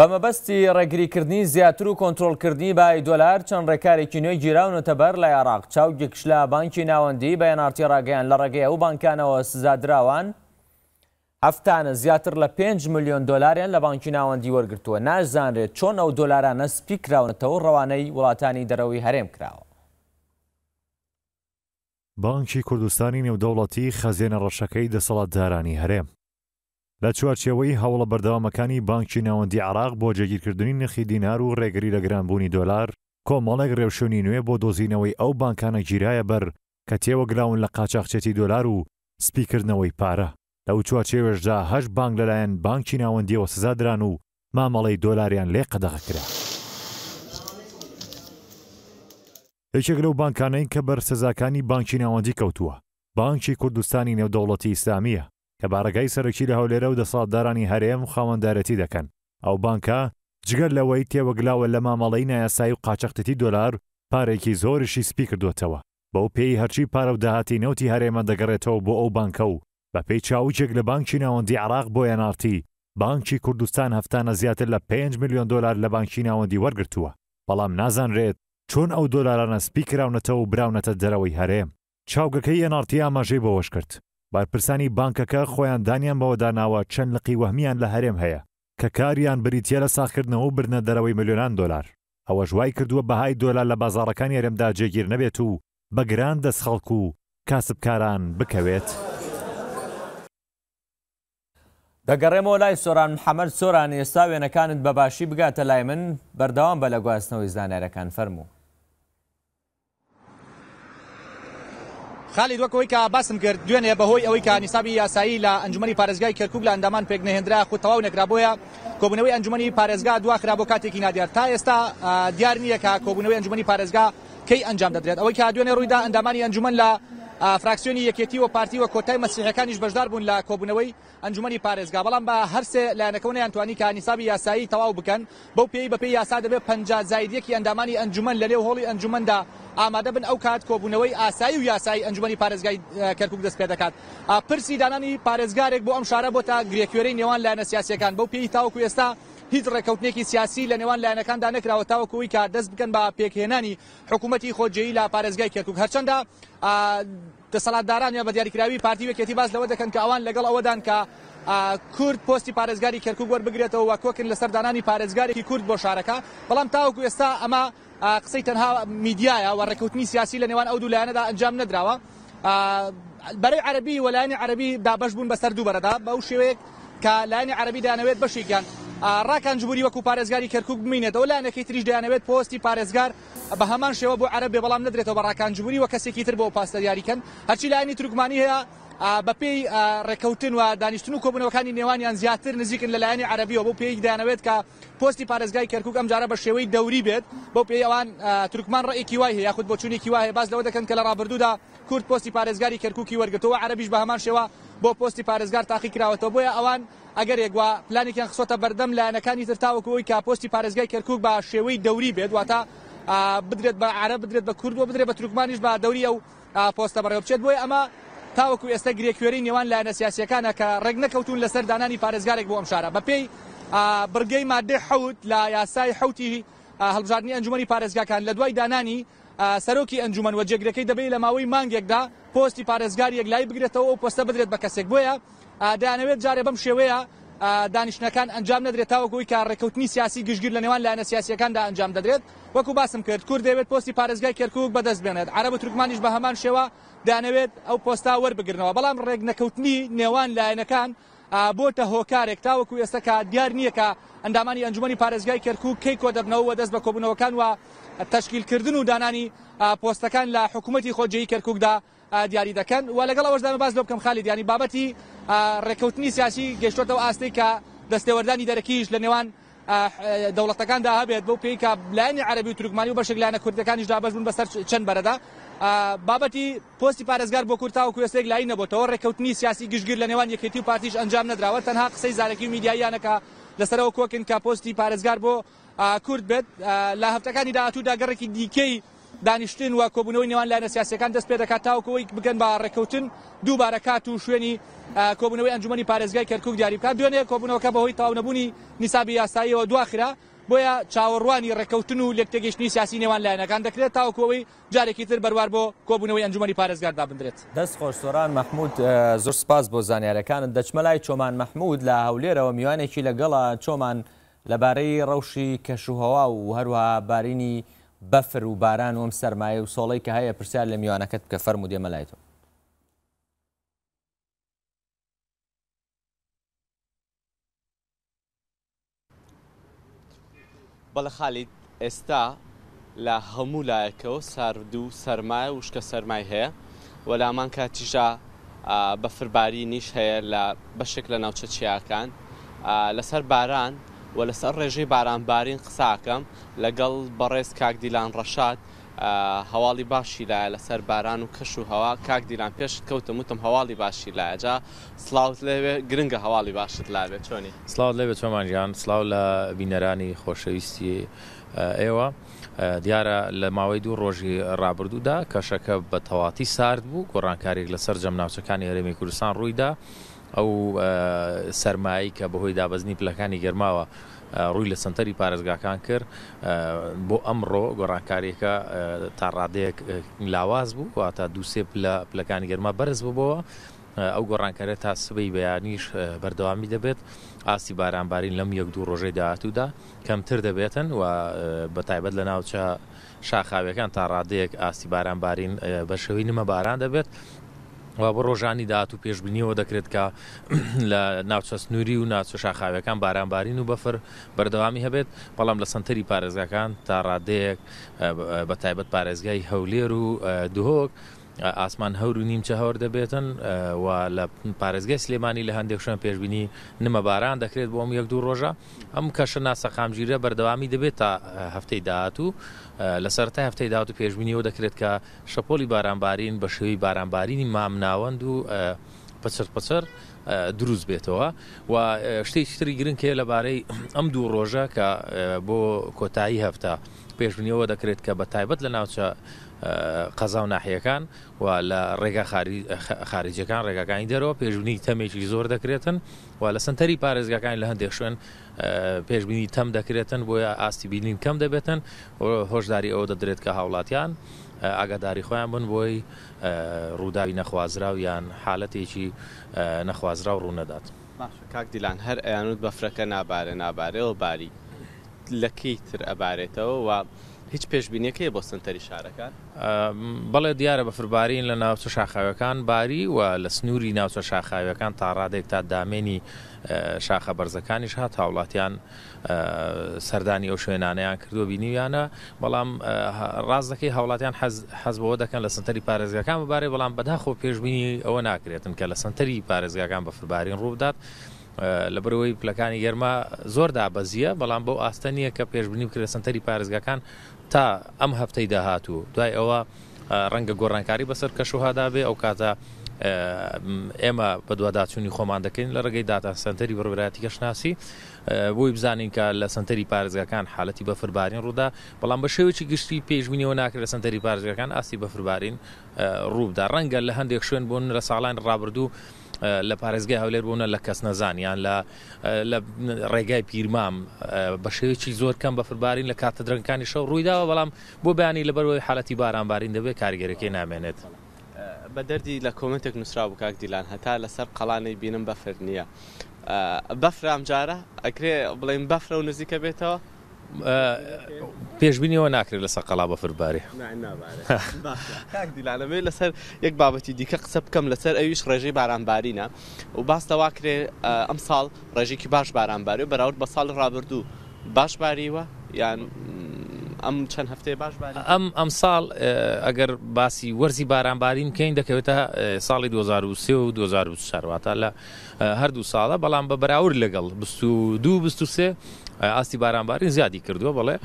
بەمەبەستی ڕێگریکردنی زیاتر و کۆنتترۆلکردنی بای دۆلار چەند ڕێکارێکی نوێی گیراونەتە بەر لە عێراق چاو گەکشلا بانکی ناوەندی بە یەنارتی ڕاگەیان لە ڕێگەی ئەو بانکانەوە سزادراوان ئەفتانە زیاتر لە 5 میلیۆن دلاریان لە بانکی ناوەندی وەرگتووە نازانرێت چۆن ئەو دلارانە سپیکراونەتەوە ڕەوانەی وڵاتانی دەرەوەی هەرێم کراوە. بانکی کوردستانی نێودەوڵەتی خەزیێنە ڕەشەکەی دەسەڵاتدارانی هەرێم. لە چوارچەوەی هەوڵە بەردەوامەکانی بانکی ناوەندی عراق بۆ جێگیرکردنی نرخی دینار و ڕێگری لە گرانبوونی دۆلار کۆمەڵێک ڕێوشونی نوێ بۆ دۆزینەوەی ئەو بانکانە گیرایە بەر کە تێوەگراون لە قاچاقچێتی دۆلار و سپیکردنەوەی پارە. لەو چوە چێوێژدا هەش بانگ لەلایەن بانکی ناوەندیەوە سزادران و مامەڵی دۆلاریان لێ قەدەغەکرا. یەکێک لەو بانکانەی کە بەر سزاکانی بانکی ناوەندی کەوتووە بانکی کوردستانی نێودەوڵەتی ئیسلامیە کە بارەگای سەرەکی لە هەولێرە و دەسەڵاتدارانی هەرێم خاوەنددارەتی دەکەن ئەو بانکە جگەر لەوەی تێوەگلاوە لە مامەڵی نایاسایی و قاچەختەتی دۆلار پارێکی زۆرشی سپی کردوێتەوە بەو پێی هەرچی پارە و داهاتی نەوتی هەرێمە دەگەڕێتەوە بۆ ئەو بانکە و بە پێی چاوچێک لە بانکی ناوەندی عراق بۆ یانارتی بانکی کوردستان هەفتانە زیاتر لە 5 میلیۆن دلار لە بانکی ناوەندی وەرگتووە بەڵام نازانرێت چۆن ئەو دۆلارانە سپیکراونەتەوە و براونەتە دەرەوەی هەرێم چاوگەکەی یەنارتی ئاماژەی بەوەش کرد بارپرسانی بانکەکە خۆیان دانیان بەوەداناوە چەند لقی وەهمیان لە هەرێم هەیە کە کاریان بریتە لە ساخکردنەوە و برنە دەرەوەی میلیۆنان دلار ئەوە ژوای کردووە بەهای دۆلار لە بازارەکانی هەرێمدا جێگیر نەبێت و بە گران دەستخەڵکو و کاسبکاران بکەوێت. دەگەڕێمەوە لای سۆران محەممەد سۆران ئێستا وێنەکانت بەباشی بگاتە لای من بەردەوام بە لە گواستنەوەی زانارەکان فەرموو. خالی دوکەوەی کە باسم کرد دوێنێ بەهۆی ئەوەی کە نیسابی یاسایی لە ئەنجومی پارێزگای کەرکوب لە ئەندامان پێک نەهێنرا خو تەواو نەکرابۆیە کۆبنەوەی ئەنجومی پارێزگا دوا خراپۆ کاتێکی نادیار تا ئێستا دیار نییە کە کۆبنەوەی ئەنجومی پارێزگا کەی ئەنجام دەدرێت ئەوەی کە دوێنێ ڕوویدا ئەندامانی ئەنجومەن لە فراکسیۆنی یەکێتی و پارتی و کۆتای مەسیحەکانیش بەشدار بوون لە کۆبوونەوەی ئەنجومی پارێزگا بەڵام بە هەرسێ لایەنەکەون یانتوانی کە نیسابی یاسایی تەواو بکەن بەو پێی بەپی یاسا دەبێت پ زایدەکی ئەندامانی ئەنجومەن لە لێو هۆڵی ئەنجومەندا ئامادە بن ئەو کات کۆبوونەوەی ئاسایی و یاسایی ئەنجومی پارێزگای کەرکک دەست پێ دەکات پرسی دانانی پارێزگارێک بۆ ئەم شارە بۆ تا گرێکوێرەی نێوان لایەنە سیاسەکان بەو پێی تاوەکو ئێستا هیچ ڕێککەوتنێکی سیاسی لە نێوان لایەنەکاندا نکراوە تاوەکوی کە دەست بکەن بە پێکهێنانی حکوومەتتی خۆجێی لا پارێزگای کەرکک هەرچەندە دەسەڵاتداران یا بە دیاریکراوی پارتی وەکێتی باز لەوە دەکەن کە ئەوان لەگەڵ ئەوەدان کە کورد پستی پارێزگاری کەرکک وەربگرێتەوە و کۆکن لە سەردانانی پارێزگارێکی کورد بۆ شارەکە بەڵام تاوەکو ئێستا ئەمە قسەی تەنها میدیایە و ڕێککەوتنی سیاسی لە نێوان ئەو دوو لایەنەدا ئەنجام نەدراوە بەرەی عربی وەلایانی عربی دابش بوون بەسەر دوو بەرەدا بەو شێوەیەک کە لانی عربی دانەوێت بەشێکیان ڕاکانجبووری وەکو پارێزگاری کەرکک بمینێتەوە لاەکەی تریش دەیانەوێت پۆستی پارێزگار بە هەمان شێوە بۆ عرب بێ بەڵام نەدرێتەوە بە ڕاکانجبووری و کەسێکی تر بۆ پاستەریاریکەن هەرچی لاینی ترکمانی هەیە بە پێی ڕێکەوتن و دانیشتن و کۆبنەوەکانی نێوانیان زیاتر نزیکن لەلایەنی عربیەوە بۆ پێی دەیانەوێت کە پستی پارێزگای کەرکک ئەمجارە بە شێوەی دەوری بێت بۆ پێی ئەوان ترکمان ڕێکی وای هەیە یاخود بۆ چونێکی وایە باز لەوە دەکەن کە لە ڕابردوودا کورد پستی پارێزگاری کەرککی وەرگتەوە عربیش بە هەمان شێوە بۆ پۆستی پارێزگار تاقی کراوەتەوە بۆیە ئەوان ئەگەر ێگووا پلانێکیان خسۆتە بەردەم لایەنەکانی ترتاوەکەەوەی کا پۆستی پارێزگای کەرکک بە شێوەی دەوری بێت واتە بدرێت بە عرە بدرێت بە کوردوە بدرێت بە ترکمانیش بە دەوری ئەو پۆستە بەڕێوە بچێت بۆی ئەمە تاوەکو ئێستا گرێکوێری نێوان لایەنە سیاسەکانە کە ڕێک نەکەوتون لەسەر دانانی پارێزگارێک بۆ ئەم شارە بەپێی برگەی مادەی حوت لە یاسای حوتی هەڵبژاردننی ئەنجومی پارێزگاکان لە دوای دانانی سەرۆکی ئەنجومەن وە جێگرەکەی دەبێت لە ماوەی مانگێکدا پۆستی پارێزگاریەک لای بگرێتەوە و پۆستە بدرێت بە کەسێک بۆیە دەیانەوێت جارێ بەم شێوەیە دانیشتەکان ئەنجام نەدرێتەوە گوی کارڕێککەوتنی سیاسی گشتگیر لە نێوان لایەنە سیاسەکاندا ئەنجام دەدرێت وەکو باسم کرد کورد دەوێت پستی پارێزگای کەرکک بەدەست بێنێت عرب ترکمانیش بە هەمان شێوە دانەوێت ئەو پۆستا وەربگرنەوە بەڵام ڕێک نەکەوتنی نێوان لایەنەکان بۆتە هۆکارێک تاوەکو ئێستەکە دیار نییە کە ئەندامانی ئەنجومی پارێزگای کەرکک کەی کۆ دەبنەوە دەست بە کۆبنەوەکان و تشکیلکردن و دانانی پۆستەکان لە حکوومەتتی خۆجێی کەرککدا دیاری دەکەن و لەگەڵ ئەوەشدا باز بکەم خالی دیانی بابەتی ڕێکەوتنی سیاسی گەشتۆتەوە ئاستی کە دەستێوەردانی دەرەکیش لە نێوان دەوڵەتەکاندا هەبێت بەو پێی کە لایانی عربی و ترکمانی و بەشێک لایەنە کوردەکانیشدا بەشبوون بەسەر چەند بەرەدا بابەتی پۆستی پارێزگار بۆ کورتا و کوێستێک لای نەبووتەوە ڕێکەوتنی سیاسی گشتگیر لە نێوان یەکێتی و پارتیش ئەنجام نەدراوە تەنها قسەی زارەکی و میدیایانەکە لەسەرەوە کۆکن کە پۆستی پارێزگار بۆ کورد بێت لە هەفتەکانی داهاتوودا گەڕێکی دیکەی دانیشتن و کۆبوونەوەی نێوان لایەنە سیاسەکان دەست پێ دەکات تاوکەوەی بگەن بە ڕێکەوتن دووبارە کات و شوێنی کۆبوونەوەی ئەنجومی پارێزگای کەرکک دیاری بکات دوێنێ کۆبوونەوەکە بەهۆی تاونەبوونی نیسابی یاساییەوە دواخرا بۆیە چاوەڕوانی ڕێکەوتن و لێکتەگەشتنی سیاسی نێوان لایەنەکان دەکرێت تاوکەوەی جارێکی تر بەروار بۆ کۆبوونەوەی ئەنجومی پارێزگاردا بندرێت دەست خۆشسۆران مححمود زۆر سپاس بۆ زانیارەکانت دەچمەلای چۆمان مححمود لە هەولێرەوە میوانێکی لەگەڵا چۆمان لەبارەی ڕەوشی کەشوهوا و هەروە بارینی بەفر و باران وم سەرمایە و سۆڵی کە هەیە پرسیار لە میوانەکەت کە فەرمو دێمەلایەوە بەڵە خالیت ئێستا لە هەموو لایەکەەوە سارد و سەرمایە وشکە سەرمای هەیە وەلامان کاتیژا بەفرباری نیش هەیە لە بەشێک لە ناوچە چیاکان لەسەر باران و لەسەر ڕێژەی بارانبارین قساکەم لەگەڵ بەڕێز کاکدیلان ڕەشاد هەواڵی باشی لایە لەسەر باران و کەش و هەوا کاک دیلان پێش کەوتم وتم هەواڵی باشی لایەجا سلااوت لەوێ گرنگە هەواڵی باشت لابێت چۆنی سلااو لەوێت چۆمانیان سلااو لە بینەرانی خۆشەویستی ئێوە دیارە لە ماوەی دوو ڕۆژی ڕابردوودا کەشەکە بە تەواتی سارد بوو گۆڕانکارێک لەسەر جەمناوچەکانی هەرێمی کوردستان ڕوویدا. ئەو سەرمایی کە بەهۆی دابەزنی پلەکانی گەرماوە ڕووی لە سنتەری پارێزگاکان کرد بۆ ئەمڕۆ گۆڕانکاریەکە تا ڕادەیەک لاواز بوو و تا دووسێ لە پلەکانی گەرما بەرز ببەوە ئەو گۆڕانکارە تا سبەی بەیانیش بەردەوامی دەبێت ئاسی بارانبارین لەم یەک دوو ڕۆژەی داهاتوودا کەمتر دەبێتن و بەتایبەت لە ناوچە شاخاویەکان تا ڕادەیەک ئاسی بارانبارین بە شەوی نمە باران دەبێت وا بە ڕۆژانی داات و پێشببینیەوە دەکرێت کە لە ناوچە سنووری و ناوچە شاخاوەکان بارانبارین و بەفر بەردەوامی هەبێت بەڵام لە سنتەری پارێزگاکان تا ڕادەیەک بە تایبەت پارێزگای هەولێر و دهۆک ئاسمان هەور و نیمچە هەور دەبێتن و لە پارێزگای سلێمانی لە هەندێک شوێن پێشببینی نمە باران دەکرێت بۆ ئەم یەک دوو ڕۆژە ئەم کەشە ناسەقامگیرە بەردەوامی دەبێت تا هەفتەی داهاتوو لە سەرتا هەفتەی داات و پێشببینیەوە دەکرێت کە شەپۆلی بارانبارین بە شێوی بارانبارینی مامناوەند و پچر پچر دروست بێتەوە و شتێکتری گرنگکێ لەبارەی ئەم دوو ڕۆژە کە بۆ کۆتایی هەفتە پێشبنیەوە دەکرێت کە بە تایبەت لە ناوچە قەزا و ناحیەکان و لە ڕێگا خارجەکان ڕێگاکانی دەرەوە پێشببینی تەمێکی زۆر دەکرێتن و لە سنتەری پارێزگاکانی لە هەندێک شوێن پێشببینی تەم دەکرێتن بۆیە ئاستی بینین کەم دەبێتن هۆشداری ئەوە دەدرێت کە هاوڵاتیان ئاگاداری خۆیان بن بۆی ڕووداوی نەخوازرا و یان حالەتێکی نەخوازرا و ڕوونەدات کاک دیلان هەر ئەیانوت بەفرەکە نابارە نابارەوە باری لەکەی تر ئەبارێتەوە و هیچ پێشببینەکەی بۆ سنتەری شارەکان بەڵێ دیارە بە فربارین لە ناوچە شاخاوەکان باری و لە سنووری ناوچە شاخاوەکان تا ڕادێک تا دامێنی شاخە بەرزەکانیش هات هاوڵاتیان سەردانی ئەو شوێنانەیان کردو بینیویانە بەڵام ڕازەکەی هاوڵاتیان حەزبەوە دەکەن لە سنتەری پارێزگەکان ببارێ بەڵام بەداخۆ پێشببینی ئەوە ناکرێتن کە لە سنتەری پارێزگاکان بە فربارین ڕوودات. لە برەوەی پلەکانی گەرما زۆردا بەزیە بەڵام بەو ئاستە نییە کە پێشببینی بکرێت سنتەری پارێزگاکان تا ئەم هەفتەی داهاتوو دوای ئەوە ڕەنگە گۆڕانکاری بەسەر کەشوهادا بێ ئەو کاتە ئێمە بە دوواداچوونی خۆمان دەکەین لە ڕێگەی داتا سنتەری بڕبراتی گەشناسی بۆی بزانین کە لە سنتەری پارێزگەکان حالەتی بەفربارین ڕوودا بەڵام بە شێوکی گشتی پێشبینیەوە ناکرد لە سنتەری پارێزگەکان ئاسی بەفربارین ڕوودا ڕەنگە لە هەندێک شوێن بوون لە ساڵان ڕابردوو لە پارێزگای هەولێر بوونە لە کەس نەزانیان لە ڕێگای پیرمام بە شێوێکی زۆر کەم بەفربارین لە کاتە درنگکانی شەو ڕوویداوە بەڵام بۆ بەیانی لەبەرەوەی حالەتی بارانبارین دەبێت کارگەرەکەی نامێنێت. بە دەردی لە کۆمنتێک نووسرا بوو کاک دیلان هەتا لەسەر قەڵانەی بینم بەفر نییە. بەفرامجارە ئەکرێ بڵێن بەفرە و نزیکە بێتەوە پێشبینیەوە ناکرێت لە سەقەڵا بە فربارێ دیلانەوێ لەسەر یەک بابەتی دیکە قسە بکەم لەسەر ئەویش ڕێژەی بارانبارینە و باستەوا کرێ ئەم ساڵ ڕێژێکی باش بارانباری و بەراورد بە ساڵ ڕابردوو باش باریوە یان ئەم چەند هەفتەیە باش ئەم ئەم ساڵ ئەگەر باسی وەرزی بارانبارین کەین دەکەوێتە ساڵی 2023 و 2024 واتە لە هەردوو ساڵە بەڵام بە بەراورد لەگەڵ 22 23 ئاستی بارانباری زیادی کردووە بەڵێ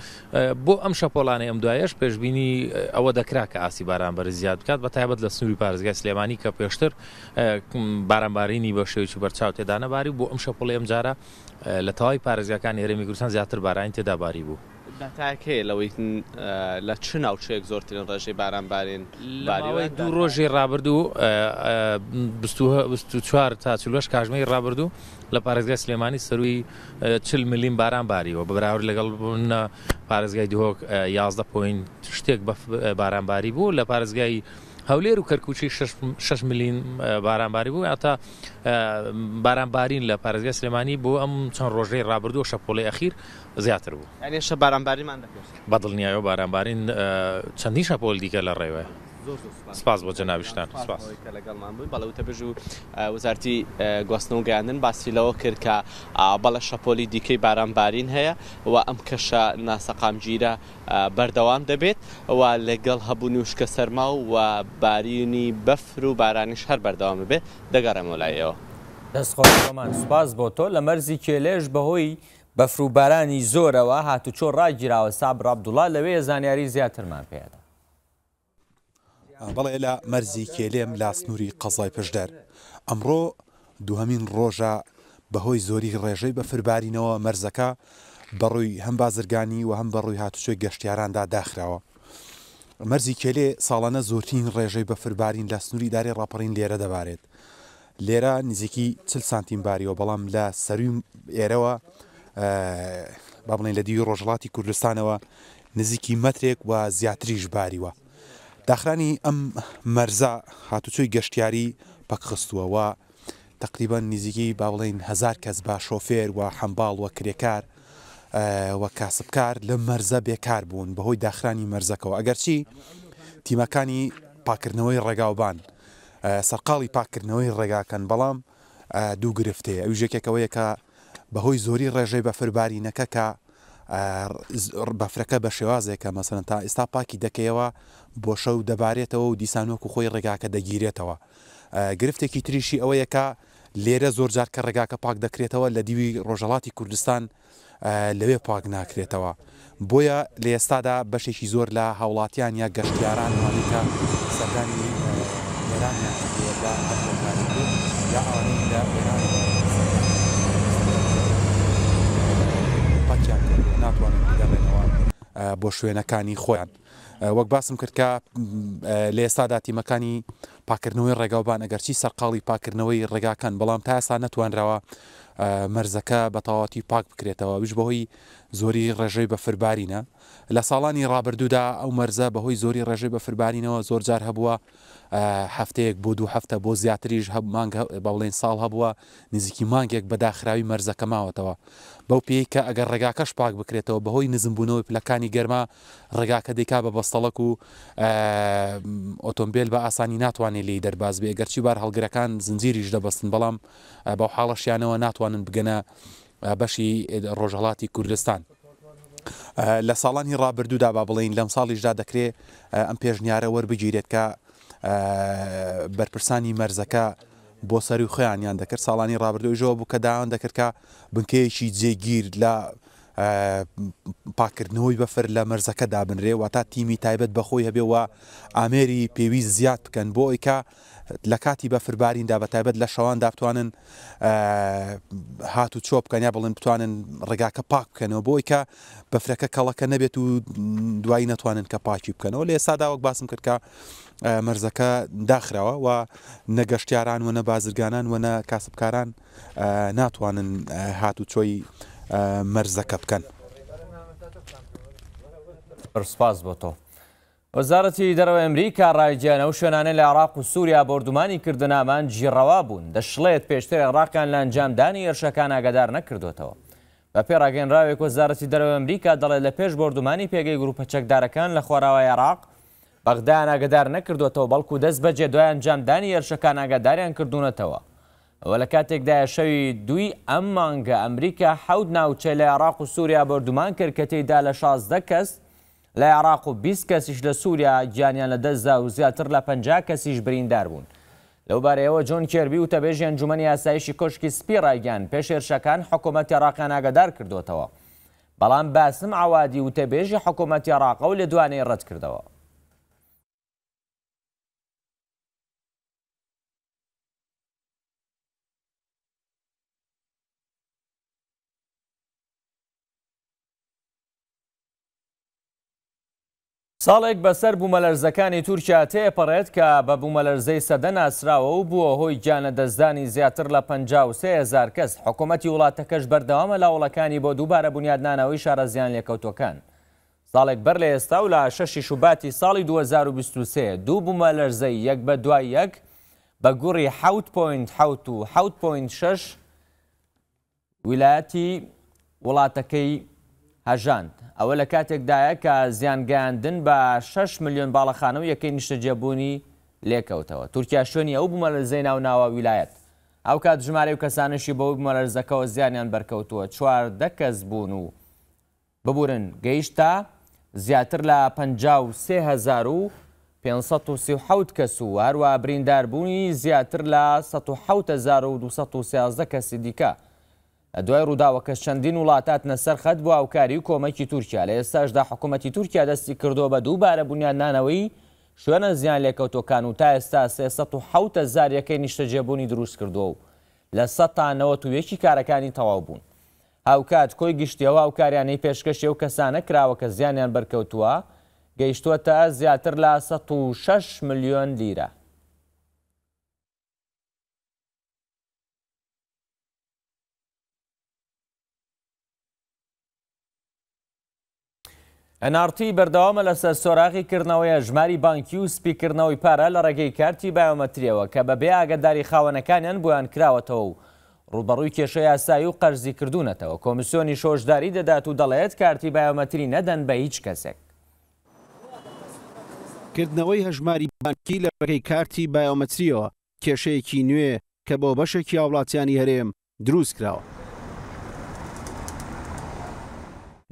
بۆ ئەم شەپۆڵانەی ئەم دوایەش پێشببینی ئەوە دەکرا کە ئاسی بارانبەر زیاد بکات بە تایبەت لە سنووری پارزگای سلێمانی کە پێشتر بارانبارینی بە شێوکی بەرچاو تێدانەباری بۆ ئەم شەپۆڵی ئەم جارە لە تەواوی پارێزیەکان هێرمی کوردستان زیاتر بارانی تێداباری بوو. دەتاکەیە لەوەی لە چ ناوچەیەک زۆرترین ڕێژەی بارانبارێن دوو ڕۆژی ڕابردوو چوار تا چلوش کاژمەی ڕابردوو لە پارێزگای سلێمانی سروی چل ملیم باران باریەوە بەراورد لەگەڵ بوون پارێزگای دهۆک یازدە پوین شتێک بارانباری بوو لە پارێزگای هەولێر و کەرکوچی 6 میلیین بارانباری بوو ئاتا بارانبارین لە پارێزگە سلێمانی بۆ ئەم چەند ڕۆژەی ڕابردو و شەپۆڵی ئەخیر زیاتر بوو شە بارانباریمان بەدڵنیایەوە بارانبارین چەندی شەپۆل دیکە لە ڕێوەیە سپاس بۆ جەناویشتان لەگەڵمان بووین بەڵەوتە بژ و وەزارتی گواستن و گەیاندن باسیلەوە کرد کە بەڵە شەپۆلی دیکەی بارانبارین هەیە و ئەم کەشە ناسەقامگیرە بەردەوام دەبێت و لەگەڵ هەبوونی وشکە سەرما و بارینی بەفر و بارانیش هەر بەردەوام بێ دەگەڕێمەلایەوە دەستخۆمان سوپاس بۆ تۆ لە مەرزی کێلێش بەهۆی بەفروبارانی زۆرەوە هاتوچۆ ڕاگیراوە ساب ڕابدوڵا لەوێ زانیاری زیاترمان پێدا. بەڵێ لە مەرزی کێلێم لا سنووری قەزای پشدەر ئەمڕۆ دوهەمین ڕۆژە بەهۆی زۆری ڕێژەی بە فربارینەوە مەرزەکە بەڕووی هەم بازرگانی و هەم بەڕووی هاتوچۆی گەشتیاراندا داخراوە مەرزی کێلێ ساڵانە زۆرترین ڕێژەی بە فربارین لە سنووری داری ڕاپەڕین لێرە دەبارێت لێرە نزیکی چل سانتیم باریەوە بەڵام لە سەروی ئێرەوە با بڵین لە دیوی ڕۆژڵاتی کوردستانەوە نزیکی مەترێک و زیاتریش باریوە داخرانی ئەم مەرزە هاتوچۆی گەشتیاری پەکخستووەوە تقریبا نزیکی با بڵین هزار کەس با شۆفێر و حەمباڵ وە کرێکار وە کاسبکار لە مەرزە بێکار بوون بەهۆی داخرانی مەرزەکەەوە ئەگەرچی تیمەکانی پاکردنەوەی ڕێگاوبان سەرقاڵی پاکردنەوەی ڕێگاکەن بەڵام دوو گرفتەیە ئەو ژێکێکەوەیەکە بەهۆی زۆری ڕێژەی بە فربارینەکە کە بەفرەکە بە شێوازێکە مەسەن تا ئێستا پاکی دەکەیەوە بۆ شەو دەبارێتەوە و دیسانۆک و خۆی ڕێگاکە دەگیرێتەوە گرفتێکی تریشی ئەوە یەکە لێرە زۆرجار کە ڕێگاکە پاک دەکرێتەوە لە دیوی ڕۆژەڵاتی کوردستان لەوێ پاک ناکرێتەوە بۆیە لە ئێستادا بەشێکی زۆر لە هاوڵاتیان یا گەشتیاران مالیکە سەردانی ئێرانیان یا ئاوانەی لە ئێرانی پاکیان ناتوانن بگەڕێنەوە بۆ شوێنەکانی خۆیان. وەک باسم کرد کە لە ئێستادا تیمەکانی پاکردنەوەی ڕێگاوبان ئەگەرچی سەرقاڵی پاکردنەوەی ڕێگاکەن بەڵام تا ئاسان نەتوانراوە مەرزەکە بەتەواتی پاک بکرێتەوە وش بەهۆی زۆری ڕێژەی بە فربارینە لە ساڵانی ڕابردوودا ئەو مەرزە بەهۆی زۆری ڕێژەی بە فربارینەوە زۆر جار هەبووە هەفتەیەک بۆ دوو هەفتە بۆ زیاتریش هەب مانگ بەڵێن ساڵ هەبووە نزیکی مانگێک بەداخراوی مەرزەکە ماوەتەوە بەو پێی کە ئەگەر ڕێگاکەش پاک بکرێتەوە بەهۆی نزمبوونەوەی پلەکانی گەرما ڕێگاکە دیکا بە بەستەڵک و ئۆتۆمبیل بە ئاسانی ناتوانێت ناتوانێت لی دەرباز بێ گەرچی بار هەڵگرەکان زنجیریش دەبستن بەڵام بەو حاڵەشیانەوە ناتوانن بگەنە بەشی ڕۆژهڵاتی کوردستان. لە ساڵانی ڕابردوودا با بڵین لەم ساڵیشدا دەکرێت ئەم پێشنیارە وەربگیرێت کە بەرپرسانی مەرزەکە بۆ سەری خۆیانیان دەکرد ساڵانی ڕابردووی ژەوە بوو کە داوان دەکرد کە بنکەیەکی جێگیر لە پاکردنەوەی بەفر لە مەرزەکە دابنرێ و تا تیمی تایبەت بەخۆی هەبێەوە ئامێری پێویست زیاد بکەن بۆ ئەیکا لە کاتی بەفرباریندا بە تایبەت لە شەوان دابتوانن هات و چۆ بکەن یا بڵێن بتوانن ڕێگاکە پاک بکەنەوە بۆیکە بەفرەکە کەڵەکە نەبێت و دوایی ناتوانن کە پاکی بکەنەوە لە ئێستاداوەک باسم کردکە مەرزەکە داخراوە و نەگەشتیاران وەنە بازرگانان وەنە کاسبکاران ناتوانن هات و چۆی مەرزەکە بکەن. پرسپاس بۆ تۆ. وەزارەتی دەرەوە ئەمریکا ڕایجیانە و شوێنانە لە عراق و سووریا بردومانی کردنامان جیڕەوا بوون دەشڵێت پێشتر عراقان لە ئەنجامدانی ئێرشەکان ئاگادار نەکردوێتەوە. بە پێڕاگەنراوێک وەزارەتی دەرەوە ئەمریکا دەڵێت لە پێش بردومانی پێگەی گروپە چەکدارەکان لە خۆراوای عراق بەغدایان ئاگدار نەکردوێتەوە بەڵکو دەست بەجێ دوایان جامدانی ئێرشەکان ئاگاداریان کردوونەتەوە. ئەوە لە کاتێکدایە شەوی دوی ئەم مانگە ئەمریکا حەود ناوچە لە عراق و سووریا بردومان کرد کە تێدا لە شازدە کەس لە عراق و 20 کەسیش لە سووریا گیانیان لە دەستدا و زیاتر لە 50 کەسیش بریندار بوون. لەوبارەیەوە جۆن کێربی و تەبێژی ئەنجومی یاسایشی کۆشکی سپی ڕایگەان پێشێرشەکان حکوومەتی عراقیان ئاگدار کردوتەوە. بەڵام باسم ئاوادی و تەبێژی حکوومەتی عراقە و لە دوانەی ڕەت کردەوە. ساڵێک بەسەر بوومەلەرزەکانی تورکیا تێپەڕێت کە بە بوومەلەرزەی سەدە ناسراوە و بووە هۆی جانە دەستدانی زیاتر لە 5هزار کەس حکوومەتتی وڵاتەکەش بەردەوامە لاوڵەکانی بۆ دووبارە بنیادنانەوەی شارەزیان لێکەوتەکان. ساڵێک بەر لە ئێستا و لە شەشی شوباتی ساڵی 2023 دوو بوومەلەرزەی یەک بە دوای یەک بە گوڕی 6.6 و 6.6 ویلایەتی وڵاتەکەی هەژاند ئەوە لە کاتێکدایە کە زیانگەاندن بە 6 میلیۆن باڵەخانە و یەکەی نیشتەجیبوونی لێکەوتەوە تورکیا شوێنی ئەو بوومە لە زەی ناو ناوە ویلایەت ئەو کات ژمارە و کەسانشی بەو مەلەرزەکەەوە زیانیان بەرکەوتووە چوار دەکەس بوون و ببورن گەیشتا زیاتر لە 500 کەس و هەروە برینداربوونی زیاتر لە 1970 کەسی دیکە دوای ڕووداوەکە چەندین وڵاتات نەسەر خەت بۆ ئاوکاری و کۆمەکی تورکیا لە ئێستاشدا حکوومەتی تورکیا دەستی کردو بە دووبارە بنیان نانەوەی شوێنە زیان لێکەوتۆکان و تا ئێستا 1970 زاریەکەی نیشتەجێبوونی دروست کردووە و لە ١ەکی کارەکانی تەواو بوون. هاوکات کۆی گشتیەوە هاوکاریانەی پێشکەشی و کەسانە کراوە کە زیانیان بەرکەوتووە گەیشتووە تا زیاتر لە 106 میلیۆن لیرە. ئەنارتی بەردەوامە لەسەر سۆراغی کردنەوەیە ژماری بانکی و سپیکردنەوەی پارە لە ڕێگەی کارتی بایۆمەتریەوە کە بەبێ ئاگداری خاوەنەکانیان بۆیان کراوەتەوە و ڕوبەڕووی کێشە یاسایی و قەرزی کردوونەتەوە کۆمیسیۆنی شۆژداری دەدات و دەڵێت کارتی بایۆمەتری نەدەن بە هیچ کەسێک کردنەوەی هەژماری بانکی لە ڕێگەی کارتی بایۆمەتریەوە کێشەیەکی نوێ کە بۆ بەشێکی وڵاتیانی هەرێم دروست کراوە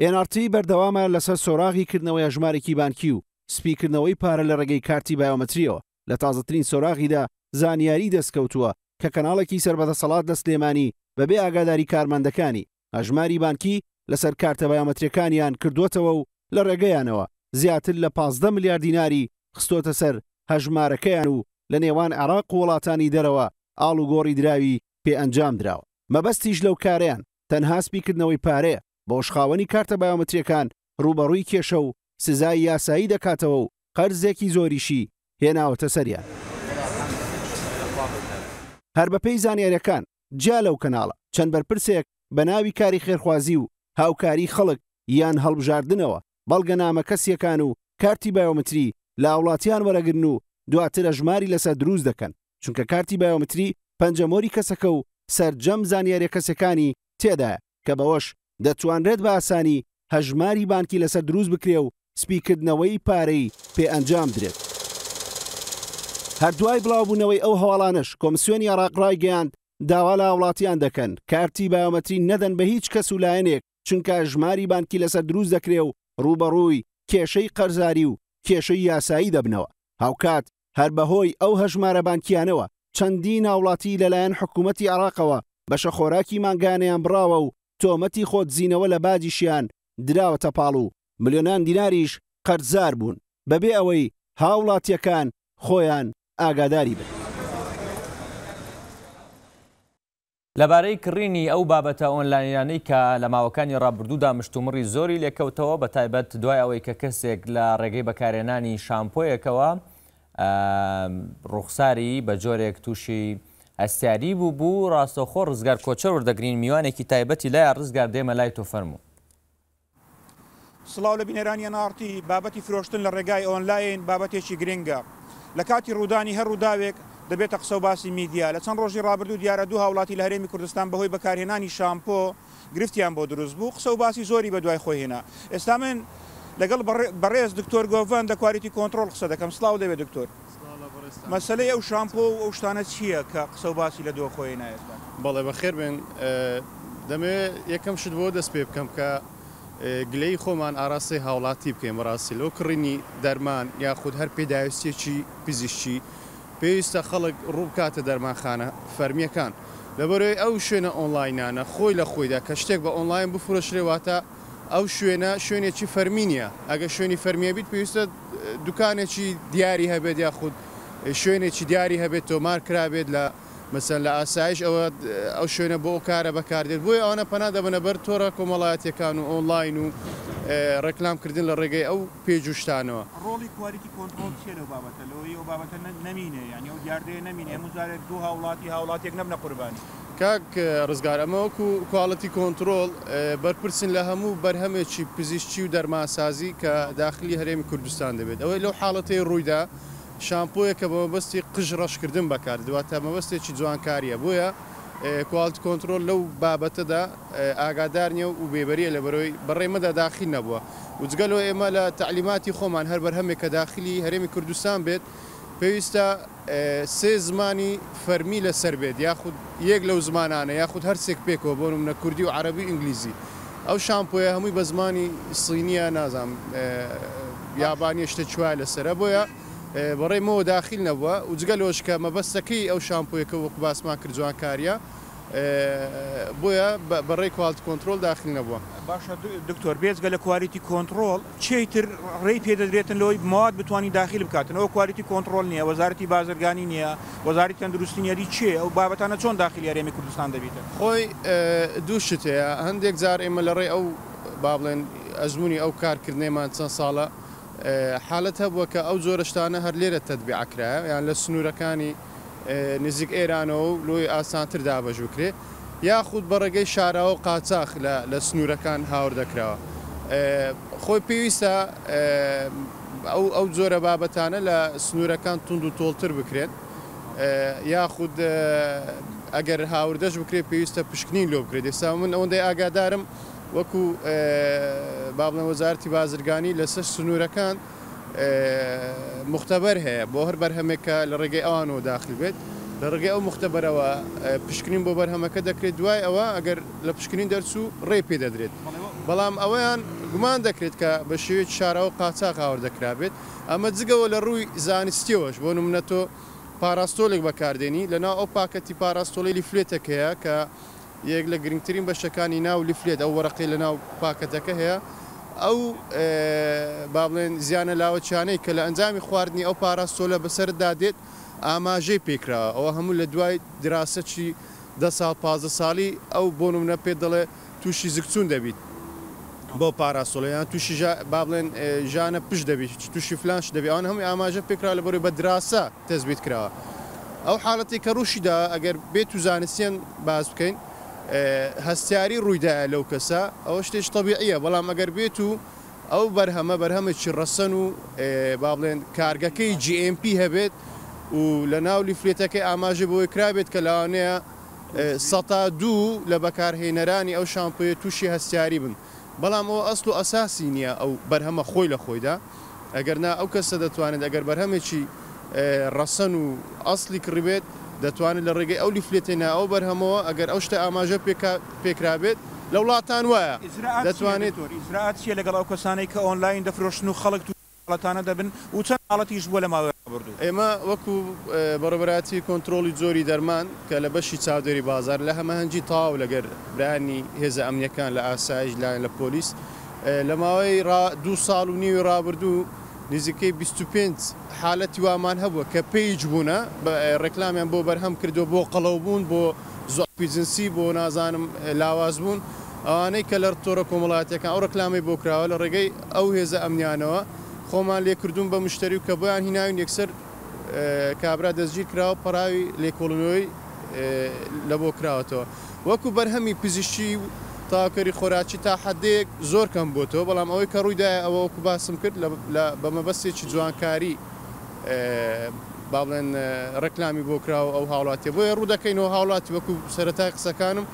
NRT بەردەوامە لەسەر سۆراغی کردنەوەی ژمارێکی بانکی و سپیکردنەوەی پارە لە ڕێگەی کارتی بایۆمەتریەوە لە تازترین سۆراغیدا زانیاری دەستکەوتووە کە کەناڵێکی سربەتەسەڵات لە سلێمانی بەبێ ئاگاداری کارمەندەکانی ئەژماری بانکی لەسەر کارتە بایۆمەتریەکانیان کردوتەوە و لە ڕێگەیانەوە زیاتر لە 15 میلیارد دیناری خستۆتە سەر هەژمارەکەیان و لە نێوان عراق وڵاتانی دەرەوە ئاڵوگۆڕی دراوی پێ ئەنجام درراوە مەبەستیش لەو کارەیان تەنها سپیکردنەوەی پارەیە بۆ شخاوەنی کارتە بایۆمەتریەکان ڕوبەڕووی کێشە و سزای یاسایی دەکاتەوە و قەرزێکی زۆریشی هێناوەتە سەریان هەر بەپەی زانیارەکان جا لەو کەناڵە چەند بەرپرسێک بە ناوی کاری خێرخوازی و هاوکاری خەڵک یان هەڵبژاردنەوە بەڵگە نامە کەسیەکان و کارتی بایۆمتری لە وڵاتیان وەرەگرن و دواترە ژماری لەسەر دروست دەکەن چونکە کارتی بایۆمتری پەنجەمۆری کەسەکە و سەرجەم زانیاری کەسەکانی تێدا کە بەوەش دەتوانرێت بە ئاسانی هەژماری بانکی لەسەر دروست بکرێ و سپیکردنەوەی پارەی پێ ئەنجام درێت. هەردوای بڵاوبوونەوەی ئەو هەواڵانش کۆمسیۆنی عراقڕای گەیاند داوا لە وڵاتیان دەکەن کارتی باومەتری نەدەن بە هیچ کەس و لایەنێک چونکە ژماری بانکی لەسەر دروست دەکرێ و ڕوبەڕووی کێشەی قەرزاری و کێشەی یاسایی دەبنەوە هاوکات هەر بەهۆی ئەو هەژمارە بانکیانەوە چەندین ناوڵاتی لەلایەن حکوومەتتی عراقەوە بەشە خۆراکی مانگانیان براوە و تۆمەتی خۆت زیینەوە لە بادیشیان دراوەتە پاڵ و ملیۆنان دیناریش قەرزار بوون بەبێ ئەوەی هاوڵاتیەکان خۆیان ئاگاداری بن. لەبارەی کڕینی ئەو بابەتە ئۆنلاینیانەی کە لە ماوەکانی ڕابردوودا مشتومڕی زۆری لێکەوتەوە بە تایبەت دوای ئەوەی کە کەسێک لە ڕێگەی بەکارێنانی شامپۆیەکەوە ڕوخساری بە جۆرێک تووشی ئەسیاری بوو بوو ڕاستەخۆ ڕزگار کۆچە وەردەگرین میوانێکی تایبەتی لای ڕزگار دێمە لای تۆ فەرموو سڵاو لە بینەرانی نارتی بابەتی فرۆشتن لە ڕێگای ئۆنلاین بابەتێکی گرنگە لە کاتی ڕوودانی هەر ڕووداوێک دەبێتە قسە و باسی میدیا لە چەند ڕۆژی ڕابردوو دیارە دوو هاوڵاتی لە هەرێمی کوردستان بەهۆی بەکارهێنانی شامپۆ گرفتیان بۆ دروست بوو قسە و باسی زۆری بە دوای خۆهێنا ئێستا من لەگەڵ بەڕێز دکتۆر گۆڤەن دەکواریتی کۆنتترۆل قسە دەکەم سلااو دەوێت دکتۆر مەسلەی ئەو شامپۆ و ئەو شتانە چییە کە قسە و باسی لە دۆخۆی نایێتدا بەڵێ بەخێر بن دەمێ یەکەم شت بۆ دەست پێ بکەم کە گلەی خۆمان ئاراسی هاوڵاتی بکەین ڕاستی لەو کڕینی دەرمان یاخود هەر پێداویستێکی پزیشتی پێویستە خەڵک ڕووبکاتە دەرمانخانە فەرمیەکان لەبەرەوەی ئەو شوێنە ئۆنلاینانە خۆی لە خۆیدا کە شتێک بە ئۆنلاین بفرۆشرێواتە ئەو شوێنە شوێنێکی فەرمینیە ئەگە شوێنی فەرمیە بیت پێویستە دوکانێکی دیاری هەبێت یاخود شوێنێکی دیاری هەبێت تۆمار کرابێت لە مەسەر لە ئاسایش ئەوە ئەو شوێنە بۆ کارە بەکاردێت بۆی ئەوانە پەنا دەبنە بەر تۆڕە کۆمەڵایەتەکان و ئۆنلاین و ڕێکلامکردن لە ڕێگەی ئەو پێجوشتانەوە ڕۆڵی کواریتی کۆنتۆل چێرە بابەتە لەوەی ئەو بابەتە نمینێ یانی ئەو دیاردەیە نمینێ مزارێت دوو هاوڵاتی هاوڵاتێک نەبنە قوربانی کاک ڕزگار ئەمەوەکو کوواڵەتی کۆنتترۆل بەرپرسن لە هەموو بەرهەمێکی پزیشتی و دەرماسازی کە داخلی هەرێمی کوردستان دەبێت ئەوەی لەو حاڵەتی ڕوویدا شامپۆیەکە بە مەبەستی قژ ڕەشکردن بەکار دواتە مەبەستێکی جوانکاریە بۆیە کوالت کۆنتترۆل لەو بابەتەدا ئاگادار نیە و بێبەریە لە بەرەوەی بەڕێمەدا داخی نەبووە وجگەلەوە ئێمە لە تعلیماتی خۆمان هەر بەرهەمێک کە داخلی هەرێمی کوردستان بێت پێویستە سێ زمانی فەرمی لەسەر بێت یاخود یەک لەو زمانانە یاخود هەرسێک پێکەوە بۆ منە کوردی و عربی ئینگلیزی ئەو شامپۆیە هەمووی بە زمانی سینیە نازام یابانی شتە چوای لەسرە بۆیە بەڕێ مەوە داخل نەبووە و جگە لۆشکە مەبەستەکەی ئەو شامپۆیەکە وەک باسمان کردوان کاریە بۆیە بەڕێ کوالت کۆنتترۆل داخل نەبووە باشە دکتۆر بێزگە لە کوالیتی کۆنتترۆل چیتر ڕێی پێدەدرێتن لەوەی مواد بتانی داخل بکاتن ئەو کوالیتی کۆنتترۆل نییە وەزارەتی بازرگانی نییە وەزاری تەندروستنیەری چێ ئەو بابەتانە چۆن داخلی یاێمی کوردستان دەبیت خۆی دووشت هەیە هەندێک جار ئێمە لە ڕێ ئەو با بڵێن ئەزمموی ئەو کارکردنێمان چەند ساڵە حالت هەبووە کە ئەو جۆرەشتانە هەر لێرە تەدبیعکرا یان لە سنوورەکانی نزیک ئێرانەوە و لۆی ئاسانتر دابەژووکرێ یاخود بەڕێگەی شاراوە قاچاخ لە سنوورەکان هاور دەکراوە خۆی پێویستە ئەو جۆرە بابەتانە لە سنوورەکان تونند و تۆڵتر بکرێن یاخود ئەگەر هاوردەش بکرێت پێویستە پشکنی لۆ بکرێت ئێستا من ئەوەندەی ئاگادارم وەکو بابنە وەزارتی بازرگانی لەسەر سنوورەکان مختبەر هەیە بۆ هەر بەرهەمێکە لە ڕێگەی ئەوانەوە داخل بێت لە ڕێگەی ئەو مختبەرەوە پشکنین بۆ بەرهەمەکە دەکرێت دوای ئەوە ئەگەر لە پشکنین دەرچوو ڕێ پێ دەدرێت بەڵام ئەوەیان گومان دەکرێت کە بە شێوێت شارەوە قاچاق هاوردەکرابێت ئەمە جگەوە لە ڕووی زانستیەوەش بۆ نمونەتۆ پاراستۆلێک بەکاردێنی لەنا ئەو پاکەتی پاراستۆلی لیفلێتەکەیە کە یەک لە گرنگترین بەشەکانی ناو لیفلێت ئەو وەرەقی لە ناو پاکەتەکە هەیە ئەو با بڵێن زیانە لاوە چانەی کە لە ئەنجامی خواردنی ئەو پاراستۆلە بەسەردا دێت ئاماژەی پێکراوە ئەوە هەموو لە دوای دراسەی ده ساڵ پازە ساڵی ئەو بۆ نمونە پێ دەڵێ تووشی زکچون دەبیت بۆ پاراسۆلیان تووشی با بڵێن ژانە پشت دەبیت تووشی فلانش دەبی ئەوان هەمووی ئاماژە پێکرا لە بەڕێ بە دراسە تەزبیت کراوە ئەو حالڵەتی کە ڕوشیدا ئەگەر بێت و زانستیان باز بکەین هەستیاری ڕوویدایە لەو کەسە ئەوە شتێک تەبیعە بەڵام ئەگەر بێت و ئەو بەرهەمە بەرهەمێکی ڕەسەن و با بڵێن کارگەکەی GMP هەبێت و لە ناو لیفلێتەکەی ئاماژە بۆی کرابێت کە لاوانەیە سەتا دوو لە بەکارهێنەرانی ئەو شامپۆیە تووشی هەستیاری بن بەڵام ئەو ئەست و ئەساسی نییە ئەو بەرهەمە خۆی لە خۆیدا ئەگەرنا ئەو کەسە دەتوانێت ئەگەر بەرهەمێکی ڕەسەن و ئەسلی کڕبێت دەتوانێت لە ڕێگەی ئەو لیفلێتێنا ئەو بەرهەمەوە ئەگەر ئەو شتە ئاماژە پێکرابێت لە وڵاتان وایە دەتوانێت ئیزراعات چیە لەگەڵ ئەو کەسانەی کە ئۆنلاین دەفرۆشن و خەڵک وڵاتانە دەبن و چەند حڵەتیش بووە لە ماوە بردو ئێمە وەکو بەڕبراتی کۆنتترۆلی زۆری دەرمان کە لە بەشی چاودێری بازار لە هەمە هەنجی تاو لەگەر برانی هێز ئەمنیەکان لە ئاسایش لایەن لە پۆلیس لە ماوەی دو ساڵ و نیوی ڕابردوو نزیکەی 25 حالەتی وامان هەبووە کە پیج بوونە ڕێکلامیان بۆ بەرهەم کردو بۆ قەڵەو بوون بۆ زۆپیزنسی بۆ نازانم لاواز بوون ئەوانەی کە لە تۆرە کۆمەڵاتەکان ئەو ڕکلامی بۆ کراوە لە ڕێگەی ئەو هێزە ئەمنیانەوە خۆمان لێکردوون بە مشتری و کە بۆیان هیناوین یەکسەر کابرا دەستگیر کراوە پەراوی لێکۆڵنەوەی لە بۆ کراوەتەوە وەکو بەرهەمی پزیشتی تاواکەری خۆراچی تا حدەیەک زۆر کەم بۆتەوە بەڵام ئەوەی کە ڕوویدای ئەوەکو باسم کرد بە مەبەستێکی جوانکاری با بڵێن ڕکلامی بۆ کراوە ئەو هاوڵاتی بۆیە ڕوودەکەینەوە هاوڵاتی وەکو سەرەتای قسەکانم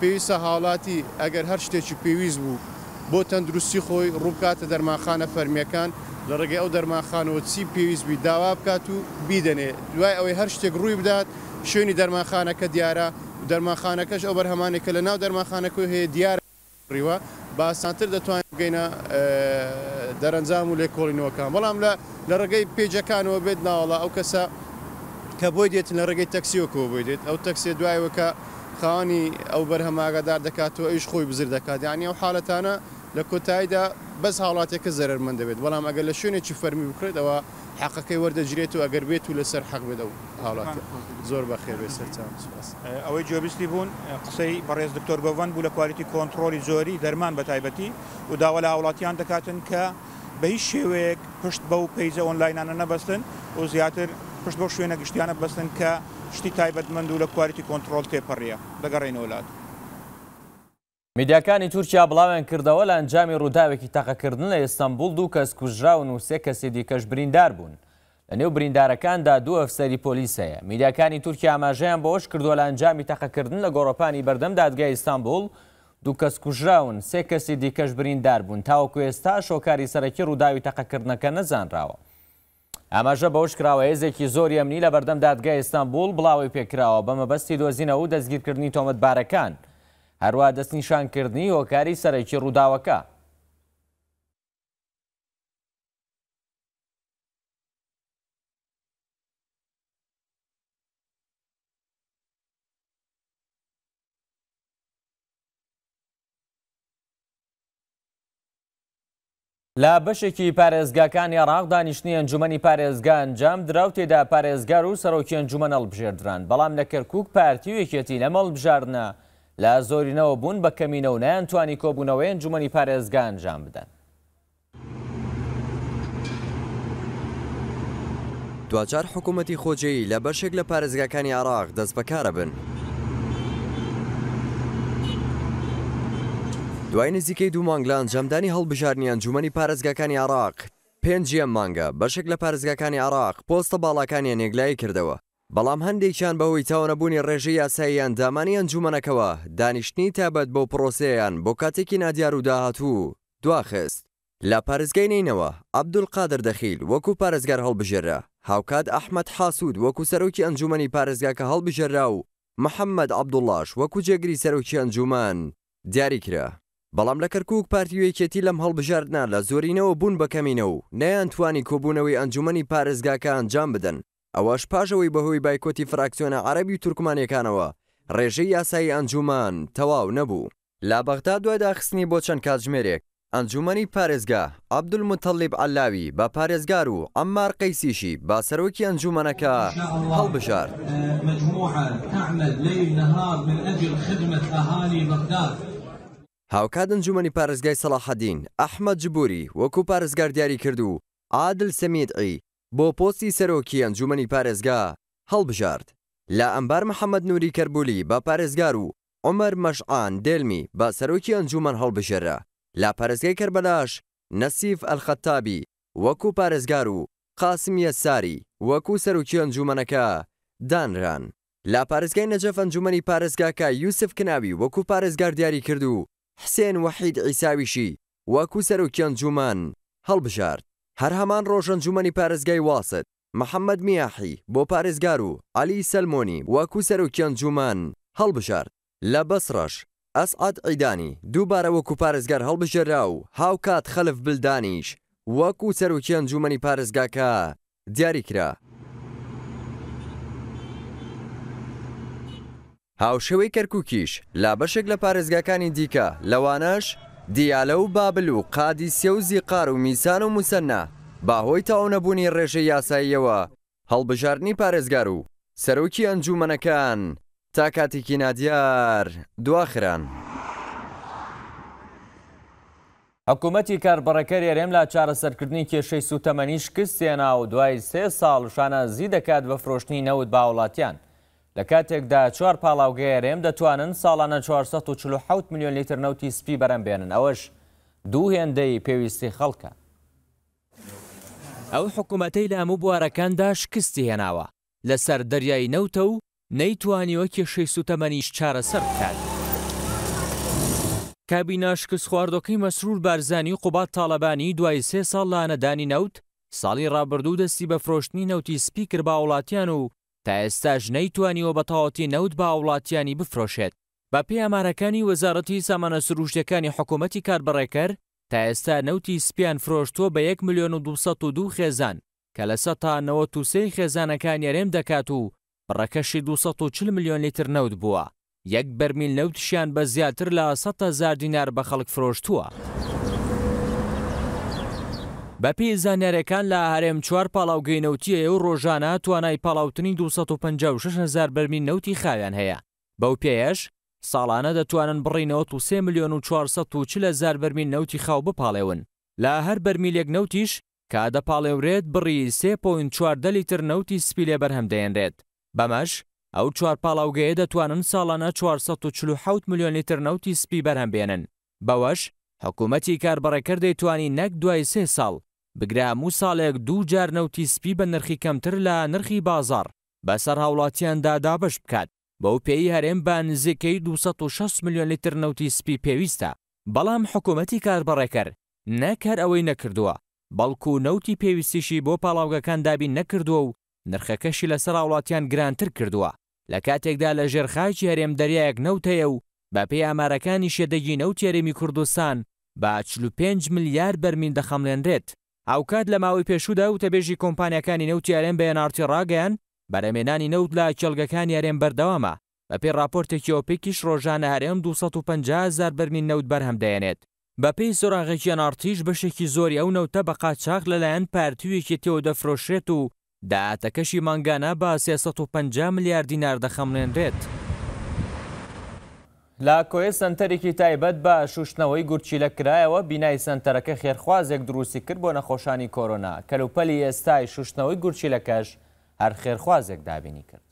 پێویستە هاوڵاتی ئەگەر هەر شتێکی پێویست بوو بۆ تەندروستی خۆی ڕووکاتە دەرماخانە فەرمیەکان لە ڕێگەی ئەو دەرماخانەوە چی پێویستبی داوا بکات و بیدەنێ دوای ئەوەی هەر شتێک ڕووی بدات شوێنی دەرماخانەکە دیارە دەرماخانەکەش ئەو بەرهەمانێکە لە ناو دەرماخانەکە هەیە دیارە ڕیوە باسانتر دەتوانین بگەینە دەرەنجام و لێکۆڵینەوەکان بەڵام لە لە ڕێگەی پێجەکانەوە بێت ناوەڵە ئەو کەسە کە بۆی دێت لە ڕێگەی تەکسیوەکەەوە بۆی دێت ئەو تەکسێ دوایەوەکە خاوەنی ئەو بەرهەماگەدار دەکاتەوە ئەیش خۆی بزر دەکات یانی ئەو حالەتانە لە کۆتاییدا بەس حاڵاتێکە زەرمەند دەبێت بەڵام ئەگەر لە شوێنێکی فەرمی بکرێتەوە حقەکەی وەردەجرێت و ئەگەر بێت و لەسەر حەق بدە و هاڵات زۆر بەخێر بێ سەر ئەوەی جۆبیستی بوون قسەی بەڕێز دکتۆر بەڤەن بوو لە کوالیتی کۆنتترۆلی زۆری دەرمان بە تایبەتی و داوا لە هاوڵاتیان دەکاتن کە بە هیچ شێوەیەک پشت بە و پەیزە ئۆنلاینانە نەبەستن و زیاتر پشت بۆ شوێنە گشتیانە بەستن کە شتی تایبەتمەند و لە کواریتی کۆنتترۆل تێپەڕیە دەگەڕێن وڵات. میدیاکانی تورکیا بڵاویان کردەوە لە ئەنجامی ڕووداوێکی تاقەکردن لە ئێستانبول دوو کەس کوژراون و سێ کەسێ دیکەش بریندار بوون. لە نێو بریندارەکاندا دوو ئەفسەری پۆلیسەیە. میدیاکانی تورکیا ئاماژەیان بەوەش کردووە لە ئەنجامی تاقەکردن لە گۆڕپانی بەردەم دادگای ئیستانبول، دوو کەس کوژراون سێ کەسی دیکەش بریندار بوون تاوەکو ئێستا شۆکاری سەرەکی ڕووداوی تەقەکردنەکە نەزانراوە. ئاماژە بەوش کراوە هێزێکی زۆری ئەمنی لە بەردەم دادگای ئیستانبول بڵاوی پێکراوە بەمەبەستی دۆزینەوە و دەستگیرکردنی تۆمەتبارەکان. هەروە دەستنیشانکردنی هۆکاری سەرەکی ڕووداوەکە. لە بەشێکی پارێزگاکانی عراق دانیشتنی ئەنجومی پارێزگا ئەنجام دراو تێدا پارێزگار و سەرۆکی ئەنجومە هەڵبژێردران بەڵام لە کەرکک پارتی وێکێتی لەمەڵ بژاردنە لا زۆرینەوە بوون بە کەمینەوە نیانتوانی کۆبوونەوەیان جومنی پارێزگان جام بدەن. دوجار حکوومەتی خۆجێی لە بەشێک لە پارێزگاکانی عراق دەست بەکارە بن. دوای نزیکەی دوو مانگلان جەمدانی هەڵبژارنیان جومنی پارێزگاکانی عراق پێنجە مانگە بەشێک لە پارێزگاکانی عراق پۆستە باڵاکانیان نێگلایی کردەوە بەڵام هەندێکیان بەهۆی تاوانەبوونی ڕێژەی یاساییان دامانی ئەنجومەنەکەوە دانیشتنی تابەت بۆ پرۆسەیان بۆ کاتێکی نادیار و داهاتوو دواخست لە پارێزگای نینەوە عبدول قادر دەخیل وەکو پارێزگار هەڵبژێرە هاوکات ئەحمد حاسود وەکو سەرۆکی ئەنجومنی پارێزگاکە هەڵبژێرا و محەممەد عبدوڵاش وەکو جێگری سەرۆکی ئەنجومان دیاری کرا بەڵام لە کەرکک پارتیوێکێتی لەم هەڵبژاردنا لە زۆرینەوە بوون بەکەمینە و نەیان توانی کۆبوونەوەی ئەنجومنی پارێزگاکە ئەنجام بدەن ئەوەش پاژەوەی بەهۆی بایکۆتی فراکسیۆنە عەربی و تورکمانەکانەوە ڕێژەی یاسایی ئەنجومان تەواو نەبوو لا بەغدا دوای داخستنی بۆ چەند کاتژمێرێک ئەنجومی پارێزگا عبدول متەلیب ئەلاوی بە پارێزگار و ئەممار قەیسیشی با سەرۆکی ئەنجومەنەکە هەڵبژار هاوکات ئەنجومی پارێزگای سەلاحەدین ئەحمە جبوری وەکو پارێزگار دیاری کرد و عادل سەمیدعی بۆ پۆستی سەرۆکی ئەنجومی پارێزگا هەڵبژارد لە ئەمبار محەممەد نووری کەربولی بە پارێزگار و عمر مەشعان دێلمی بە سەرۆکی ئەنجومەن هەڵبژێرە لا پارێزگای کەربەلاش نەسیف ئەلخەتابی وەکو پارێزگار و قاسمیە ساری وەکو سەرۆکی ئەنجومەنەکە دانران لا پارێزگای نەجەف ئەنجومی پارێزگاکە یوسف کناوی وەکو پارێزگار دیاری کرد و حسێن وحید ئیساویشی وەکو سەرۆکی ئەنجومان هەڵبژارد هەر هەمان ڕۆژن جومەنی پارێزگای واست محەممەد میاحی بۆ پارێزگار و علی سلمۆنی وەکو سەرۆکیان جومان هەڵبژارد لە بەسڕەش ئەسعاد عیدانی دووبارە وەکو پارێزگار هەڵبژێرا و هاوکات خەلف بلدانیش وەکو سەرۆکیان جومەنی پارێزگاکە دیاریکرا. هاوشەوەی کەرکووکیش لا بەشێک لە پارێزگاکانی دیکە لەوانەش دیالە و بابل و قادیسیە و زیقار و میسان و موسەنە باهۆی تاونەبوونی ڕێژەی یاساییەوە هەڵبژارنی پارێزگار و سەرۆکی ئەنجومەنەکان تا کاتێکی نادیار دواخران. حکوومەتی کاربڕەکە ئێرێم لا چارەسەرکردنی کێشەی سوتەمەنیش کستێنا و دوای سێ ساڵ شانە زی دەکات بە فرۆشتنی نەوت باوڵاتیان. لە کاتێکدا چوار پاڵاوگەیەرێم دەتوانن ساڵانە 4 میلیۆن لیتر نوتی سپی بەرەمبێنن ئەوەش دوو هێندەی پێویستی خەڵکە. ئەو حکوومەتەی لە هەموو بوارەکاندا شکستی هێناوە لەسەر دەریایی نەوتە و نەیتوانیوە کێشەی سوتەمەنیش چارەسەر بکات. کابیناشکس خواردەکەی مەسرور بارزانانی و قوبات تاالبانی دوای سێ ساڵ لانەدانی نەوت ساڵی ڕابردوو دەستی بە فرۆشتنی نەوتی سپیکر با وڵاتیان و تا ئێستاش نەیتوانیوە بە تاوەتی نەوت با وڵاتیانی بفرۆشێت بە پێی ئەمارەکانی وەزارەتی سامانە سروشتەکانی حکوومەتی کاربڕێکەر تا ئێستا نەوتی سپیان فرۆشتوە بە 1 میلیۆن و 2 خێزان کە لە سە تا 93 خێزانەکان یارێم دەکات و ڕەکەشی 240 میلیۆن لیتر نەوت بووە یەک بەرمیل نەوتشیان بە زیاتر لە 100 هزار دینار بە خەڵک فرۆشتووە. بەپی زانارەکان لە هەرێم چوار پاڵاوگەینەوتیە ئەو ڕۆژانە توانای پاڵاوتنی 2560هزار بەرمی نەوتی خاویان هەیە بەو پێش ساڵانە دەتوانن بڕینەوە و 3 میلیۆن و 440 هزار بەرمی نەوتی خاو بپاڵێون لە هەر بەرمیلێک نەوتیش کا دەپاڵێورێت بڕی 3.4 لیتر نەوتی سپیلێ بەرهەم دەێنرێت بەمەش ئەو چوار پاڵاوگەیە دەتوانن ساڵانە 447 میلیۆن لیتر نەوتی سپی بەرهەم بێنن بەوەش حکوومەتی کاربڕەکە دەیتوانی نەک دوای سێ ساڵ بگرام و ساڵێک دوو جار نەوتی سپی بە نرخی کەمتر لە نرخی بازار بەسەر هاوڵاتیاندا دابش بکات بەو پێی هەرێم بە نزیکەی 260 میلیۆن لیتر نەوتی سپی پێویستە بەڵام حکوومەتی کاربڕێکەر نەکەر ئەوەی نەکردووە بەڵکو نەوتی پێویستیشی بۆ پاڵاوگەکان دابی نەکردووە و نرخەکەشی لەسەر وڵاتیان گرانتر کردووە لە کاتێکدا لە ژێرخاکی هەرێم دەریایەک نەوتەیە و بە پێی ئامارەکانی شێدەگی نەوتێرێمی کوردستان بە 45 میلیارد بەرمین دەخەملێنرێت ئەوکات لە ماوەی پێشودا و تەبێژی کۆمپانیەکانی نەوتیارێن بە نارتی ڕاگەیان بەرەمێنانی نەوت لە کێلگەکان یارێن بەردەوامە بە پێی راپۆرتێکی ئۆپێکیش ڕۆژانە هەرێم 250زار بەرمین نەوت بەرهەم دەێنێت بە پێی سۆراغێکی نارتیش بەشێکی زۆری ئەو نەوتە بەقا چاق لەلایەن پارتوویەکی تێوە دەفرۆشێت و داعاتەکەشی مانگانە بە 350 ملیار دینار دەخەمڵێنرێت. لا کۆێ سنتەرێکی تایبەت بە شوشتنەوەی گورچی لە کرایەوە بینای سنتەرەکە خێرخوازێک دروستی کرد بۆ نەخۆشانی کۆرۆنا کەلوپەلی ئێستای شوشتنەوەی گورچی لەکەش هەر خێرخوازێک دابینی کرد.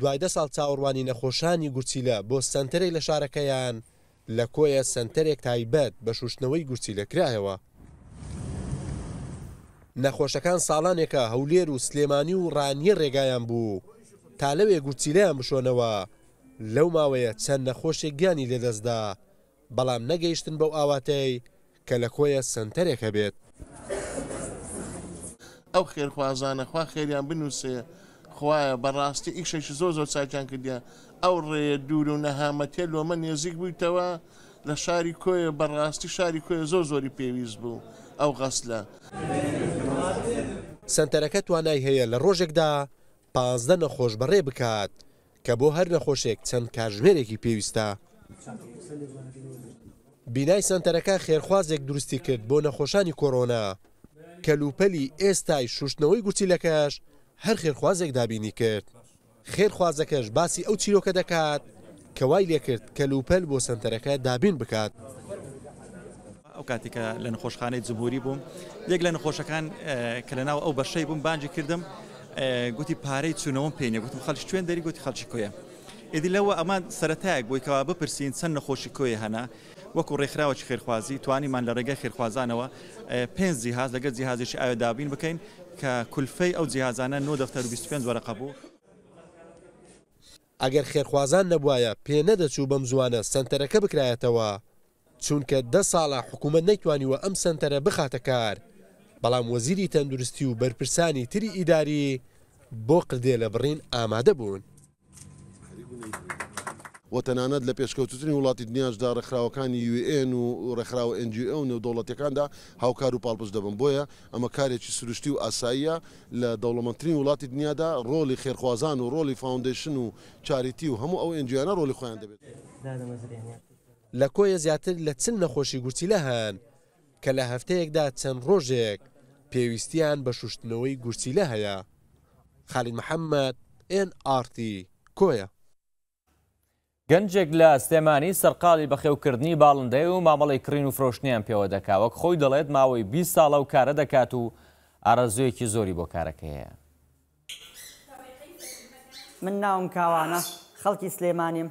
دوایدە ساڵ چاوەڕوانی نەخۆشانی گورچیلە بۆ سنتەرێک لە شارەکەیان لە کۆیە سنتەرێک تایبەت بە شوشتنەوەی گورچی لە کرایەوە. نەخۆشەکان ساڵانێکە هەولێر و سلێمانی و ڕانی ڕێگایان بوو تا لەوێ گورچیلیان بشۆنەوە. لەو ماوەیە چەند نەخۆشی گیانی لێدەستدا بەڵام نەگەیشتن بەو ئاواتەی کە لە خۆیە سنتەرێکە بێت ئەو خێرخوازانە خوا خێریان بنووسێ خوایە بەڕاستی ئیشێکی زۆ زۆر چاکیان کردیە ئەو ڕێ دوور و نەهامەتێ لۆمە نێزیک بوویتەوە لە شاری کۆیە بەڕاستی شاری کۆیە زۆ زۆری پێویست بوو ئەو غەسلە سنتەرەکە توانای هەیە لە ڕۆژێکدا پازدە نەخۆش بەڕێ بکات. کە بۆ هەر نەخۆشێک چەند کاژمێرێکی پێویستە. بینای سنتەرەکە خێرخوازێک دروستی کرد بۆ نەخۆشانی کۆرۆنا کەلوپەلی ئێستای شوشتنەوەی گوچیلەکەش هەر خێرخوازێک دابینی کرد. خێرخوازەکەش باسی ئەو چیرۆکە دەکات کەوای لێکرد کەلوپەل بۆ سنتەرەکە دابین بکات. ئەو کاتێکە لە نخۆشخانەی جمهوری بووم یەک لە نخۆشەکان کە لەناو ئەو بەشەی بووم بانجی کردم گوتی پارەی چوونەوەم پێینە گوتم خەڵش توێن دەری گوتی خەڵکی کۆیە ئیدی لەوە ئەمان سەتایە بۆیکەوا بپرسین چەند نەخۆشی کۆی هەنا وەکو ڕێکخراوەی خێرخوازی توانیمان لە ڕێگە خێرخوازانەوە پێنج زیهاز لەگەر زیهازێکی ئاوێ دابین بکەین کە کولفەی ئەو جیهازانە 9 دەفتەر 25 وەرەقە بوو. ئەگەر خێرخوازان نەبواە پێ نەدەچوو بەم زوانە سنتەرەکە بکرایەتەوە چونکە ده ساڵە حکوومەت نەیتوانیوە ئەم سنتەرە بخاتە کار بەڵام وەزیری تەندروستی و بەرپرسانی تری ئیداری بۆ قردێ لە بڕین ئامادە بوون. تەنانەت لە پێشکەوتنی وڵاتی دنیاشدا ڕخراوەکانی UN و ڕخراوە NGO و نێودوڵەتەکاندا هاوکار و پاڵپش دەبم بۆیە ئەمە کارێکی سروشتی و ئاساییە لە دەوڵەمەترین وڵاتی دنیادا ڕۆلی خێرخوازان و ڕۆلی فاونندشن و چاریتی و هەموو ئەو ئەنجیانە ڕۆلی خۆیان دەبێت لە کۆیە زیاتر لە چن نەخۆشی گوتی لە هەن کە لە هەفتەیەکدا چەند ڕۆژێک پێویستیان بە شوشتنەوەی گورچی لە هەیە. خالی محەممەد NRT کۆیە گەنجێک لە ئەستێمانی سەرقالی بەخێوکردنی باڵندەی و مامەڵی کڕین و فرۆشتنیان پێوە دەکاوەک خۆی دەڵێت ماوەی 20 ساڵە و کارە دەکات و ئارەزویەکی زۆری بۆ کارەکەیە من ناوم کاوانە خەڵکی سلێمانیم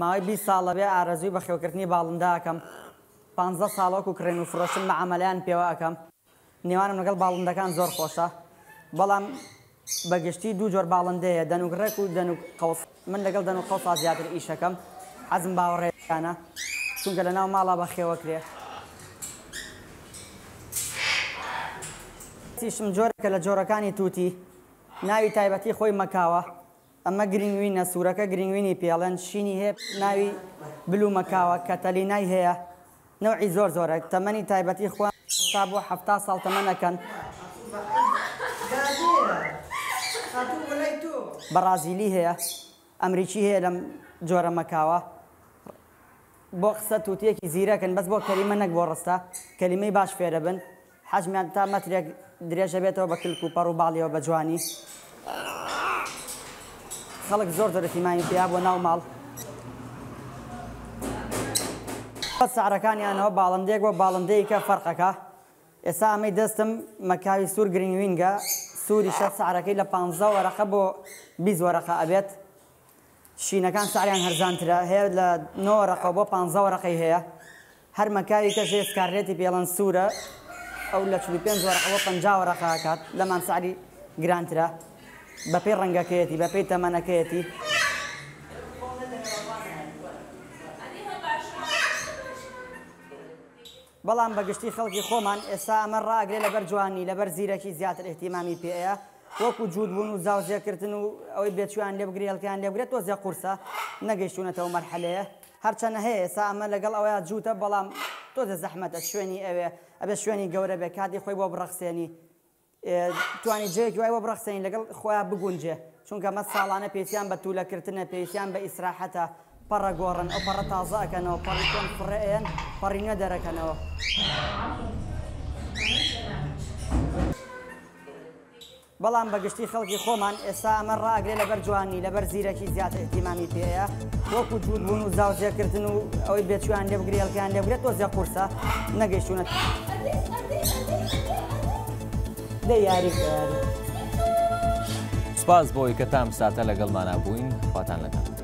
ماوەی 20 ساڵە بێ ئارەزوی بەخێوکردنی باڵنداکەم 15 ساڵۆک و کڕێن و فرۆشن مە عملیان پێوەکەم نێوانم لەگەڵ باڵندەکان زۆر خۆشە بەڵام بەگشتی دوو جۆر باڵندەیە دەنوگرێک و دەنوک قوس من لەگەڵ دەن و قوسا زیاتر ئیشەکەم حەزم باوەڕێیانە چونکە لە ناو ماڵا بە خێوە کرێ تیشم جۆرەکە لە جۆرەکانی تووتی ناوی تایبەتی خۆی مەکاوە ئەمە گرنگوینە سوورەکە گرنگوینی پێڵەن شینی هەیە ناوی بلو مەکاوە کە تەلینای هەیە نەوعی زۆر زۆرە تەمەنی تایبەتی خوۆ تا بۆ هەفتا ساڵ تەمەەکەن بەرازیلی هەیە ئەمریکی هەیە لەم جۆرە مەکاوە بۆ قسە تووتەکی زیرەکەن بەس بۆ کەریمە نەک بۆ ڕستە کەلیمەی باش فێرە بن حەجمیان تا مەترێک درێژە بێتەوە بە کلک و پەڕ و باڵیەوە بە جوانی خەڵک زۆر دەرەتیمانی پیا بۆ ناو ماڵ بە سارەکانیانەوە باڵندێک بۆ باڵندەیەکە فەرقەکە ئێستا ئەمەی دەستم مەکاوی سوور گرنگوینگە سووری شە سعرەکەی لە پ وەرەقە بۆ بیست وەرەقە ئەبێت شینەکان ساریان هەرزانترە هەیە لە نۆوەرەقە بۆ پ وەرەقەی هەیە هەر مەکاری کە ژێسکارێتی پێڵەن سوورە ئەو بانزا ورقة كات لما سعري جران ترى ساری رنجا بەپی ڕەنگەکەیەتی بەپی تەمەنەکەیەتی بەڵام بەگشتی خەڵکی خۆمان ئێستا ئەمە ڕاگرێ لەبەر جوانی لەبەر زیرەکی زیاتر احتیمامی پێەیە وەکو جوود بوون و زاوزیەکردن و ئەوەی بێچوان لێبگرێلکیان لێبگرێت تۆ زیە قورسە نەگەیشتونەتەوە مەرحلەیە هەرچەنە هەیە ئێستا ئەمە لەگەڵ ئەوەیە جووتە بەڵام تۆ دە زەحمەتە شوێنی ئەوێ ئەبێ شوێنی گەورە بێ کاتی خۆی بۆ بڕخسێنی توانی جێکی وای بۆ بڕخسێنی لەگەڵ خۆیان بگونجێ چونکە مە ساڵانە پێسیان بە توولەکردنە پێسیان بە ئیسراحەتە پەڕە گۆڕن ئەو پەڕە تازاکەنەوە پەڕیکۆن فڕێن پەڕینە دەرەکەنەوە. بەڵام بەگشتی خەڵکی خۆمان ئێستا ئەمە ڕاگرێ لەبەر جوانی لەبەر زیرەکی زیاتر احتیمامی پێەیە وەکو جوودبوون و زاوزێکردن و ئەوەی بێتوان لێ بگرێڵکیان لێ بگرێت تۆ زیە قورسە نەگەیشتونەت دە یاری سپاس بۆی کە تام ساتە لەگەڵمانە بووین خواتان لەگەڵ.